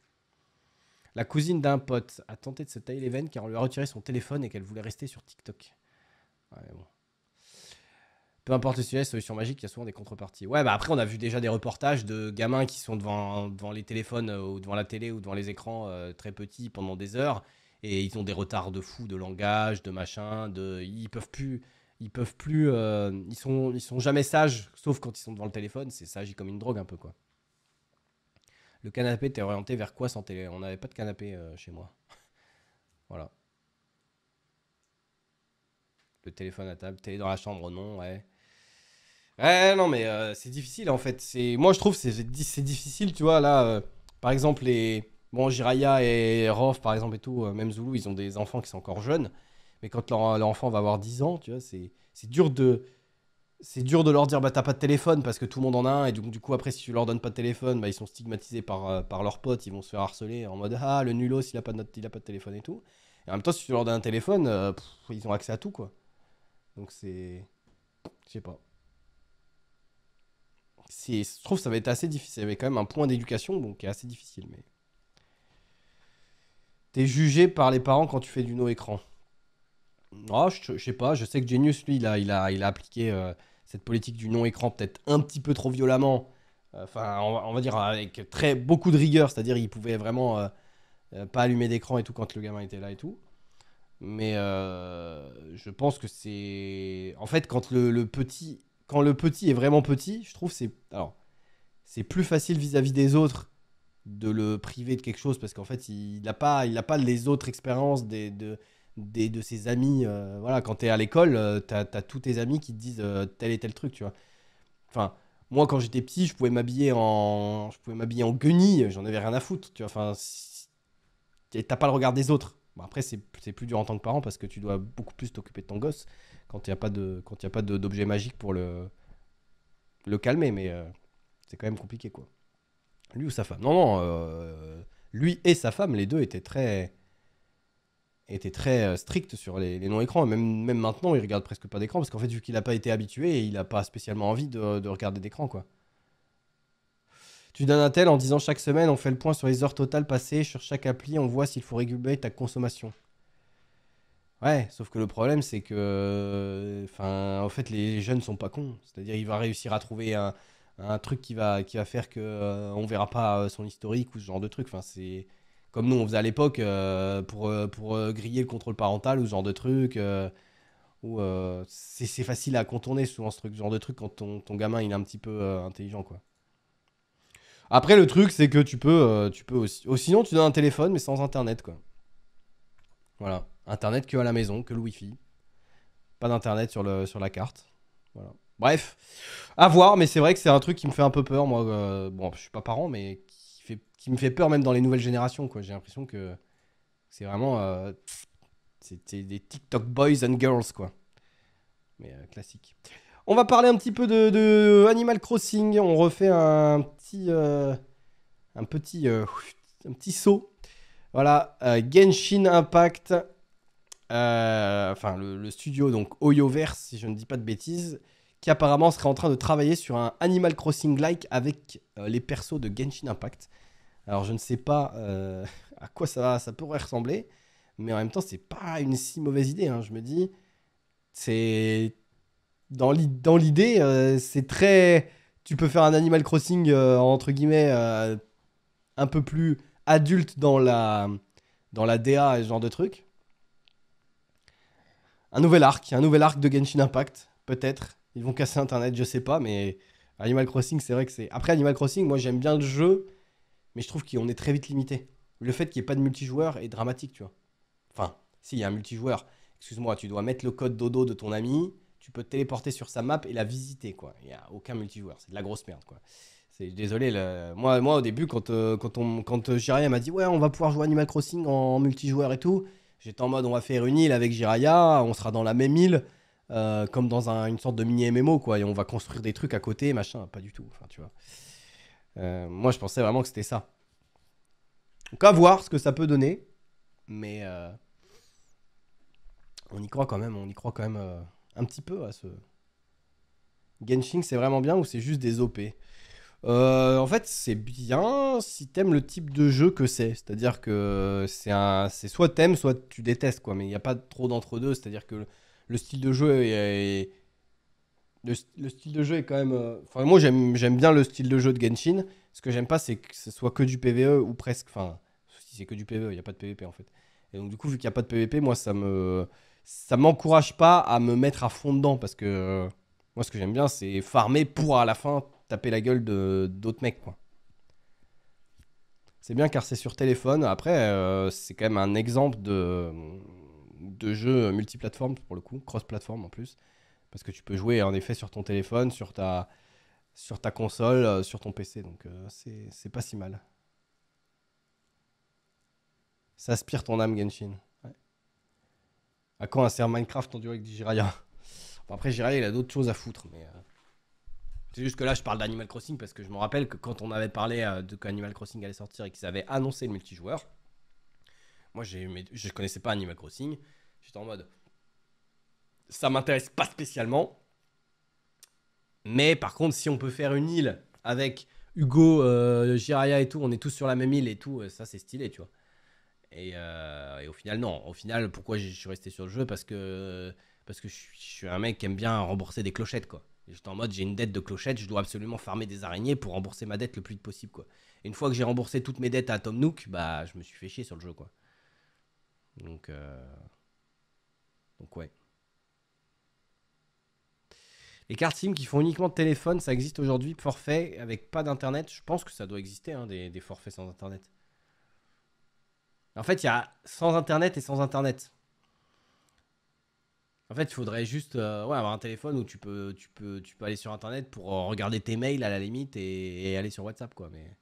la cousine d'un pote a tenté de se tailler les veines car on lui a retiré son téléphone et qu'elle voulait rester sur TikTok ouais, bon peu importe le sujet, solution magique, il y a souvent des contreparties. Ouais, bah après, on a vu déjà des reportages de gamins qui sont devant, devant les téléphones euh, ou devant la télé ou devant les écrans euh, très petits pendant des heures et ils ont des retards de fou de langage, de machin, de ils peuvent plus ils peuvent plus euh, ils sont ils sont jamais sages sauf quand ils sont devant le téléphone, c'est sage comme une drogue un peu quoi. Le canapé t'es orienté vers quoi sans télé On n'avait pas de canapé chez moi. (laughs) voilà. Le téléphone à table, télé dans la chambre, non, ouais. Ouais, non, mais euh, c'est difficile en fait. C'est moi je trouve c'est c'est difficile, tu vois là. Euh, par exemple les bon Jiraya et Rof par exemple et tout, euh, même Zulu, ils ont des enfants qui sont encore jeunes. Mais quand leur, enfant va avoir 10 ans, tu vois, c'est dur de c'est dur de leur dire bah t'as pas de téléphone parce que tout le monde en a un et donc du coup après si tu leur donnes pas de téléphone bah ils sont stigmatisés par par leurs potes, ils vont se faire harceler en mode ah le nulos il a pas de il a pas de téléphone et tout. Et en même temps si tu leur donnes un téléphone, ils ont accès à tout quoi. Donc c'est je sais pas je trouve que ça va être assez difficile. Il y avait quand même un point d'éducation donc qui est assez difficile. Mais t'es jugé par les parents quand tu fais du non écran. Ah, je, sais pas. Je sais que Genius lui, il a, il a, il a appliqué euh, cette politique du non écran peut-être un petit peu trop violemment. Enfin, on, va, dire avec très beaucoup de rigueur, c'est-à-dire il pouvait vraiment euh, euh, pas allumer d'écran et tout quand le gamin était là et tout. Mais je pense que c'est. En fait, quand le, petit quand le petit est vraiment petit, je trouve c'est alors c'est plus facile vis-à-vis des autres de le priver de quelque chose parce qu'en fait il n'a pas il a pas les autres expériences des, de, de ses amis euh, voilà quand t'es à l'école tu euh, t'as as tous tes amis qui te disent euh, tel et tel truc tu vois enfin moi quand j'étais petit je pouvais m'habiller en je pouvais m'habiller en guenille j'en avais rien à foutre tu vois enfin t'as pas le regard des autres après c'est plus dur en tant que parent parce que tu dois beaucoup plus t'occuper de ton gosse quand il n'y a pas de d'objet magique pour le le calmer, mais euh, c'est quand même compliqué quoi. Lui ou sa femme Non non, euh, lui et sa femme, les deux étaient très étaient très euh, stricts sur les, non écrans. Même même maintenant, il regarde presque pas d'écran parce qu'en fait vu qu'il n'a pas été habitué, il n'a pas spécialement envie de, regarder d'écran quoi. Tu donnes un tel en disant chaque semaine on fait le point sur les heures totales passées sur chaque appli, on voit s'il faut réguler ta consommation. Ouais, sauf que le problème, c'est que, enfin, en fait, les jeunes sont pas cons. C'est-à-dire, il va réussir à trouver un, truc qui va, qui va faire que ne euh, on verra pas euh, son historique ou ce genre de truc. Enfin, c'est comme nous, on faisait à l'époque euh, pour, pour griller le contrôle parental ou ce genre de truc. ou c'est facile à contourner souvent ce genre de truc quand ton, gamin il est un petit peu intelligent, quoi. Après, le truc, c'est que tu peux, tu peux aussi. ou oh, sinon, tu donnes un téléphone, mais sans internet, quoi. Voilà. Internet que à la maison, que le Wi-Fi. Pas d'internet sur, sur la carte. Bref, à voir, mais c'est vrai que c'est un truc qui me fait un peu peur, moi. je euh, bon, je suis pas parent, mais qui, fait, qui me fait peur même dans les nouvelles générations, J'ai l'impression que c'est vraiment. Euh, C'était des TikTok boys and girls, quoi. Mais euh, classique. On va parler un petit peu de, Animal Crossing. On refait un petit. un petit. un petit saut. Voilà, Genshin Impact. Euh, enfin le, studio, donc Oyoverse, si je ne dis pas de bêtises, qui apparemment serait en train de travailler sur un Animal Crossing-like avec euh, les persos de Genshin Impact. Alors je ne sais pas euh, (laughs) à quoi ça, ça pourrait ressembler, mais en même temps, c'est pas une si mauvaise idée. Hein. je me dis, c'est. Dans l'idée, c'est très. Tu peux faire un Animal Crossing, entre guillemets, un peu plus adulte dans la, dans la DA et ce genre de truc un nouvel arc, un nouvel arc de Genshin Impact, peut-être. Ils vont casser Internet, je sais pas, mais Animal Crossing, c'est vrai que c'est. Après Animal Crossing, moi j'aime bien le jeu, mais je trouve qu'on est très vite limité. Le fait qu'il n'y ait pas de multijoueur est dramatique, tu vois. Enfin, s'il y a un multijoueur, excuse-moi, tu dois mettre le code dodo de ton ami, tu peux te téléporter sur sa map et la visiter, quoi. Il n'y a aucun multijoueur, c'est de la grosse merde, quoi. C'est désolé, moi, moi au début, quand, euh, quand, quand m'a dit ouais, on va pouvoir jouer Animal Crossing en multijoueur et tout, J'étais en mode, on va faire une île avec Jiraya, on sera dans la même île, euh, comme dans une sorte de mini MMO, quoi, et on va construire des trucs à côté, machin. Pas du tout, enfin, tu vois. Euh, moi, je pensais vraiment que c'était ça. Donc, à voir ce que ça peut donner, mais euh, on y croit quand même, on y croit quand même un petit peu à ce. Genshin, c'est vraiment bien ou c'est juste des OP euh, en fait, c'est bien si t'aimes le type de jeu que c'est. C'est-à-dire que c'est un, c'est soit t'aimes, soit tu détestes, quoi. Mais il n'y a pas trop d'entre deux. C'est-à-dire que le, style de jeu est, le, style de jeu est quand même. Euh, enfin, moi, j'aime bien le style de jeu de Genshin. Ce que j'aime pas, c'est que ce soit que du PVE ou presque. Enfin, si c'est que du PVE, il n'y a pas de PVP en fait. Et donc, du coup, vu qu'il n'y a pas de PVP, moi, ça me. Ça m'encourage pas à me mettre à fond dedans parce que. Euh, moi, ce que j'aime bien, c'est farmer pour à la fin taper la gueule de d'autres mecs, quoi. C'est bien car c'est sur téléphone. Après, euh, c'est quand même un exemple de, de jeu multiplateforme pour le coup, cross-plateforme en plus. Parce que tu peux jouer en effet sur ton téléphone, sur ta, sur ta console, euh, sur ton PC. Donc euh, c'est pas si mal. Ça aspire ton âme, Genshin. À quoi sert Minecraft en direct, avec du Jiraya Après, Jiraya, il a d'autres choses à foutre. Mais, c'est juste que là, je parle d'Animal Crossing parce que je me rappelle que quand on avait parlé euh, de qu'Animal Crossing allait sortir et qu'ils avaient annoncé le multijoueur, moi, j'ai, je connaissais pas Animal Crossing. J'étais en mode, ça m'intéresse pas spécialement. Mais par contre, si on peut faire une île avec Hugo, euh, Jiraya et tout, on est tous sur la même île et tout, euh, ça c'est stylé, tu vois. Et, au final, non. Au final, pourquoi je suis resté sur le jeu Parce que, parce que je suis un mec qui aime bien rembourser des clochettes, quoi. J'étais en mode, j'ai une dette de clochette, je dois absolument farmer des araignées pour rembourser ma dette le plus vite possible, quoi. une fois que j'ai remboursé toutes mes dettes à Tom Nook, bah, je me suis fait chier sur le jeu, quoi. Donc, euh, Donc ouais. Les cartes SIM qui font uniquement téléphone, ça existe aujourd'hui, forfait, avec pas d'internet. Je pense que ça doit exister, hein, des, des forfaits sans internet. En fait, il y a sans internet et sans internet. En fait, il faudrait juste euh, avoir un téléphone où tu peux, aller sur Internet pour euh, regarder tes mails à la limite et, aller sur WhatsApp, quoi. Mais...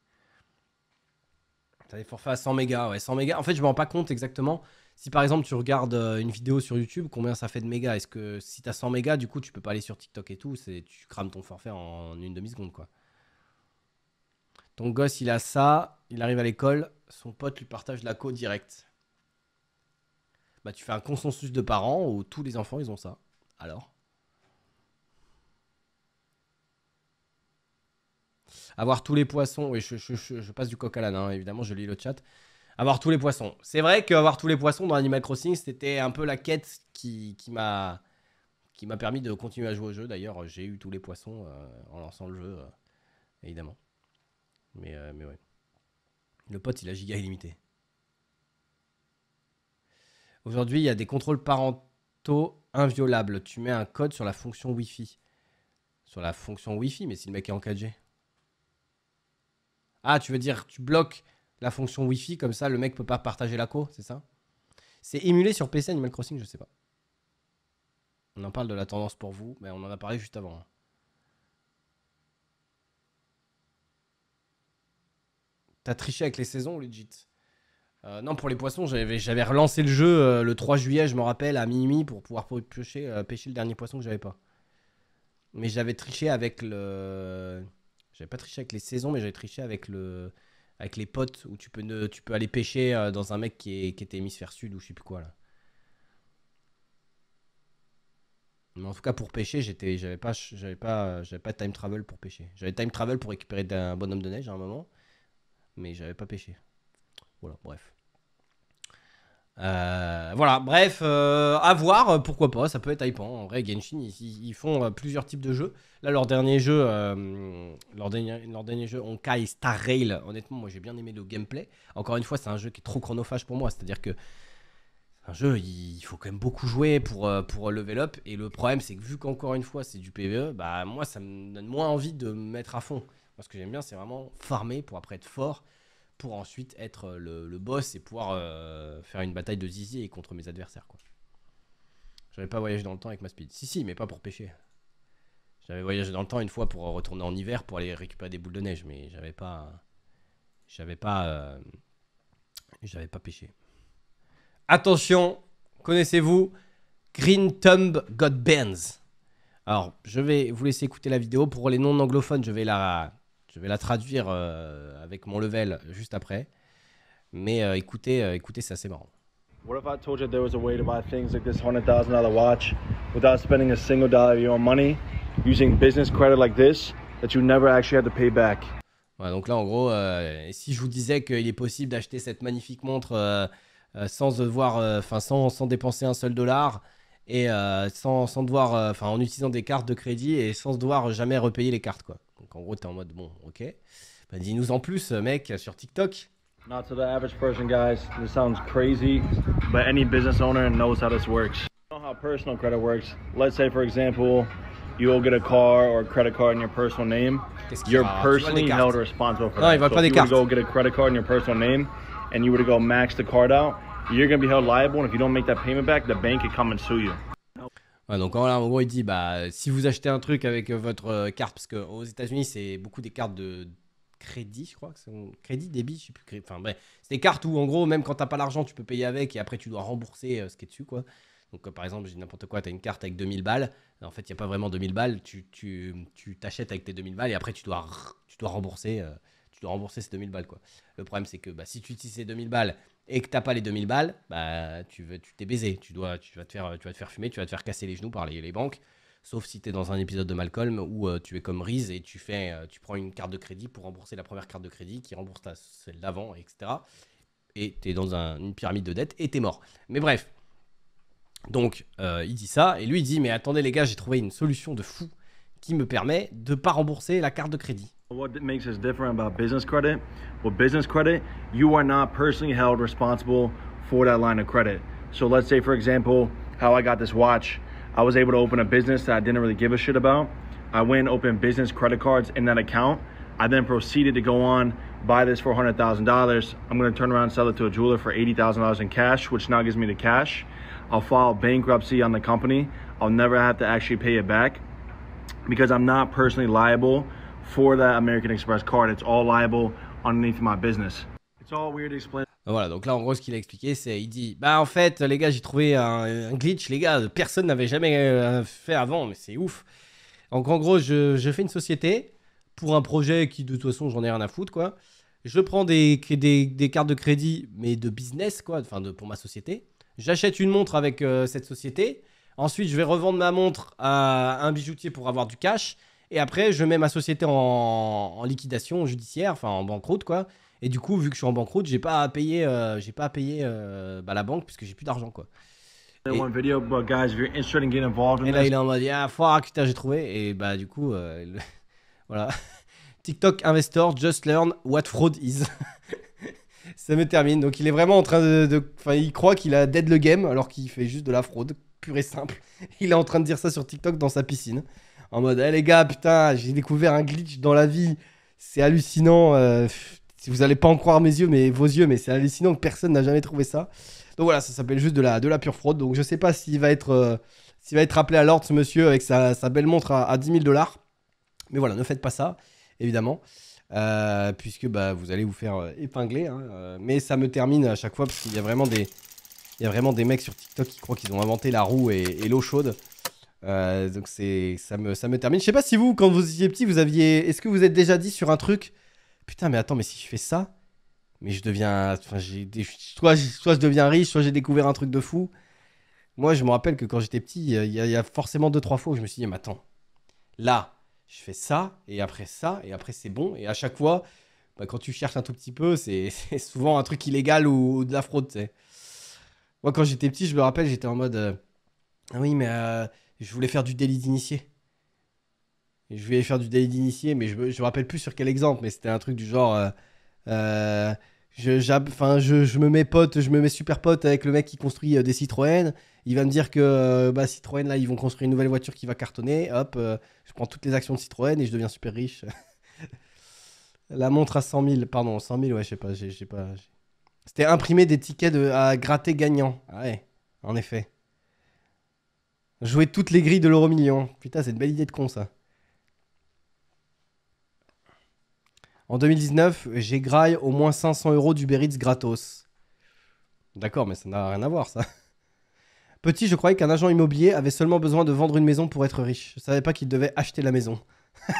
T'as des forfaits à 100 mégas, ouais, 100 mégas. En fait, je me rends pas compte exactement. Si par exemple tu regardes euh, une vidéo sur YouTube, combien ça fait de mégas Est-ce que si t'as 100 mégas, du coup, tu peux pas aller sur TikTok et tout c'est, Tu crames ton forfait en une demi-seconde, quoi. Ton gosse, il a ça, il arrive à l'école, son pote lui partage la co direct bah, tu fais un consensus de parents où tous les enfants, ils ont ça. Alors Avoir tous les poissons, oui, je, passe du coq à l'âne, hein, évidemment, je lis le chat. Avoir tous les poissons. C'est vrai qu'avoir tous les poissons dans Animal Crossing, c'était un peu la quête qui, m'a qui m'a permis de continuer à jouer au jeu. D'ailleurs, j'ai eu tous les poissons euh, en lançant le jeu, euh, évidemment. Mais, euh, mais ouais. Le pote, il a giga illimité. Aujourd'hui, il y a des contrôles parentaux inviolables. Tu mets un code sur la fonction Wi-Fi. Sur la fonction Wi-Fi, mais si le mec est en 4G. Ah, tu veux dire, tu bloques la fonction Wi-Fi, comme ça le mec peut pas partager la co, c'est ça C'est émulé sur PC Animal Crossing, je sais pas. On en parle de la tendance pour vous, mais on en a parlé juste avant. T'as triché avec les saisons, legit euh, non, pour les poissons, j'avais relancé le jeu euh, le 3 juillet, je me rappelle, à minuit pour pouvoir euh, pêcher, le dernier poisson que j'avais pas. Mais j'avais triché avec le. J'avais pas triché avec les saisons, mais j'avais triché avec le. Avec les potes où tu peux, peux aller pêcher dans un mec qui, était hémisphère sud ou je sais plus quoi là. Mais en tout cas, pour pêcher, j'avais pas, j'avais pas, j'avais pas time travel pour pêcher. J'avais time travel pour récupérer un bonhomme de neige à un moment, mais j'avais pas pêché. Voilà, bref. Euh, voilà, bref, euh, à voir, euh, pourquoi pas, ça peut être hypant. En vrai, Genshin, ils, font plusieurs types de jeux. Là, leur dernier jeu, leur, dernier, leur dernier jeu, Star Rail, honnêtement, moi j'ai bien aimé le gameplay. Encore une fois, c'est un jeu qui est trop chronophage pour moi, c'est-à-dire que c'est un jeu, il faut quand même beaucoup jouer pour, pour level up. Et le problème, c'est que vu qu'encore une fois, c'est du PvE, bah moi, ça me donne moins envie de me mettre à fond. Parce que j'aime bien, c'est vraiment farmer pour après être fort pour ensuite être euh, le, boss et pouvoir euh, faire une bataille de zizi contre mes adversaires. quoi. J'avais pas voyagé dans le temps avec ma speed. Si, si, mais pas pour pêcher. J'avais voyagé dans le temps une fois pour retourner en hiver pour aller récupérer des boules de neige, mais j'avais pas. J'avais pas. Euh, j'avais pas pêché. Attention, connaissez-vous Green Thumb God Bands Alors, je vais vous laisser écouter la vidéo. Pour les non-anglophones, je vais la je vais la traduire euh, avec mon level juste après. Mais euh, écoutez, euh, écoutez, c'est assez marrant. What if I told you there was a way to buy things like this $100,000 watch without spending a single dollar of your own money using business credit like this that you never actually had to pay back? Ouais, donc là, en gros, euh, si je vous disais qu'il est possible d'acheter cette magnifique montre euh, sans, devoir, enfin sans, sans, dépenser un seul dollar et sans, sans devoir, enfin en utilisant des cartes de crédit et sans devoir jamais repayer les cartes, quoi. en gros, t'es en mode bon, ok. Bah, Dis-nous en plus, euh, mec, sur TikTok. Not to the average person, guys. This sounds crazy, but any business owner knows how this works. You know how personal credit works. Let's say, for example, you will get a car or a credit card in your personal name. You're personally held responsible for that. No, so if you would go get a credit card in your personal name, and you were to go max the card out, you're gonna be held liable. And if you don't make that payment back, the bank could come and sue you. donc en gros, il dit bah, si vous achetez un truc avec euh, votre euh, carte, parce qu'aux États-Unis, c'est beaucoup des cartes de crédit, je crois que c'est crédit, débit, je sais plus. Enfin bref, c'est des cartes où en gros, même quand tu t'as pas l'argent, tu peux payer avec et après tu dois rembourser euh, ce qui est dessus, quoi. Donc par exemple, j'ai n'importe quoi, tu as une carte avec 2000 balles. En fait, il n'y a pas vraiment 2000 balles. Tu, tu, tu t'achètes avec tes 2000 balles et après tu dois, tu dois rembourser. tu dois rembourser ces 2000 balles quoi. Le problème c'est que bah, si tu utilises ces 2000 balles et que t'as pas les 2000 balles, bah tu veux, tu t'es baisé, tu dois, tu vas te faire, tu vas te faire fumer, tu vas te faire casser les genoux par les, banques. Sauf si tu es dans un épisode de Malcolm où euh, tu es comme Reese et tu fais, euh, tu prends une carte de crédit pour rembourser la première carte de crédit qui rembourse la, celle d'avant, etc. Et tu es dans une pyramide de dettes et es mort. Mais bref. Donc euh, il dit ça et lui il dit mais attendez les gars j'ai trouvé une solution de fou qui me permet de pas rembourser la carte de crédit. What makes us different about business credit? Well, business credit, you are not personally held responsible for that line of credit. So let's say, for example, how I got this watch. I was able to open a business that I didn't really give a shit about. I went and opened business credit cards in that account. I then proceeded to go on, buy this for $100,000. I'm gonna turn around and sell it to a jeweler for $80,000 in cash, which now gives me the cash. I'll file bankruptcy on the company. I'll never have to actually pay it back because I'm not personally liable for American Express card. It's liable underneath my business. It's all weird to explain. Voilà, donc là en gros ce qu'il a expliqué c'est, il dit, bah en fait les gars j'ai trouvé un, glitch, les gars, personne n'avait jamais euh, fait avant, mais c'est ouf. Donc en gros je, fais une société pour un projet qui de toute façon j'en ai rien à foutre quoi. Je prends des, des, cartes de crédit mais de business quoi, enfin de, pour ma société. J'achète une montre avec euh, cette société. Ensuite je vais revendre ma montre à un bijoutier pour avoir du cash. Et après, je mets ma société en, liquidation judiciaire, enfin en banqueroute, quoi. Et du coup, vu que je suis en banqueroute, j'ai pas à payer, euh, j'ai pas à payer euh, bah, la banque puisque j'ai plus d'argent, quoi. Et, là, il est en mode, ah fuck, putain, j'ai trouvé. Et bah, du coup, euh, (laughs) voilà. TikTok investor just learn what fraud is. (laughs) Ça me termine. Donc, il est vraiment en train de. Enfin, il croit qu'il a dead le game alors qu'il fait juste de la fraude pure et simple. (laughs) Il est en train de dire ça sur TikTok dans sa piscine en mode eh, les gars, putain, j'ai découvert un glitch dans la vie, c'est hallucinant. Euh, vous allez pas en croire mes yeux, mais vos yeux, mais c'est hallucinant que personne n'a jamais trouvé ça. Donc voilà, ça s'appelle juste de la, de la pure fraude. Donc je sais pas s'il va être euh, s'il va être appelé à l'ordre ce monsieur avec sa, belle montre à, 10 000 dollars. Mais voilà, ne faites pas ça, évidemment. Euh, puisque bah, vous allez vous faire épingler. Hein. mais ça me termine à chaque fois parce qu'il y a vraiment des, il y a vraiment des mecs sur TikTok qui croient qu'ils ont inventé la roue et l'eau chaude. Euh, donc c'est ça me, ça me termine. Je sais pas si vous, quand vous étiez petit, vous aviez. Est-ce que vous êtes déjà dit sur un truc Putain, mais attends, mais si je fais ça, mais je deviens. Enfin, j'ai soit, je deviens riche, soit j'ai découvert un truc de fou. Moi, je me rappelle que quand j'étais petit, il y, a forcément deux, trois fois où je me suis dit, mais attends, là, je fais ça, et après ça, et après c'est bon. Et à chaque fois, bah, quand tu cherches un tout petit peu, c'est (laughs) souvent un truc illégal ou, de la fraude, tu Moi, quand j'étais petit, je me rappelle, j'étais en mode. Euh, ah oui, mais. Euh, je voulais faire du délit d'initié. Je voulais faire du délit d'initié, mais je, je me rappelle plus sur quel exemple, mais c'était un truc du genre. Euh, euh, je, me mets pote, je me mets super pote avec le mec qui construit euh, des Citroën. Il va me dire que bah, Citroën, là, ils vont construire une nouvelle voiture qui va cartonner. Hop, je prends toutes les actions de Citroën et je deviens super riche. (laughs) La montre à 100 000, pardon, 100 000, ouais, je sais pas, j'ai pas. C'était imprimer des tickets à gratter gagnant. Ah ouais, en effet. Jouer toutes les grilles de l'euro million. Putain, c'est une belle idée de con, ça. En 2019, j'ai graille au moins 500 euros du Beritz gratos. D'accord, mais ça n'a rien à voir, ça. Petit, je croyais qu'un agent immobilier avait seulement besoin de vendre une maison pour être riche. Je savais pas qu'il devait acheter la maison. (laughs)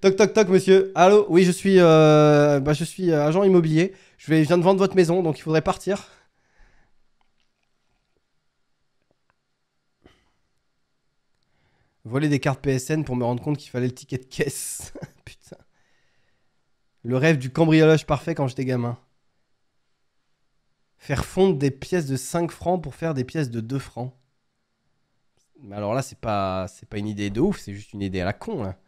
toc, toc, toc, monsieur. Allô Oui, je suis, euh, bah, je suis euh, agent immobilier. je viens de vendre votre maison, donc il faudrait partir. Voler des cartes PSN pour me rendre compte qu'il fallait le ticket de caisse. (laughs) Putain. Le rêve du cambriolage parfait quand j'étais gamin. Faire fondre des pièces de 5 francs pour faire des pièces de 2 francs. Mais alors là, c'est pas, c'est pas une idée de ouf, c'est juste une idée à la con. Là.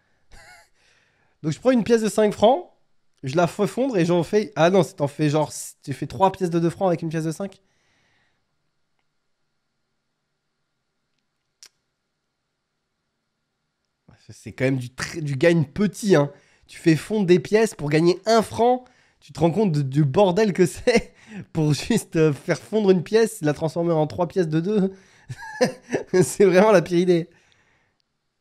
(laughs) Donc je prends une pièce de 5 francs, je la fais fondre et j'en fais. Ah non, en fait genre. Tu fais 3 pièces de 2 francs avec une pièce de 5 C'est quand même du, du gain petit. Hein. Tu fais fondre des pièces pour gagner un franc. Tu te rends compte du bordel que c'est (laughs) pour juste euh, faire fondre une pièce, la transformer en trois pièces de deux. (laughs) c'est vraiment la pire idée.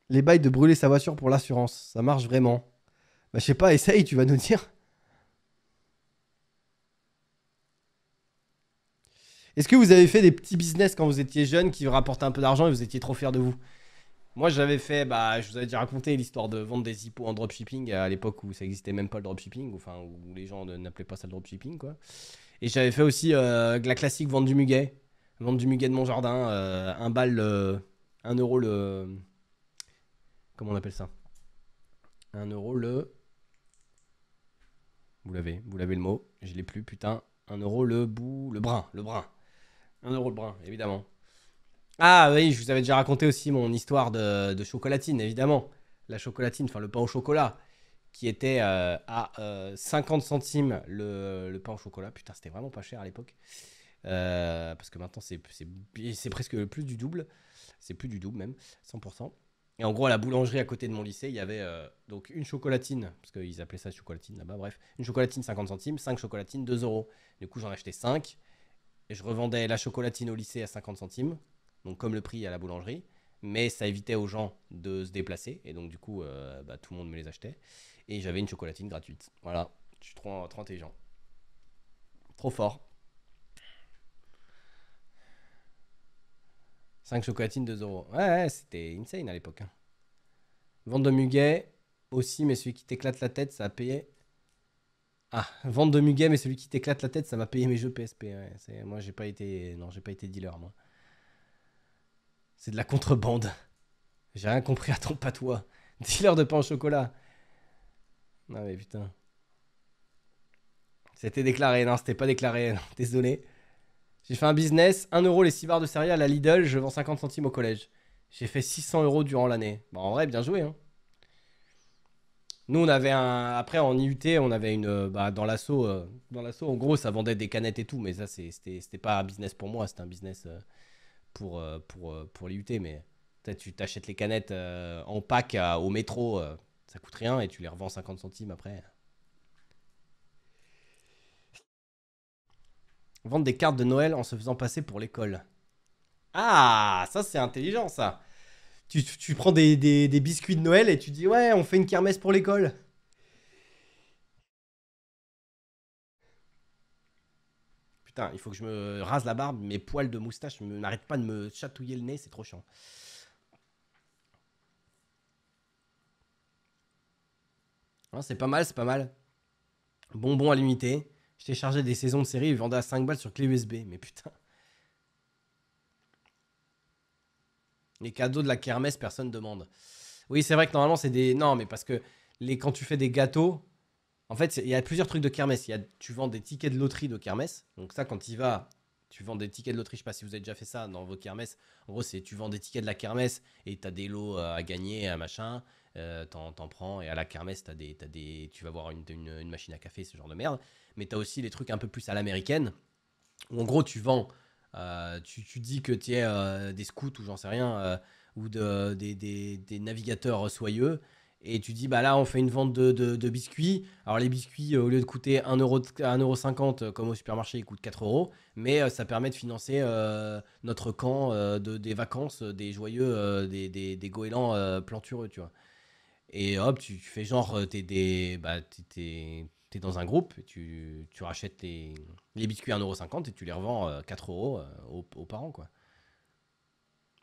Les bails de brûler sa voiture pour l'assurance, ça marche vraiment. Bah, je sais pas, essaye, tu vas nous dire. Est-ce que vous avez fait des petits business quand vous étiez jeune qui vous rapportaient un peu d'argent et vous étiez trop fier de vous moi, j'avais fait, bah, je vous avais déjà raconté l'histoire de vendre des hippos en dropshipping à l'époque où ça n'existait même pas le dropshipping, enfin, où les gens n'appelaient pas ça le dropshipping, quoi. Et j'avais fait aussi euh, la classique vente du muguet. Vente du muguet de mon jardin, euh, un bal, euh, un euro le. Comment on appelle ça Un euro le. Vous l'avez, vous l'avez le mot, je l'ai plus, putain. Un euro le bout, le brin, le brin. Un euro le brin, évidemment. Ah oui, je vous avais déjà raconté aussi mon histoire de, chocolatine, évidemment. La chocolatine, enfin le pain au chocolat, qui était euh, à 50 euh, centimes le, pain au chocolat. Putain, c'était vraiment pas cher à l'époque. Euh, parce que maintenant, c'est presque plus du double. C'est plus du double même, 100%. Et en gros, à la boulangerie à côté de mon lycée, il y avait donc une chocolatine, parce qu'ils appelaient ça chocolatine là-bas, bref. Une chocolatine 50 centimes, 5 chocolatines 2 euros. Du coup, j'en achetais 5. Et je revendais la chocolatine au lycée à 50 centimes, comme le prix à la boulangerie, mais ça évitait aux gens de se déplacer, et donc du coup, euh, bah, tout le monde me les achetait, et j'avais une chocolatine gratuite. Voilà, je suis trop, et gens, Trop fort. 5 chocolatines, 2 euros. Ouais, c'était insane à l'époque. Hein. Vente de muguet aussi, mais celui qui t'éclate la tête, ça a payé. Ah, vente de muguet, mais celui qui t'éclate la tête, ça m'a payé mes jeux PSP. moi, j'ai pas été, non, j'ai pas été dealer, moi. C'est de la contrebande. J'ai rien compris à ton patois. (laughs) Dealer de pain au chocolat. Non mais putain. C'était déclaré, non, c'était pas déclaré, (laughs) désolé. J'ai fait un business, 1 euro les 6 barres de céréales à Lidl, je vends 50 centimes au collège. J'ai fait 600 euros durant l'année. en vrai, bien joué. Hein. Nous, on avait un. Après, en IUT, on avait une. Euh, bah, dans l'assaut, euh, dans l'assaut, en gros, ça vendait des canettes et tout, mais ça, c'était pas un business pour moi, c'était un business. Euh, pour, euh, pour, euh, pour les UT, mais tu t'achètes les canettes euh, en pack au métro, ça coûte rien et tu les revends 50 centimes après. Vendre des cartes de Noël en se faisant passer pour l'école. Ah, ça c'est intelligent ça. Tu, prends des, des biscuits de Noël et tu dis ouais, on fait une kermesse pour l'école. il faut que je me rase la barbe, mes poils de moustache N'arrête pas de me chatouiller le nez, c'est trop chiant. Hein, c'est pas mal, c'est pas mal. Bonbon à limiter Je t'ai chargé des saisons de série et vendais à 5 balles sur clé USB. Mais putain. Les cadeaux de la kermesse, personne demande. Oui, c'est vrai que normalement, c'est des. Non, mais parce que les... quand tu fais des gâteaux, en fait, il y a plusieurs trucs de kermesse. Y a, tu vends des tickets de loterie de kermesse. Donc ça, quand il vas, tu vends des tickets de loterie. Je sais pas si vous avez déjà fait ça dans vos kermesses. En gros, c'est tu vends des tickets de la kermesse et tu as des lots euh, à gagner, un machin. Euh, t'en, prends et à la kermesse, des, tu vas voir une, machine à café, ce genre de merde. Mais tu as aussi les trucs un peu plus à l'américaine. Où en gros, tu vends, euh, tu, dis que tu es euh, des scouts ou j'en sais rien, ou des, navigateurs soyeux et tu dis bah là on fait une vente de, biscuits. Alors les biscuits euh, au lieu de coûter 1,50€ euh, comme au supermarché ils coûtent 4 euros, mais euh, ça permet de financer notre camp de, des vacances des joyeux des, des, goélands plantureux, tu vois. Et hop, tu, fais genre t'es des bah, es, dans un groupe, tu, rachètes les, les biscuits 1,50€ et tu les revends 4 euros aux, parents quoi.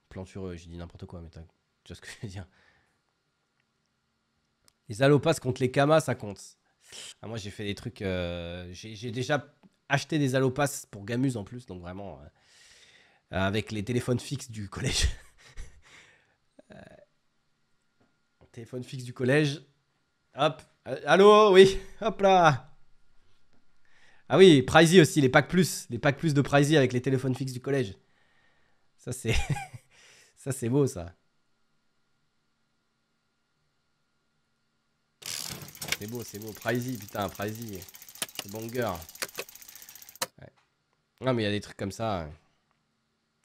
Plantureux, j'ai dit n'importe quoi mais tu vois ce que je veux dire. Les allopas contre les kamas, ça compte. Ah, moi, j'ai fait des trucs. Euh, j'ai déjà acheté des allopas pour Gamuse en plus, donc vraiment. Euh, avec les téléphones fixes du collège. (laughs) Euh, téléphone fixe du collège. Hop. Allô, oui. Hop là. Ah oui, Pricey aussi, les packs plus. Les packs plus de Pricey avec les téléphones fixes du collège. Ça, c'est. (laughs) ça, c'est beau, ça. c'est beau, c'est beau. Pricey, putain, Pricey. C'est bon, Ouais. Non, mais il y a des trucs comme ça. Hein.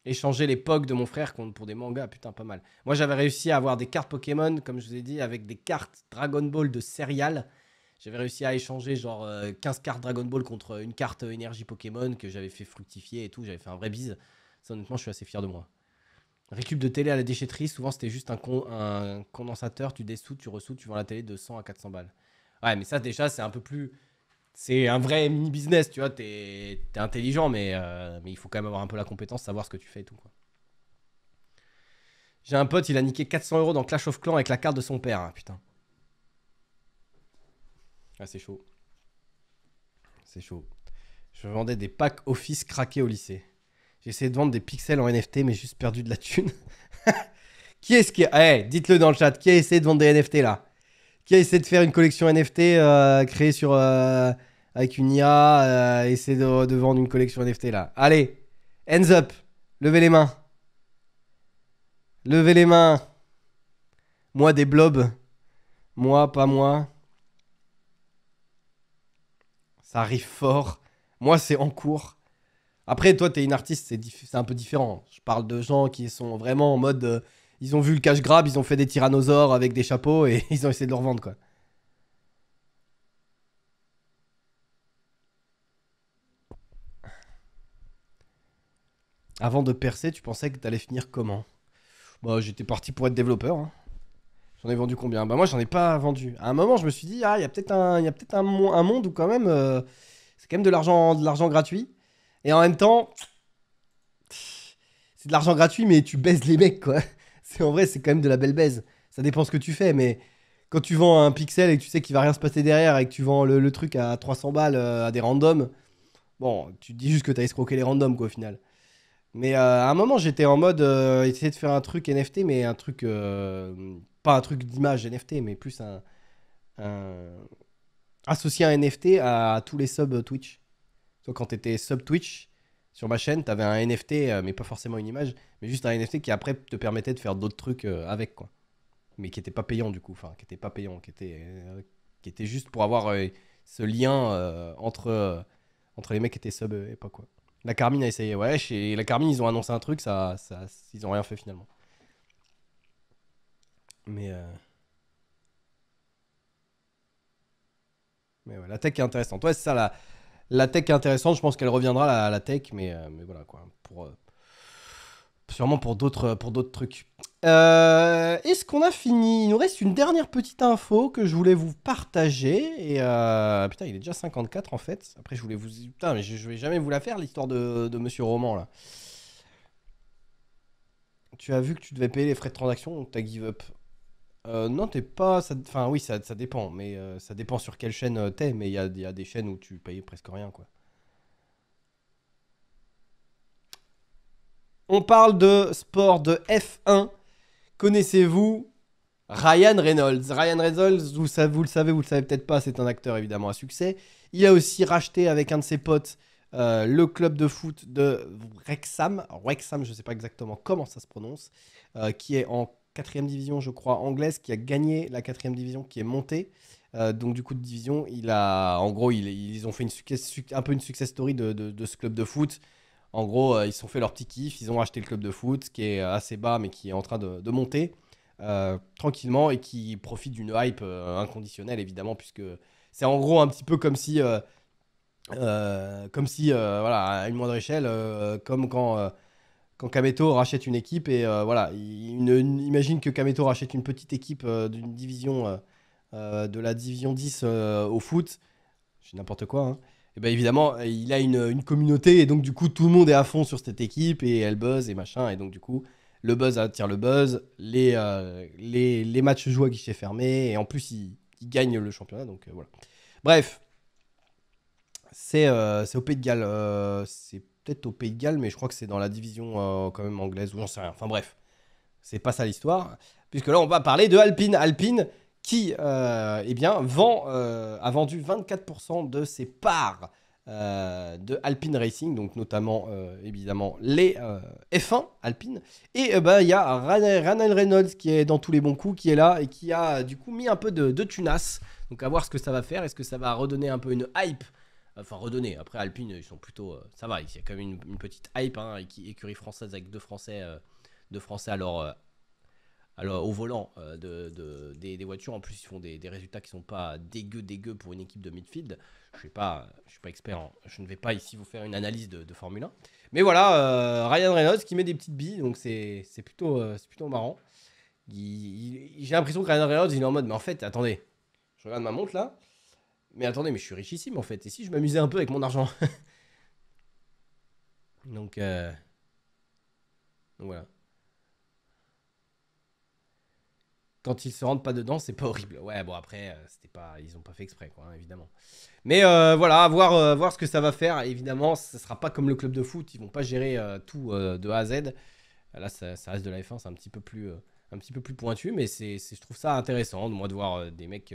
Échanger les de mon frère pour des mangas, putain, pas mal. Moi, j'avais réussi à avoir des cartes Pokémon, comme je vous ai dit, avec des cartes Dragon Ball de céréales. J'avais réussi à échanger genre 15 euh, cartes Dragon Ball contre une carte énergie Pokémon que j'avais fait fructifier et tout. J'avais fait un vrai bise. Ça, honnêtement, je suis assez fier de moi. Récup de télé à la déchetterie, souvent c'était juste un, un condensateur, tu dessous, tu ressous, tu vends la télé de 100 à 400 balles. Ouais, mais ça, déjà, c'est un peu plus. C'est un vrai mini business, tu vois. T'es es intelligent, mais, euh, mais il faut quand même avoir un peu la compétence, savoir ce que tu fais et tout, quoi. J'ai un pote, il a niqué 400 euros dans Clash of Clans avec la carte de son père, hein, putain. Ah, c'est chaud. C'est chaud. Je vendais des packs Office craqués au lycée. J'ai essayé de vendre des pixels en NFT, mais juste perdu de la thune. (laughs) qui est-ce qui. Eh, dites-le dans le chat. Qui a essayé de vendre des NFT là qui a essayé de faire une collection NFT euh, créée sur, euh, avec une IA, euh, essayer de, de, vendre une collection NFT là. Allez, hands up, levez les mains. Levez les mains. Moi des blobs. Moi, pas moi. Ça arrive fort. Moi, c'est en cours. Après, toi, t'es une artiste, c'est un peu différent. Je parle de gens qui sont vraiment en mode ils ont vu le cash grab, ils ont fait des tyrannosaures avec des chapeaux et (laughs) ils ont essayé de le revendre, quoi. Avant de percer, tu pensais que t'allais finir comment Bah, j'étais parti pour être développeur. Hein. J'en ai vendu combien Bah, moi, j'en ai pas vendu. À un moment, je me suis dit, ah, il y a peut-être un, peut un, un monde où, quand même, euh, c'est quand même de l'argent gratuit. Et en même temps, c'est de l'argent gratuit, mais tu baisses les mecs, quoi c'est en vrai, c'est quand même de la belle baise. Ça dépend ce que tu fais, mais quand tu vends un pixel et que tu sais qu'il va rien se passer derrière et que tu vends le, truc à 300 balles euh, à des randoms, bon, tu te dis juste que t'as escroqué les randoms, quoi, au final. Mais euh, à un moment, j'étais en mode euh, essayer de faire un truc NFT, mais un truc. pas un truc d'image NFT, mais plus un. associer un NFT à, tous les subs Twitch. toi quand étais sub Twitch, sur ma chaîne, tu avais un NFT, euh, mais pas forcément une image, mais juste un NFT qui après te permettait de faire d'autres trucs euh, avec, quoi. Mais qui n'était pas payant du coup, enfin, qui n'était pas payant, qui était, euh, qui était juste pour avoir ce lien entre, entre les mecs qui étaient sub et pas quoi. La Carmine a essayé, ouais, et la Carmine, ils ont annoncé un truc, ça, ça ils ont rien fait finalement. Mais. Mais ouais, la tech est intéressante. toi c'est ça la la tech est intéressante. Je pense qu'elle reviendra la, tech, euh, mais, voilà quoi. Pour, euh, sûrement pour d'autres euh, pour d'autres trucs. Est-ce qu'on a fini Il nous reste une dernière petite info que je voulais vous partager. Et putain, il est déjà 54 en fait. Après, je voulais vous putain, mais je, ne vais jamais vous la faire l'histoire de, de, Monsieur Roman là. Tu as vu que tu devais payer les frais de transaction, donc t'as give up. Euh, non, t'es pas. Ça... Enfin, oui, ça, dépend, mais euh, ça dépend sur quelle chaîne euh, t'es. Mais il y a, des chaînes où tu payes presque rien, quoi. On parle de sport de F1. Connaissez-vous Ryan Reynolds Ryan Reynolds, vous, le savez, vous le savez peut-être pas, c'est un acteur évidemment à succès. Il a aussi racheté avec un de ses potes le club de foot de Wrexham, Wrexham, je ne sais pas exactement comment ça se prononce, qui est en quatrième division, je crois, anglaise, qui a gagné la quatrième division, qui est montée. Euh, donc du coup de division, il a, en gros, ils, ont fait une success, un peu une success story de, de, ce club de foot. En gros, euh, ils se sont fait leur petit kiff, ils ont acheté le club de foot qui est euh, assez bas mais qui est en train de, de monter tranquillement et qui profite d'une hype inconditionnelle évidemment puisque c'est en gros un petit peu comme si, comme si, voilà, à une moindre échelle, comme quand quand Kameto rachète une équipe et euh, voilà, une, imagine que Kameto rachète une petite équipe euh, d'une division euh, de la division 10 au foot, C'est n'importe quoi. Et hein. eh bien évidemment, il a une, communauté et donc du coup tout le monde est à fond sur cette équipe et elle buzz et machin et donc du coup le buzz attire le buzz, les, les, matchs joués à guichet fermé, et en plus, il gagne le championnat, donc voilà. Bref, c'est au Pays de Galles, c'est peut-être au Pays de Galles, mais je crois que c'est dans la division euh, quand même anglaise, ou j'en sais rien. Enfin bref, c'est pas ça l'histoire. Puisque là, on va parler de Alpine. Alpine qui euh, eh bien, vend, euh, a vendu 24% de ses parts euh, de Alpine Racing, donc notamment évidemment les F1 Alpine. Et bah, il y a Ranel Reynolds qui est dans tous les bons coups, qui est là et qui a du coup mis un peu de, de tunas. Donc à voir ce que ça va faire. Est-ce que ça va redonner un peu une hype Enfin, redonner. Après, Alpine, ils sont plutôt. Euh, ça va, il y a quand même une, petite hype. Hein, écurie française avec deux Français, euh, deux Français alors, alors euh, au volant de, des, voitures. En plus, ils font des, résultats qui sont pas dégueux, dégueux pour une équipe de midfield. Je ne pas, je suis pas expert. Hein. je ne vais pas ici vous faire une analyse de, Formule 1. Mais voilà, Ryan Reynolds qui met des petites billes. Donc, c'est plutôt, c'est plutôt marrant. J'ai l'impression que Ryan Reynolds, il est en mode, mais en fait, attendez, je regarde ma montre là. Mais attendez, mais je suis richissime en fait. Et si je m'amusais un peu avec mon argent (laughs) Donc, euh, Donc voilà. Quand ils se rendent pas dedans, c'est pas horrible. Ouais, bon après, euh, c'était pas, ils ont pas fait exprès, quoi, hein, évidemment. Mais euh, voilà, voir, voir ce que ça va faire. Évidemment, ce sera pas comme le club de foot. Ils vont pas gérer tout de A à Z. Là, ça, reste de la F1, c'est un petit peu plus, un petit peu plus pointu, mais c'est, je trouve ça intéressant, de moi de voir des mecs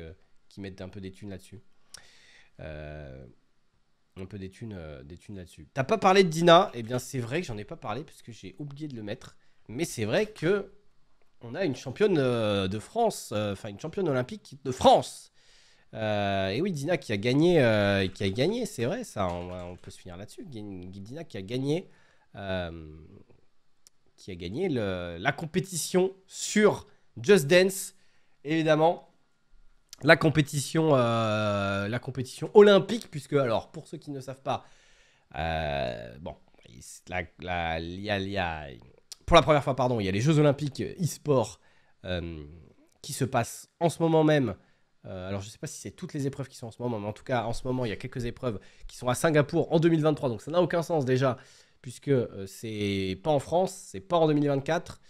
qui mettent un peu des thunes là-dessus. On euh, peut euh, des thunes, là-dessus. T'as pas parlé de Dina Eh bien, c'est vrai que j'en ai pas parlé parce que j'ai oublié de le mettre. Mais c'est vrai que on a une championne euh, de France, enfin une championne olympique de France. et oui, Dina qui a gagné, qui a gagné, c'est vrai, ça, on, peut se finir là-dessus. Dina qui a gagné, qui a gagné la compétition sur Just Dance, évidemment la compétition, euh, la compétition olympique, puisque, alors, pour ceux qui ne savent pas, euh, bon, la, y pour la première fois, pardon, il y a les Jeux olympiques e-sport euh, qui se passent en ce moment même. alors, je ne sais pas si c'est toutes les épreuves qui sont en ce moment, mais en tout cas, en ce moment, il y a quelques épreuves qui sont à Singapour en 2023, donc ça n'a aucun sens déjà, puisque c'est pas en France, c'est pas en 2024.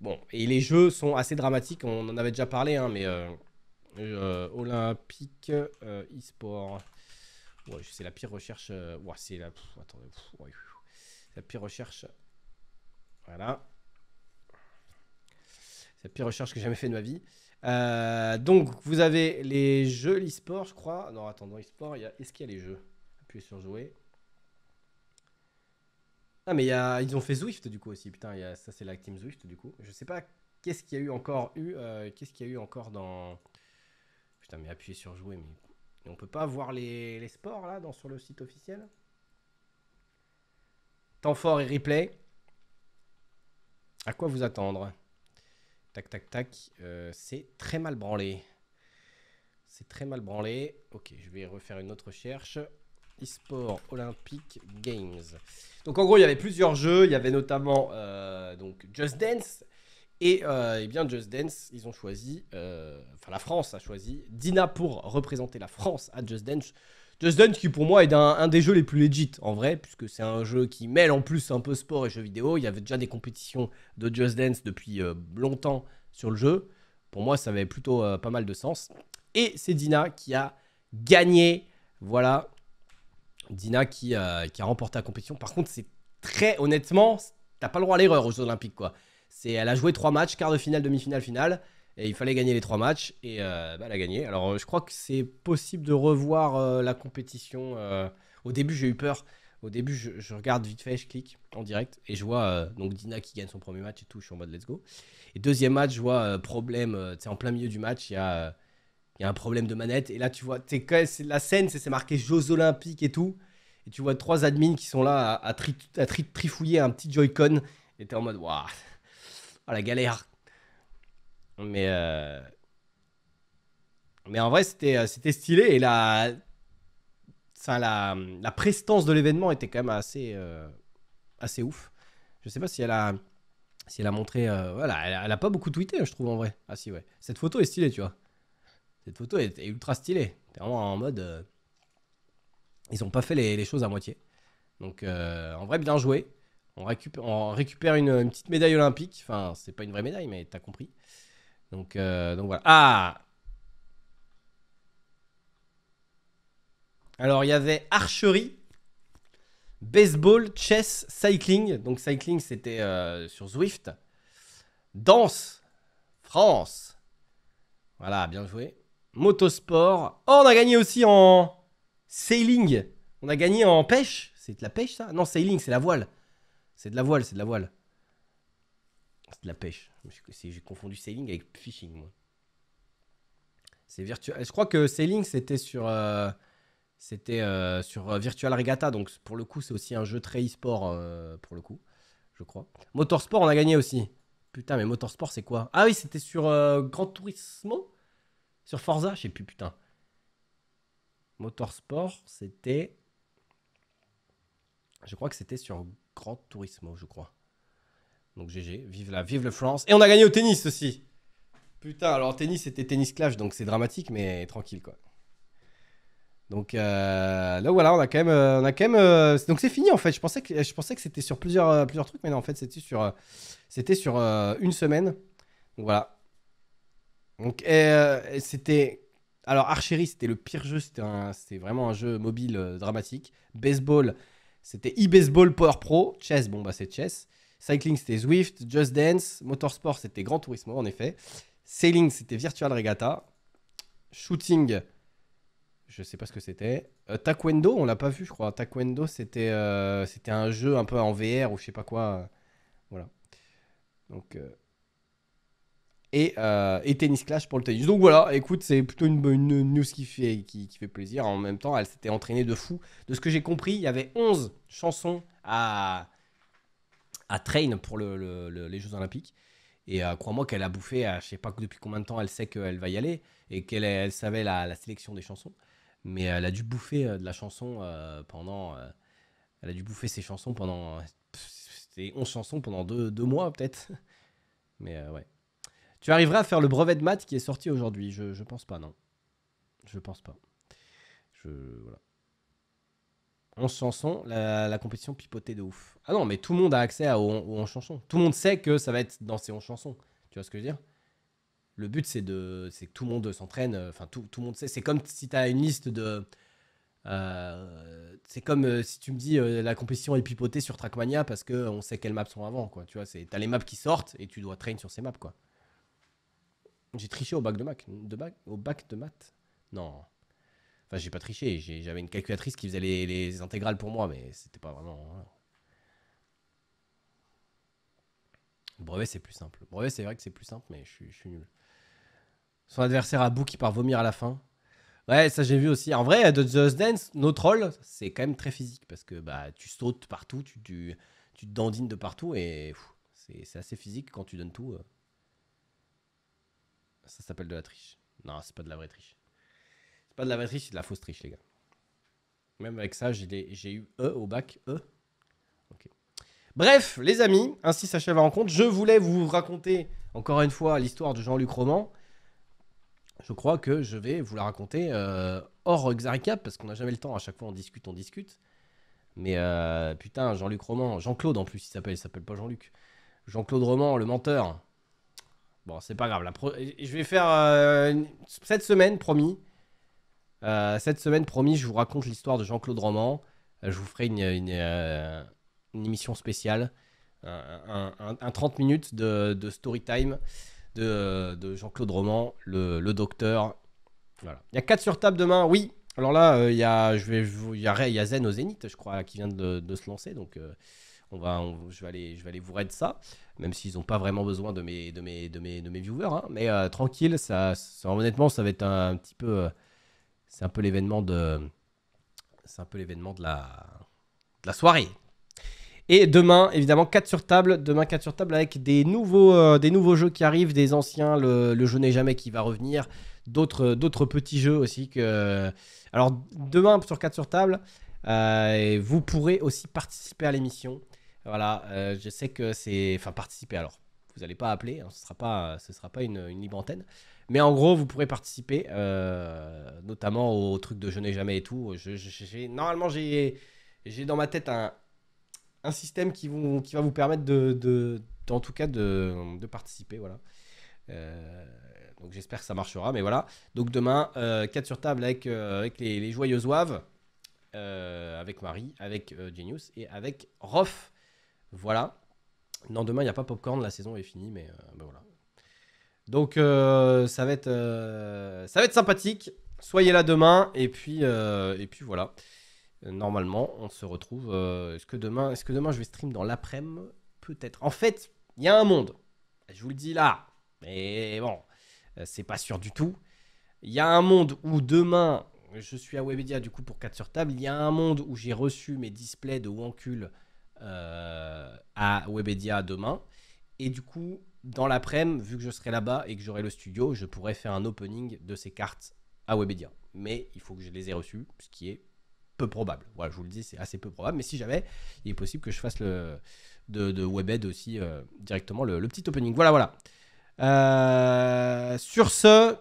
Bon, et les jeux sont assez dramatiques, on en avait déjà parlé, hein, mais euh, Olympique euh, e-sport. c'est la pire recherche. Euh, ouais, c'est la. la pire recherche. Voilà. C'est la pire recherche que j'ai jamais fait de ma vie. donc, vous avez les jeux, l'e-sport, je crois. Non, attendant, e-sport, a... est-ce qu'il y a les jeux Appuyez sur jouer. Ah, mais ils ont fait Zwift du coup aussi. Putain, ça, c'est la Team Zwift du coup. Je sais pas qu'est-ce qu'il y a eu encore eu. qu'est-ce qu'il y a eu encore dans. Putain, mais appuyez sur jouer, mais. on peut pas voir les, sports là dans, sur le site officiel Temps fort et replay. À quoi vous attendre Tac, tac, tac. Euh, c'est très mal branlé. C'est très mal branlé. Ok, je vais refaire une autre recherche. eSport Olympic Games. Donc en gros, il y avait plusieurs jeux. Il y avait notamment euh, donc Just Dance. Et, euh, eh bien, Just Dance, ils ont choisi, euh, enfin la France a choisi Dina pour représenter la France à Just Dance. Just Dance qui pour moi est un, des jeux les plus legit en vrai, puisque c'est un jeu qui mêle en plus un peu sport et jeux vidéo. Il y avait déjà des compétitions de Just Dance depuis euh, longtemps sur le jeu. Pour moi, ça avait plutôt pas mal de sens. Et c'est Dina qui a gagné. Voilà. Dina qui, qui a remporté la compétition. Par contre, c'est très honnêtement, t'as pas le droit à l'erreur aux Jeux Olympiques quoi elle a joué trois matchs, quart de finale, demi-finale, finale. Et il fallait gagner les trois matchs et euh, bah, elle a gagné. Alors euh, je crois que c'est possible de revoir euh, la compétition. au début j'ai eu peur. Au début je, regarde vite fait, je clique en direct et je vois donc Dina qui gagne son premier match et tout. Je suis en mode let's go. Et deuxième match je vois problème. en plein milieu du match il y a il y a un problème de manette et là tu vois la scène c'est, marqué Jeux Olympiques et tout. Et tu vois trois admins qui sont là à, trifouiller un petit Joy-Con et t'es en mode waouh ah, la galère. Mais, euh, mais en vrai, c'était, euh, c'était stylé. Et la... Enfin, la, la prestance de l'événement était quand même assez, euh, assez ouf. Je sais pas si elle a, si elle a montré. voilà, elle a, pas beaucoup tweeté, je trouve, en vrai. Ah, si, ouais. Cette photo est stylée, tu vois. Cette photo est, ultra stylée. T'es vraiment en mode. ils ont pas fait les, les choses à moitié. Donc, en vrai, bien joué on récupère, une, petite médaille olympique. Enfin, c'est pas une vraie médaille, mais t'as compris. Donc, euh, donc voilà. Ah Alors, il y avait archerie, baseball, chess, cycling. Donc, cycling, c'était euh, sur Zwift. Danse, France. Voilà, bien joué. Motosport. Oh, on a gagné aussi en sailing. On a gagné en pêche. C'est de la pêche, ça Non, sailing, c'est la voile. C'est de la voile, c'est de la voile. C'est de la pêche. J'ai confondu sailing avec fishing, moi. C'est virtuel. Je crois que sailing, c'était sur, euh, c'était euh, sur euh, Virtual Regatta. Donc, pour le coup, c'est aussi un jeu très e-sport, pour le coup, je crois. Motorsport, on a gagné aussi. Putain, mais Motorsport, c'est quoi Ah oui, c'était sur Grand Turismo Sur Forza Je sais plus, putain. Motorsport, c'était. Je crois que c'était sur Grand tourisme je crois. Donc GG, vive la, vive le France. Et on a gagné au tennis aussi. Putain, alors tennis c'était tennis clash, donc c'est dramatique, mais tranquille quoi. Donc euh, là voilà, on a quand même, euh, on a quand même, euh, donc c'est fini en fait. Je pensais que, je pensais que c'était sur plusieurs, plusieurs trucs, mais non en fait c'était sur, c'était sur une semaine. Donc voilà. Donc c'était, alors Archery c'était le pire jeu, c'était, vraiment un jeu mobile dramatique. Baseball, c'était e-baseball Power Pro. Chess, bon, bah, c'est chess. Cycling, c'était Zwift. Just Dance. Motorsport, c'était Grand tourisme en effet. Sailing, c'était Virtual Regatta. Shooting, je sais pas ce que c'était. Taquendo, euh, taekwondo, on l'a pas vu, je crois. Taekwondo, c'était euh, c'était un jeu un peu en VR ou je sais pas quoi. Voilà. Donc, euh, euh, et, Tennis Clash pour le tennis. Donc voilà, écoute, c'est plutôt une, news qui fait, qui, fait plaisir. En même temps, elle s'était entraînée de fou. De ce que j'ai compris, il y avait 11 chansons à, à train pour les Jeux Olympiques. Et euh, crois-moi qu'elle a bouffé, à, euh, je sais pas depuis combien de temps elle sait qu'elle va y aller et qu'elle elle savait la, sélection des chansons. Mais elle a dû bouffer de la chanson pendant. elle a dû bouffer ses chansons pendant. C'était 11 chansons pendant deux, deux mois peut-être. (laughs) Mais ouais. Tu arriveras à faire le brevet de maths qui est sorti aujourd'hui je, pense pas, non. Je pense pas. Je, voilà. 11 chansons, la, la, compétition pipotée de ouf. Ah non, mais tout le monde a accès à, aux, 11 chansons. Tout le monde sait que ça va être dans ces 11 chansons. Tu vois ce que je veux dire Le but, c'est que tout le monde s'entraîne. Euh, enfin, tout, tout, le monde sait. C'est comme si tu as une liste de. Euh, c'est comme euh, si tu me dis la compétition est pipotée sur Trackmania parce qu'on sait quelles maps sont avant. Quoi. Tu vois, t'as les maps qui sortent et tu dois train sur ces maps. quoi. J'ai triché au bac de maths. au bac de maths Non. Enfin, j'ai pas triché. J'avais une calculatrice qui faisait les, intégrales pour moi, mais c'était pas vraiment. Hein. brevet, c'est plus simple. Le brevet, c'est vrai que c'est plus simple, mais je suis, nul. Son adversaire à bout qui part vomir à la fin. Ouais, ça j'ai vu aussi. En vrai, The Just Dance, nos trolls, c'est quand même très physique parce que bah tu sautes partout, tu, te dandines de partout et c'est assez physique quand tu donnes tout. Euh. Ça s'appelle de la triche. Non, c'est pas de la vraie triche. C'est pas de la vraie triche, c'est de la fausse triche, les gars. Même avec ça, j'ai eu E au bac, E. Bref, les amis, ainsi s'achève la rencontre. Je voulais vous raconter, encore une fois, l'histoire de Jean-Luc Roman. Je crois que je vais vous la raconter euh, hors Xaricap, parce qu'on n'a jamais le temps. À chaque fois, on discute, on discute. Mais euh, putain, Jean-Luc Roman, Jean-Claude en plus, il s'appelle, il s'appelle pas Jean-Luc. Jean-Claude Roman, le menteur. Bon, c'est pas grave. Je vais faire euh, cette semaine, promis. Euh, cette semaine, promis, je vous raconte l'histoire de Jean-Claude Roman. Euh, je vous ferai une, émission spéciale, un, 30 minutes de, story time de, Jean-Claude Roman, le, docteur. Voilà. Il y a 4 sur table demain, oui. Alors là, il y, a, je vais, il, y a, Zen au Zénith, je crois, qui vient de, de se lancer. Donc on va, je, vais aller, je vais aller vous raid ça, même s'ils n'ont pas vraiment besoin de mes, de mes, de mes, de mes viewers. Hein. Mais euh, tranquille, ça, honnêtement, ça va être un, petit peu. Euh, c'est un peu l'événement de. C'est un peu l'événement de la, de la soirée. Et demain, évidemment, 4 sur table. Demain, 4 sur table avec des nouveaux, euh, des nouveaux jeux qui arrivent, des anciens, le, jeu n'est jamais qui va revenir, d'autres, d'autres petits jeux aussi. que. Alors, demain, sur 4 sur table, vous pourrez aussi participer à l'émission. Voilà, euh, je sais que c'est. Enfin, participer alors. Vous n'allez pas appeler, hein, ce ne sera pas, ce sera pas une, libre antenne. Mais en gros, vous pourrez participer, euh, notamment au truc de Je n'ai jamais et tout. Je, normalement, j'ai dans ma tête un, système qui, qui va vous permettre de, en tout cas, de, participer. Voilà. Euh, donc j'espère que ça marchera, mais voilà. Donc demain, 4 sur table avec, avec les, joyeuses waves, avec Marie, avec Genius et avec Rof. Voilà. Non, demain, il n'y a pas Popcorn, la saison est finie, mais euh, ben voilà. Donc, euh, ça, va être, euh, ça va être sympathique. Soyez là demain, et puis, et puis voilà. Normalement, on se retrouve. est-ce que demain, est que demain je vais stream dans l'après-midi Peut-être. En fait, il y a un monde. Je vous le dis là. Mais bon, c'est pas sûr du tout. Il y a un monde où demain, je suis à Webedia du coup pour 4 sur table. Il y a un monde où j'ai reçu mes displays de Wancul euh, à Webedia demain. Et du coup, dans l'après-midi, vu que je serai là-bas et que j'aurai le studio, je pourrai faire un opening de ces cartes à Webedia. Mais il faut que je les ai reçues, ce qui est peu probable. Voilà, je vous le dis, c'est assez peu probable. Mais si j'avais il est possible que je fasse le, de, Webed aussi euh, directement le, petit opening. Voilà, voilà. Euh, sur ce,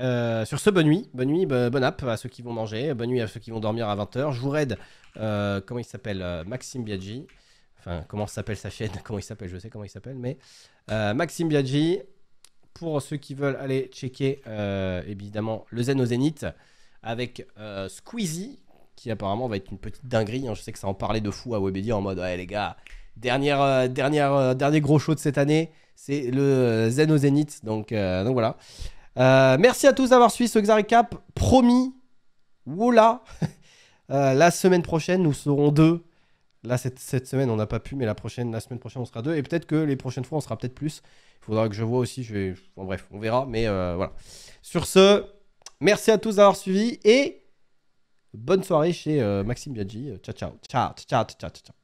euh, sur ce, bonne nuit, bonne nuit, bonne app à ceux qui vont manger, bonne nuit à ceux qui vont dormir à 20h. Je vous raide euh, comment il s'appelle euh, Maxime Biaggi. Enfin, comment s'appelle sa chaîne (laughs) Comment il s'appelle Je sais comment il s'appelle, mais Maxime Biaggi. Pour ceux qui veulent aller checker, évidemment, le Zen au Zénith avec Squeezie, qui apparemment va être une petite dinguerie. Hein. Je sais que ça en parlait de fou à Webedia en mode Ouais, les gars, dernière, dernière, dernier gros show de cette année, c'est le Zen au Zénith. Donc, donc voilà. Euh, merci à tous d'avoir suivi ce Xaricap. Promis, voilà. (laughs) Euh, la semaine prochaine, nous serons deux. Là, cette, semaine, on n'a pas pu, mais la prochaine, la semaine prochaine, on sera deux. Et peut-être que les prochaines fois, on sera peut-être plus. Il faudra que je vois aussi. Je bref, on verra. Mais euh, voilà. Sur ce, merci à tous d'avoir suivi et bonne soirée chez Maxime Biaggi. ciao. Ciao, ciao, ciao, ciao. ciao.